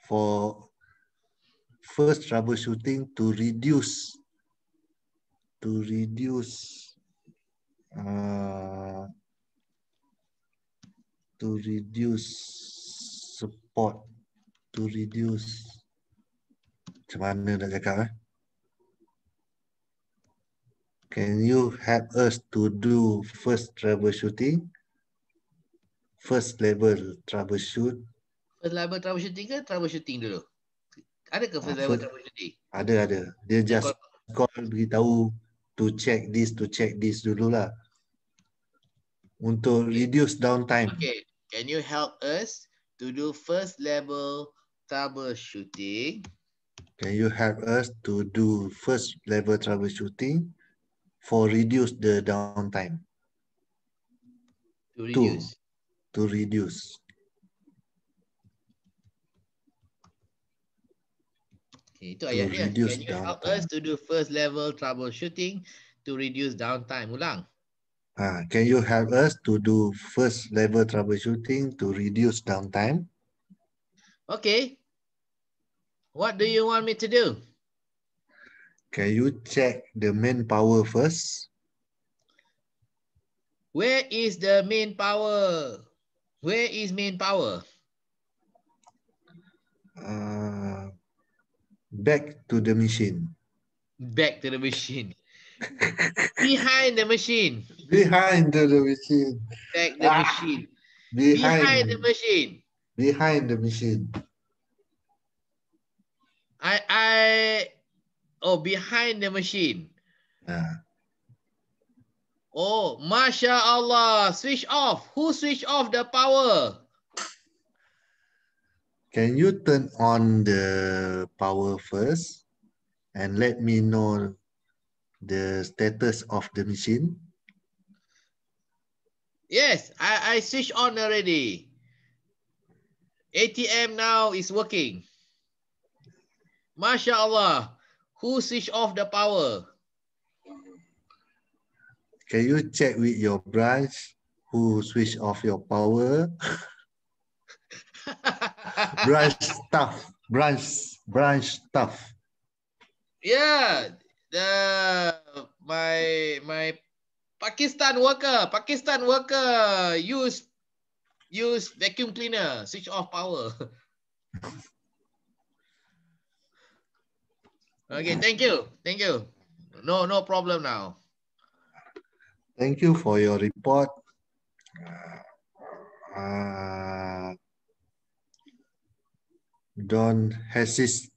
for first troubleshooting to reduce to reduce uh, to reduce support to reduce macam mana nak cakap eh can you help us to do first troubleshooting first level troubleshoot first level troubleshooting ke troubleshooting dulu ada ke first ah, level troubleshooting ada ada dia just call beritahu to check this to check this dululah untuk reduce downtime okay can you help us to do first level troubleshooting? Can you help us to do first level troubleshooting for reduce the downtime? To reduce. To, to reduce. Itu ayatnya. Can you help downtime. us to do first level troubleshooting to reduce downtime? Ulang. Uh, can you help us to do first level troubleshooting to reduce downtime? Okay. What do you want me to do? Can you check the manpower first? Where is the main power? Where is main power? Uh, back to the machine. Back to the machine. Behind the machine behind the machine. Back the ah, machine. Behind, behind the machine. Behind the machine. I I oh behind the machine. Yeah. Oh, Masha Allah, switch off. Who switch off the power? Can you turn on the power first and let me know the status of the machine? Yes, I, I switch on already. ATM now is working. MashaAllah, Allah. Who switch off the power? Can you check with your branch who switch off your power? branch staff, branch, branch staff. Yeah, the my my Pakistan worker, Pakistan worker, use use vacuum cleaner, switch off power. okay, thank you, thank you. No, no problem now. Thank you for your report. Uh, uh don't hesitate.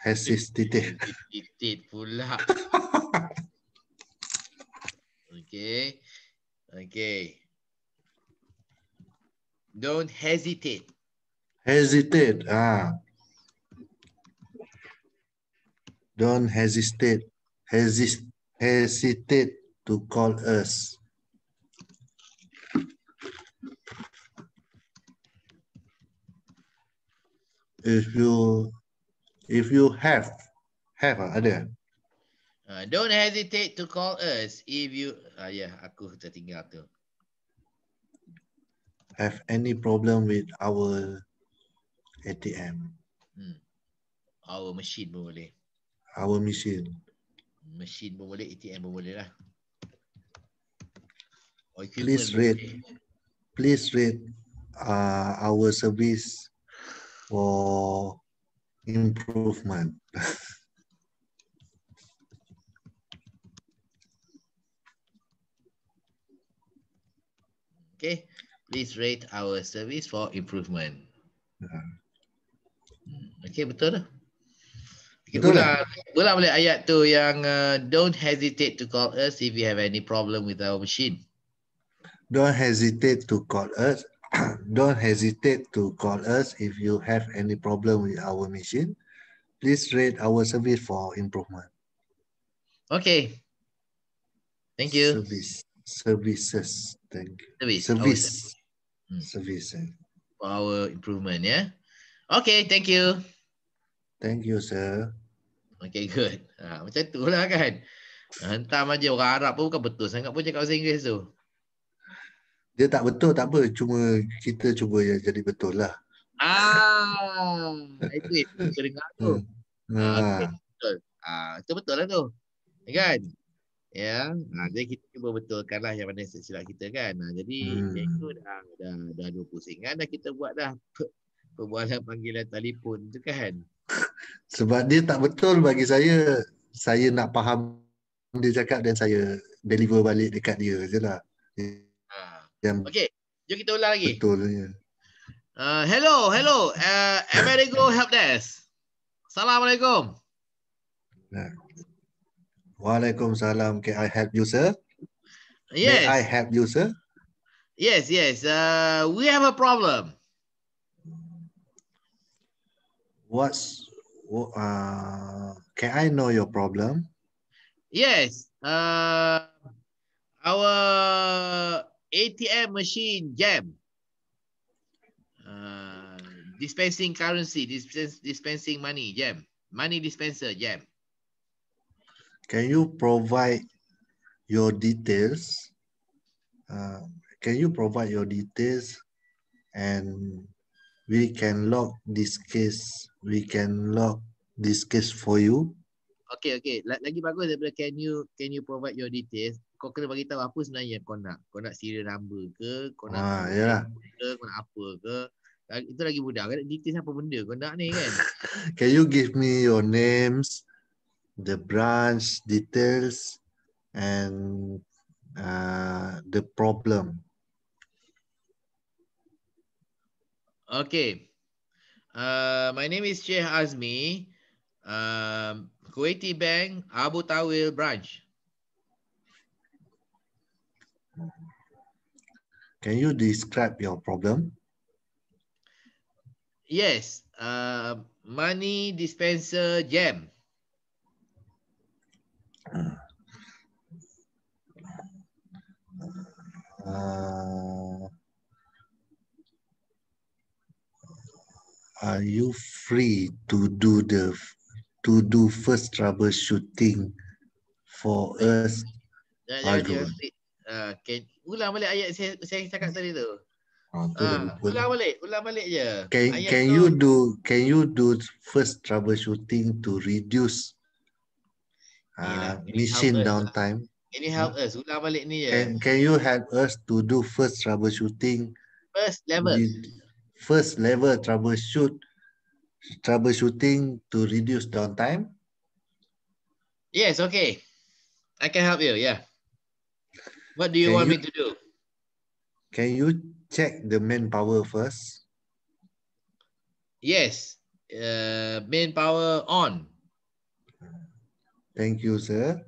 Hesitate. Hesitate pula. Okay. Okay. Don't hesitate. Hesitate. Ah. Don't hesitate. Hesit hesitate to call us. If you if you have have ah, ada Uh, don't hesitate to call us if you uh, yeah, aku tertinggal tu have any problem with our ATM hmm. our machine boleh our machine machine boleh ATM boleh lah please read, please read uh, our service for improvement Okay, please rate our service for improvement. Hmm, okay, betul dah. betul dah. ulang ayat tu yang uh, don't hesitate to call us if you have any problem with our machine. Don't hesitate to call us. don't hesitate to call us if you have any problem with our machine. Please rate our service for improvement. Okay. Thank you. Service. Services. thing. Service. Service. Oh, service. Hmm. service. Eh. Power improvement, yeah. Okay, thank you. Thank you, sir. Okay, good. Ha, macam tu lah kan. Hentam aja orang Arab pun bukan betul sangat pun cakap bahasa Inggeris tu. Dia tak betul tak apa. Cuma kita cuba yang jadi betul lah. Ah, itu yang kita dengar tu. Hmm. Ah, ah. Ah, itu betul lah tu. Kan? ya ha, jadi hmm. kita cuba betulkanlah yang mana sila kita kan Nah, jadi hmm. itu dah dah dah dua pusingan dah kita buat dah perbualan panggilan telefon tu kan sebab dia tak betul bagi saya saya nak faham dia cakap dan saya deliver balik dekat dia je lah. Ha. Okay. Jom kita ulang lagi. Betul. Ya. Uh, hello, hello. Uh, Amerigo Help Desk. Assalamualaikum. Nah. Walaikum salam. Can I help you, sir? Yes. May I help you, sir? Yes, yes. Uh, we have a problem. What's uh, can I know your problem? Yes. Uh, our ATM machine jam. Uh, dispensing currency, dispens dispensing money, jam. Money dispenser, jam. can you provide your details? Uh, can you provide your details and we can lock this case. We can lock this case for you. Okay, okay. Lagi bagus daripada can you can you provide your details. Kau kena bagi tahu apa sebenarnya yang kau nak. Kau nak serial number ke? Kau nak ha, yalah. Ke, kau nak apa ke? Itu lagi mudah. Details apa benda kau nak ni kan? can you give me your names? the branch details and uh, the problem. Okay. Uh, my name is Sheikh Azmi, um, Kuwaiti Bank, Abu Tawil branch. Can you describe your problem? Yes, uh, money dispenser jam. Uh, are you free to do the to do first troubleshooting for us? Jangan, jangan, jangan. Uh, ulang balik ayat saya, saya cakap tadi tu. Uh, uh, ulang balik, ulang balik je. Can can you do can you do first troubleshooting to reduce Yeah, machine downtime. Can you help hmm. us? Ulang balik ni ya. Can, can you help us to do first troubleshooting? First level. First level troubleshoot troubleshooting to reduce downtime? Yes, okay. I can help you, yeah. What do you can want you, me to do? Can you check the main power first? Yes. Uh, power on. Thank you, sir.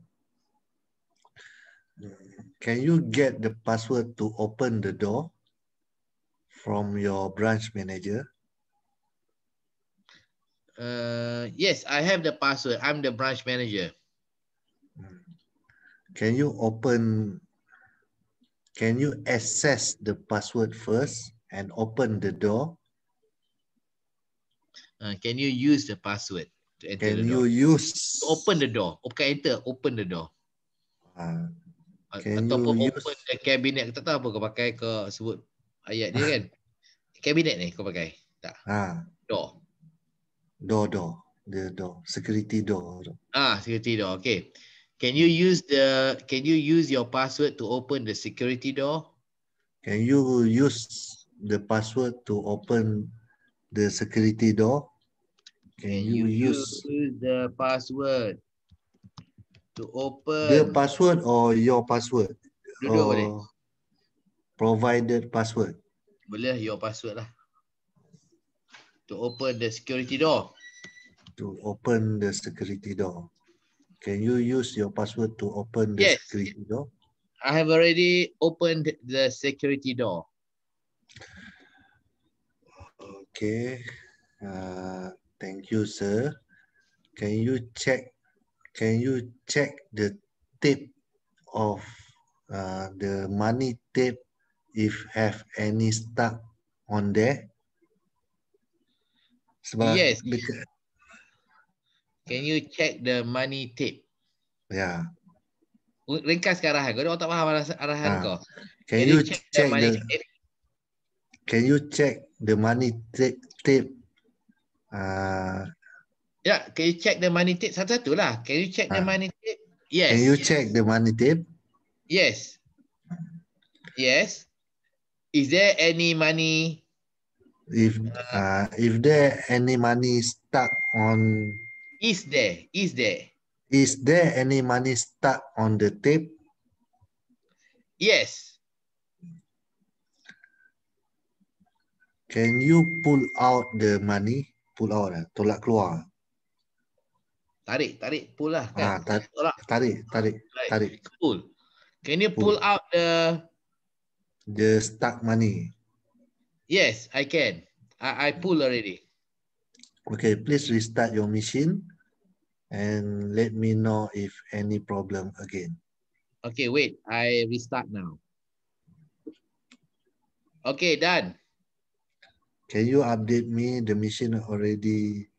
Can you get the password to open the door from your branch manager? Uh, yes, I have the password. I'm the branch manager. Hmm. Can you open, can you access the password first and open the door? Uh, can you use the password? to enter can the door. you use to open the door bukan enter open the door uh, can Atau you open use... the cabinet kau tahu apa kau pakai ke sebut ayat dia ah. kan cabinet ni kau pakai tak ha uh, door door door the door security door ah uh, security door okay can you use the can you use your password to open the security door can you use the password to open the security door can you, use, use the password to open the password or your password Dua -dua or provided password boleh lah, your password lah to open the security door to open the security door can you use your password to open the yes. security door i have already opened the security door okay uh Thank you, sir. Can you check? Can you check the tip of uh, the money tip if have any stuck on there? Sebab yes. Dekat... Can you check the money tip? Yeah. Ringkas ke arahan. Kau tak faham arahan ha. kau. Can, can you check, check the, the can you check the money tip? Ah. Ya, yeah, can you check the money tape? Satu-satu lah. Can you check uh, the ah. money tape? Yes. Can you check the money tape? Yes. Yes. Is there any money? If uh, if there any money stuck on... Is there? Is there? Is there any money stuck on the tape? Yes. Can you pull out the money? pull out eh, tolak keluar. Tarik, tarik pull lah kan. Ha, ah, tar tolak. Tarik, tarik, tarik. Pull. Can you pull, pull out the the stuck money? Yes, I can. I I pull already. Okay, please restart your machine and let me know if any problem again. Okay, wait. I restart now. Okay, done can you update me the machine already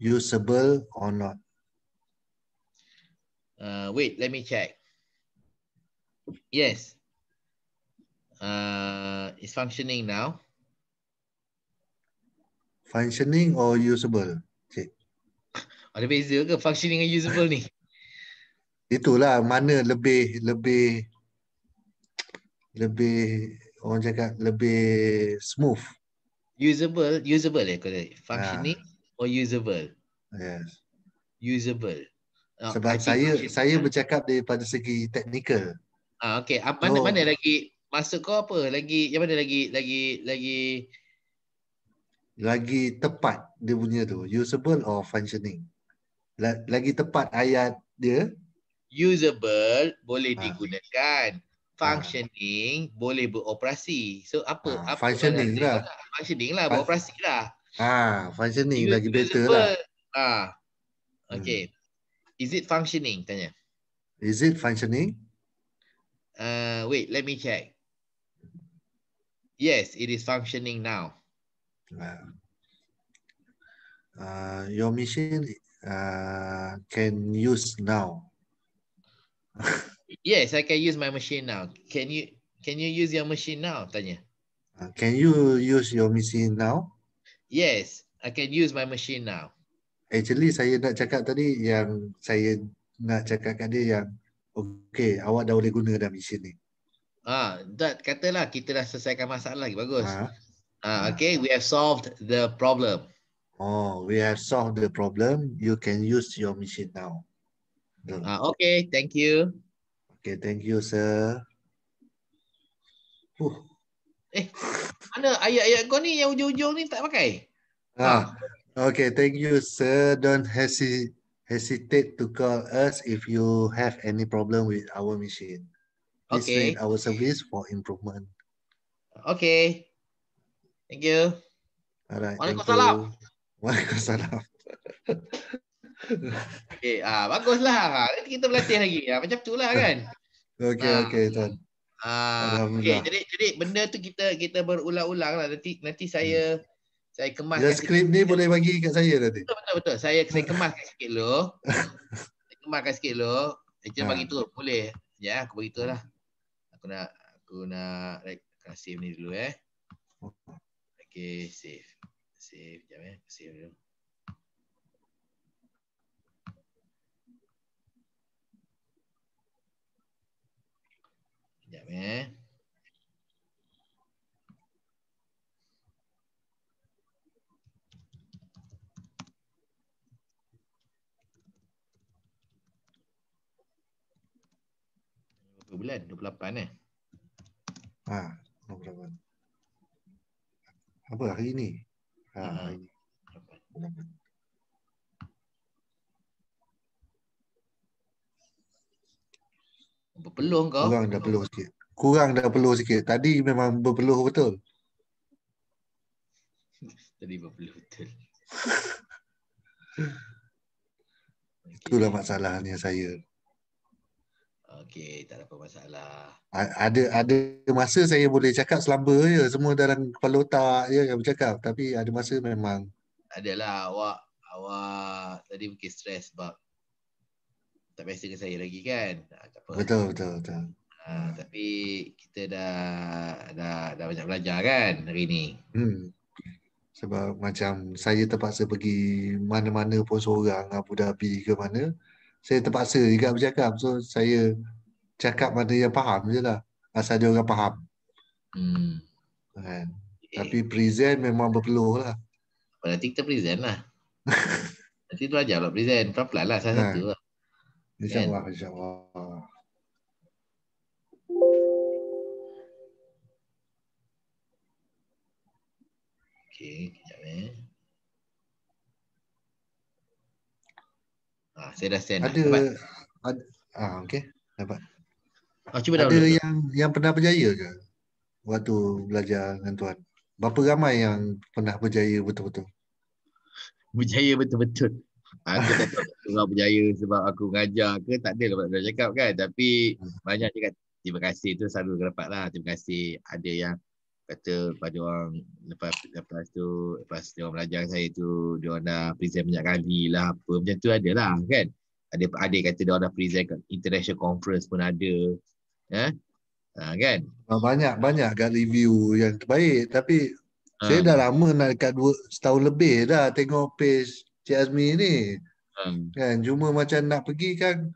usable or not? Uh, wait, let me check. Yes. Uh, it's functioning now. Functioning or usable? Cik. Ada beza ke functioning dan usable ni? Itulah mana lebih lebih lebih orang cakap lebih smooth usable usable eh kalau functioning ha. or usable yes usable uh, sebab saya function. saya bercakap daripada segi technical ah uh, okey apa ah, mana, oh. mana lagi masuk kau apa lagi yang mana lagi lagi lagi lagi tepat dia punya tu usable or functioning lagi tepat ayat dia usable boleh digunakan Ah. functioning ha. boleh beroperasi. So apa? Ha, apa functioning lah. Ah, functioning lah, beroperasi lah. Ha, functioning lagi better lah. Ha. Okay. Hmm. Is it functioning? Tanya. Is it functioning? Uh, wait, let me check. Yes, it is functioning now. Uh, uh, your machine uh, can use now. Yes, I can use my machine now. Can you can you use your machine now? Tanya. Uh, can you use your machine now? Yes, I can use my machine now. Actually, saya nak cakap tadi yang saya nak cakap kat dia yang okay, awak dah boleh guna dah machine ni. Ah, ha, that katalah kita dah selesaikan masalah lagi. Bagus. Ah. ah, okay, we have solved the problem. Oh, we have solved the problem. You can use your machine now. Ah, okay, thank you. Okay, thank you, sir. Huh. Eh, mana ayat-ayat kau ni yang ujung-ujung ni tak pakai? Ah, okay, thank you, sir. Don't hesi hesitate to call us if you have any problem with our machine. This okay. our service for improvement. Okay. Thank you. Alright. Waalaikumsalam. Waalaikumsalam. Okay, ah baguslah. Ah, kita berlatih lagi. Ah macam lah kan. Okay, ah, okey, tuan. Ah, okey, jadi jadi benda tu kita kita berulang-ulang lah nanti nanti saya hmm. saya kemas. Ya, skrip ni boleh bagi kat saya nanti. Betul, betul, betul. Saya saya kemaskan sikit dulu. saya kemaskan sikit dulu. Saya ha. bagi turun. Boleh. Ya, aku bagi turun lah. Aku nak aku nak like, save ni dulu eh. Oh. Okay, save. Save, jap eh. Save dulu. Sekejap eh. Berapa bulan? 28 eh? Haa, 28. Apa hari ni? Ha, ha hari 28. Berpeluh kau. Kurang dah peluh sikit. Kurang dah peluh sikit. Tadi memang berpeluh betul. Tadi berpeluh betul. Itulah okay. masalahnya saya. Okey, tak ada apa masalah. A- ada ada masa saya boleh cakap selamba je. Semua dalam kepala otak je yang bercakap. Tapi ada masa memang. Adalah awak. Awak tadi mungkin stres sebab tak biasa dengan saya lagi kan. Ah, tak apa. Betul betul betul. Ha, tapi kita dah dah dah banyak belajar kan hari ni. Hmm. Sebab macam saya terpaksa pergi mana-mana pun seorang Abu Dhabi ke mana, saya terpaksa juga bercakap. So saya cakap mana yang faham je lah. Asal dia orang faham. Hmm. Kan? Okay. Eh. Tapi present memang berpeluh lah. Berarti kita present lah. Nanti tu ajar lah present. Pelan-pelan lah salah ha. satu lah. InsyaAllah, kan? insyaAllah. Okay, kejap eh. Ah, saya dah send. Ada, lah. ada, ah, okay, dapat. Ah, cuba ada yang yang pernah berjaya ke? Waktu belajar dengan Tuhan. Berapa ramai yang pernah berjaya betul-betul? Berjaya betul-betul aku tak tahu orang berjaya sebab aku mengajar ke tak ada lah orang cakap kan tapi banyak juga terima kasih tu selalu dapat lah terima kasih ada yang kata pada orang lepas lepas tu lepas dia orang belajar saya tu dia orang dah present banyak kali lah apa macam tu ada lah kan ada ada kata dia orang dah present kat international conference pun ada eh ha, kan ah, banyak banyak kat review yang terbaik tapi ha. saya dah lama nak dekat dua, setahun lebih dah tengok page Cik Azmi ni. Hmm. Kan cuma macam nak pergi kan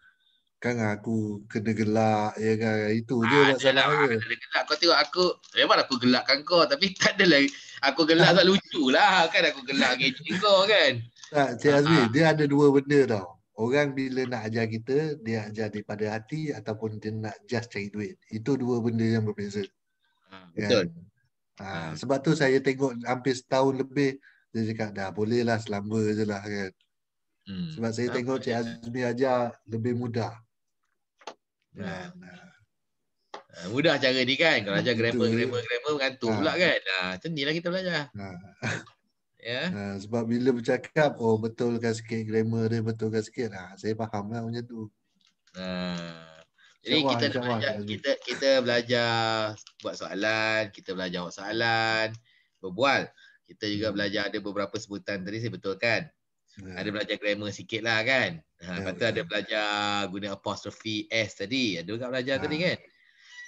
kan aku kena gelak ya kan itu ha, je masalah dia. gelak kau tengok aku memang aku gelakkan kau tapi tak ada lagi aku gelak tak lucu lah kan aku gelak gaji kau kan. Tak Cik Azmi ha. dia ada dua benda tau. Orang bila nak ajar kita dia ajar daripada hati ataupun dia nak just cari duit. Itu dua benda yang berbeza. Ha, betul. Kan? Ha, sebab tu saya tengok hampir setahun lebih dia cakap dah boleh lah selamba je lah kan. Hmm. Sebab saya Lampak tengok Cik ya. Azmi ajar lebih mudah. Ha. Ha. Mudah cara ni kan. Kalau ajar grammar, grammar, grammar mengantuk ha. pula kan. Nah, ha, Macam ni lah kita belajar. Ha. ya. Ha. Sebab bila bercakap, oh betulkan sikit grammar dia, betulkan sikit. Ha. Saya faham lah macam tu. Ha. Jadi kita, cawang, belajar, cawang. kita, kita belajar buat soalan, kita belajar buat soalan, berbual kita juga hmm. belajar ada beberapa sebutan tadi saya betulkan. Yeah. Ada belajar grammar sikit lah kan. Ha, yeah, lepas ada belajar guna apostrophe S tadi. Ada juga belajar yeah. tadi ya. kan.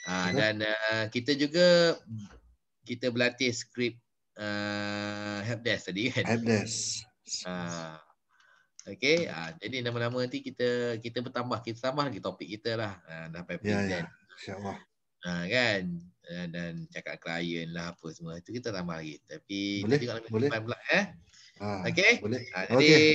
Ha, yeah. Dan uh, kita juga kita berlatih skrip uh, eh, help tadi kan. Help Ha. Okay. Ha, jadi nama-nama nanti kita kita bertambah. Kita tambah lagi topik kita lah. Ha, dah Ya. yeah, present. Yeah. InsyaAllah. Ha, kan dan, eh, dan cakap klien lah apa semua itu kita tambah lagi tapi boleh, kita tengok lebih pula eh ha, okey ha, jadi okay.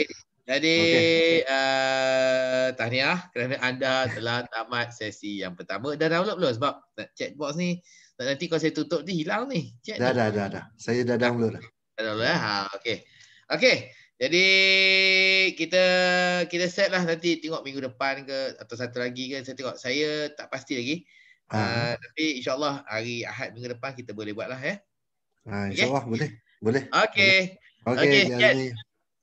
jadi okay. Uh, eh, tahniah kerana anda telah tamat sesi yang pertama dah download belum sebab nak check box ni nanti kalau saya tutup dia hilang ni Chat dah, dah dah dah saya dah download dah dah download eh? ha okey okey jadi kita kita set lah nanti tengok minggu depan ke atau satu lagi kan? saya tengok saya tak pasti lagi Uh, tapi insyaAllah hari Ahad minggu depan kita boleh buat lah ya. Eh? Ha, InsyaAllah okay? boleh. Boleh. Okay, Okey. Okey. Okey.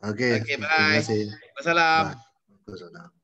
Okay, okay, bye. Terima kasih. Wassalam. Wassalam.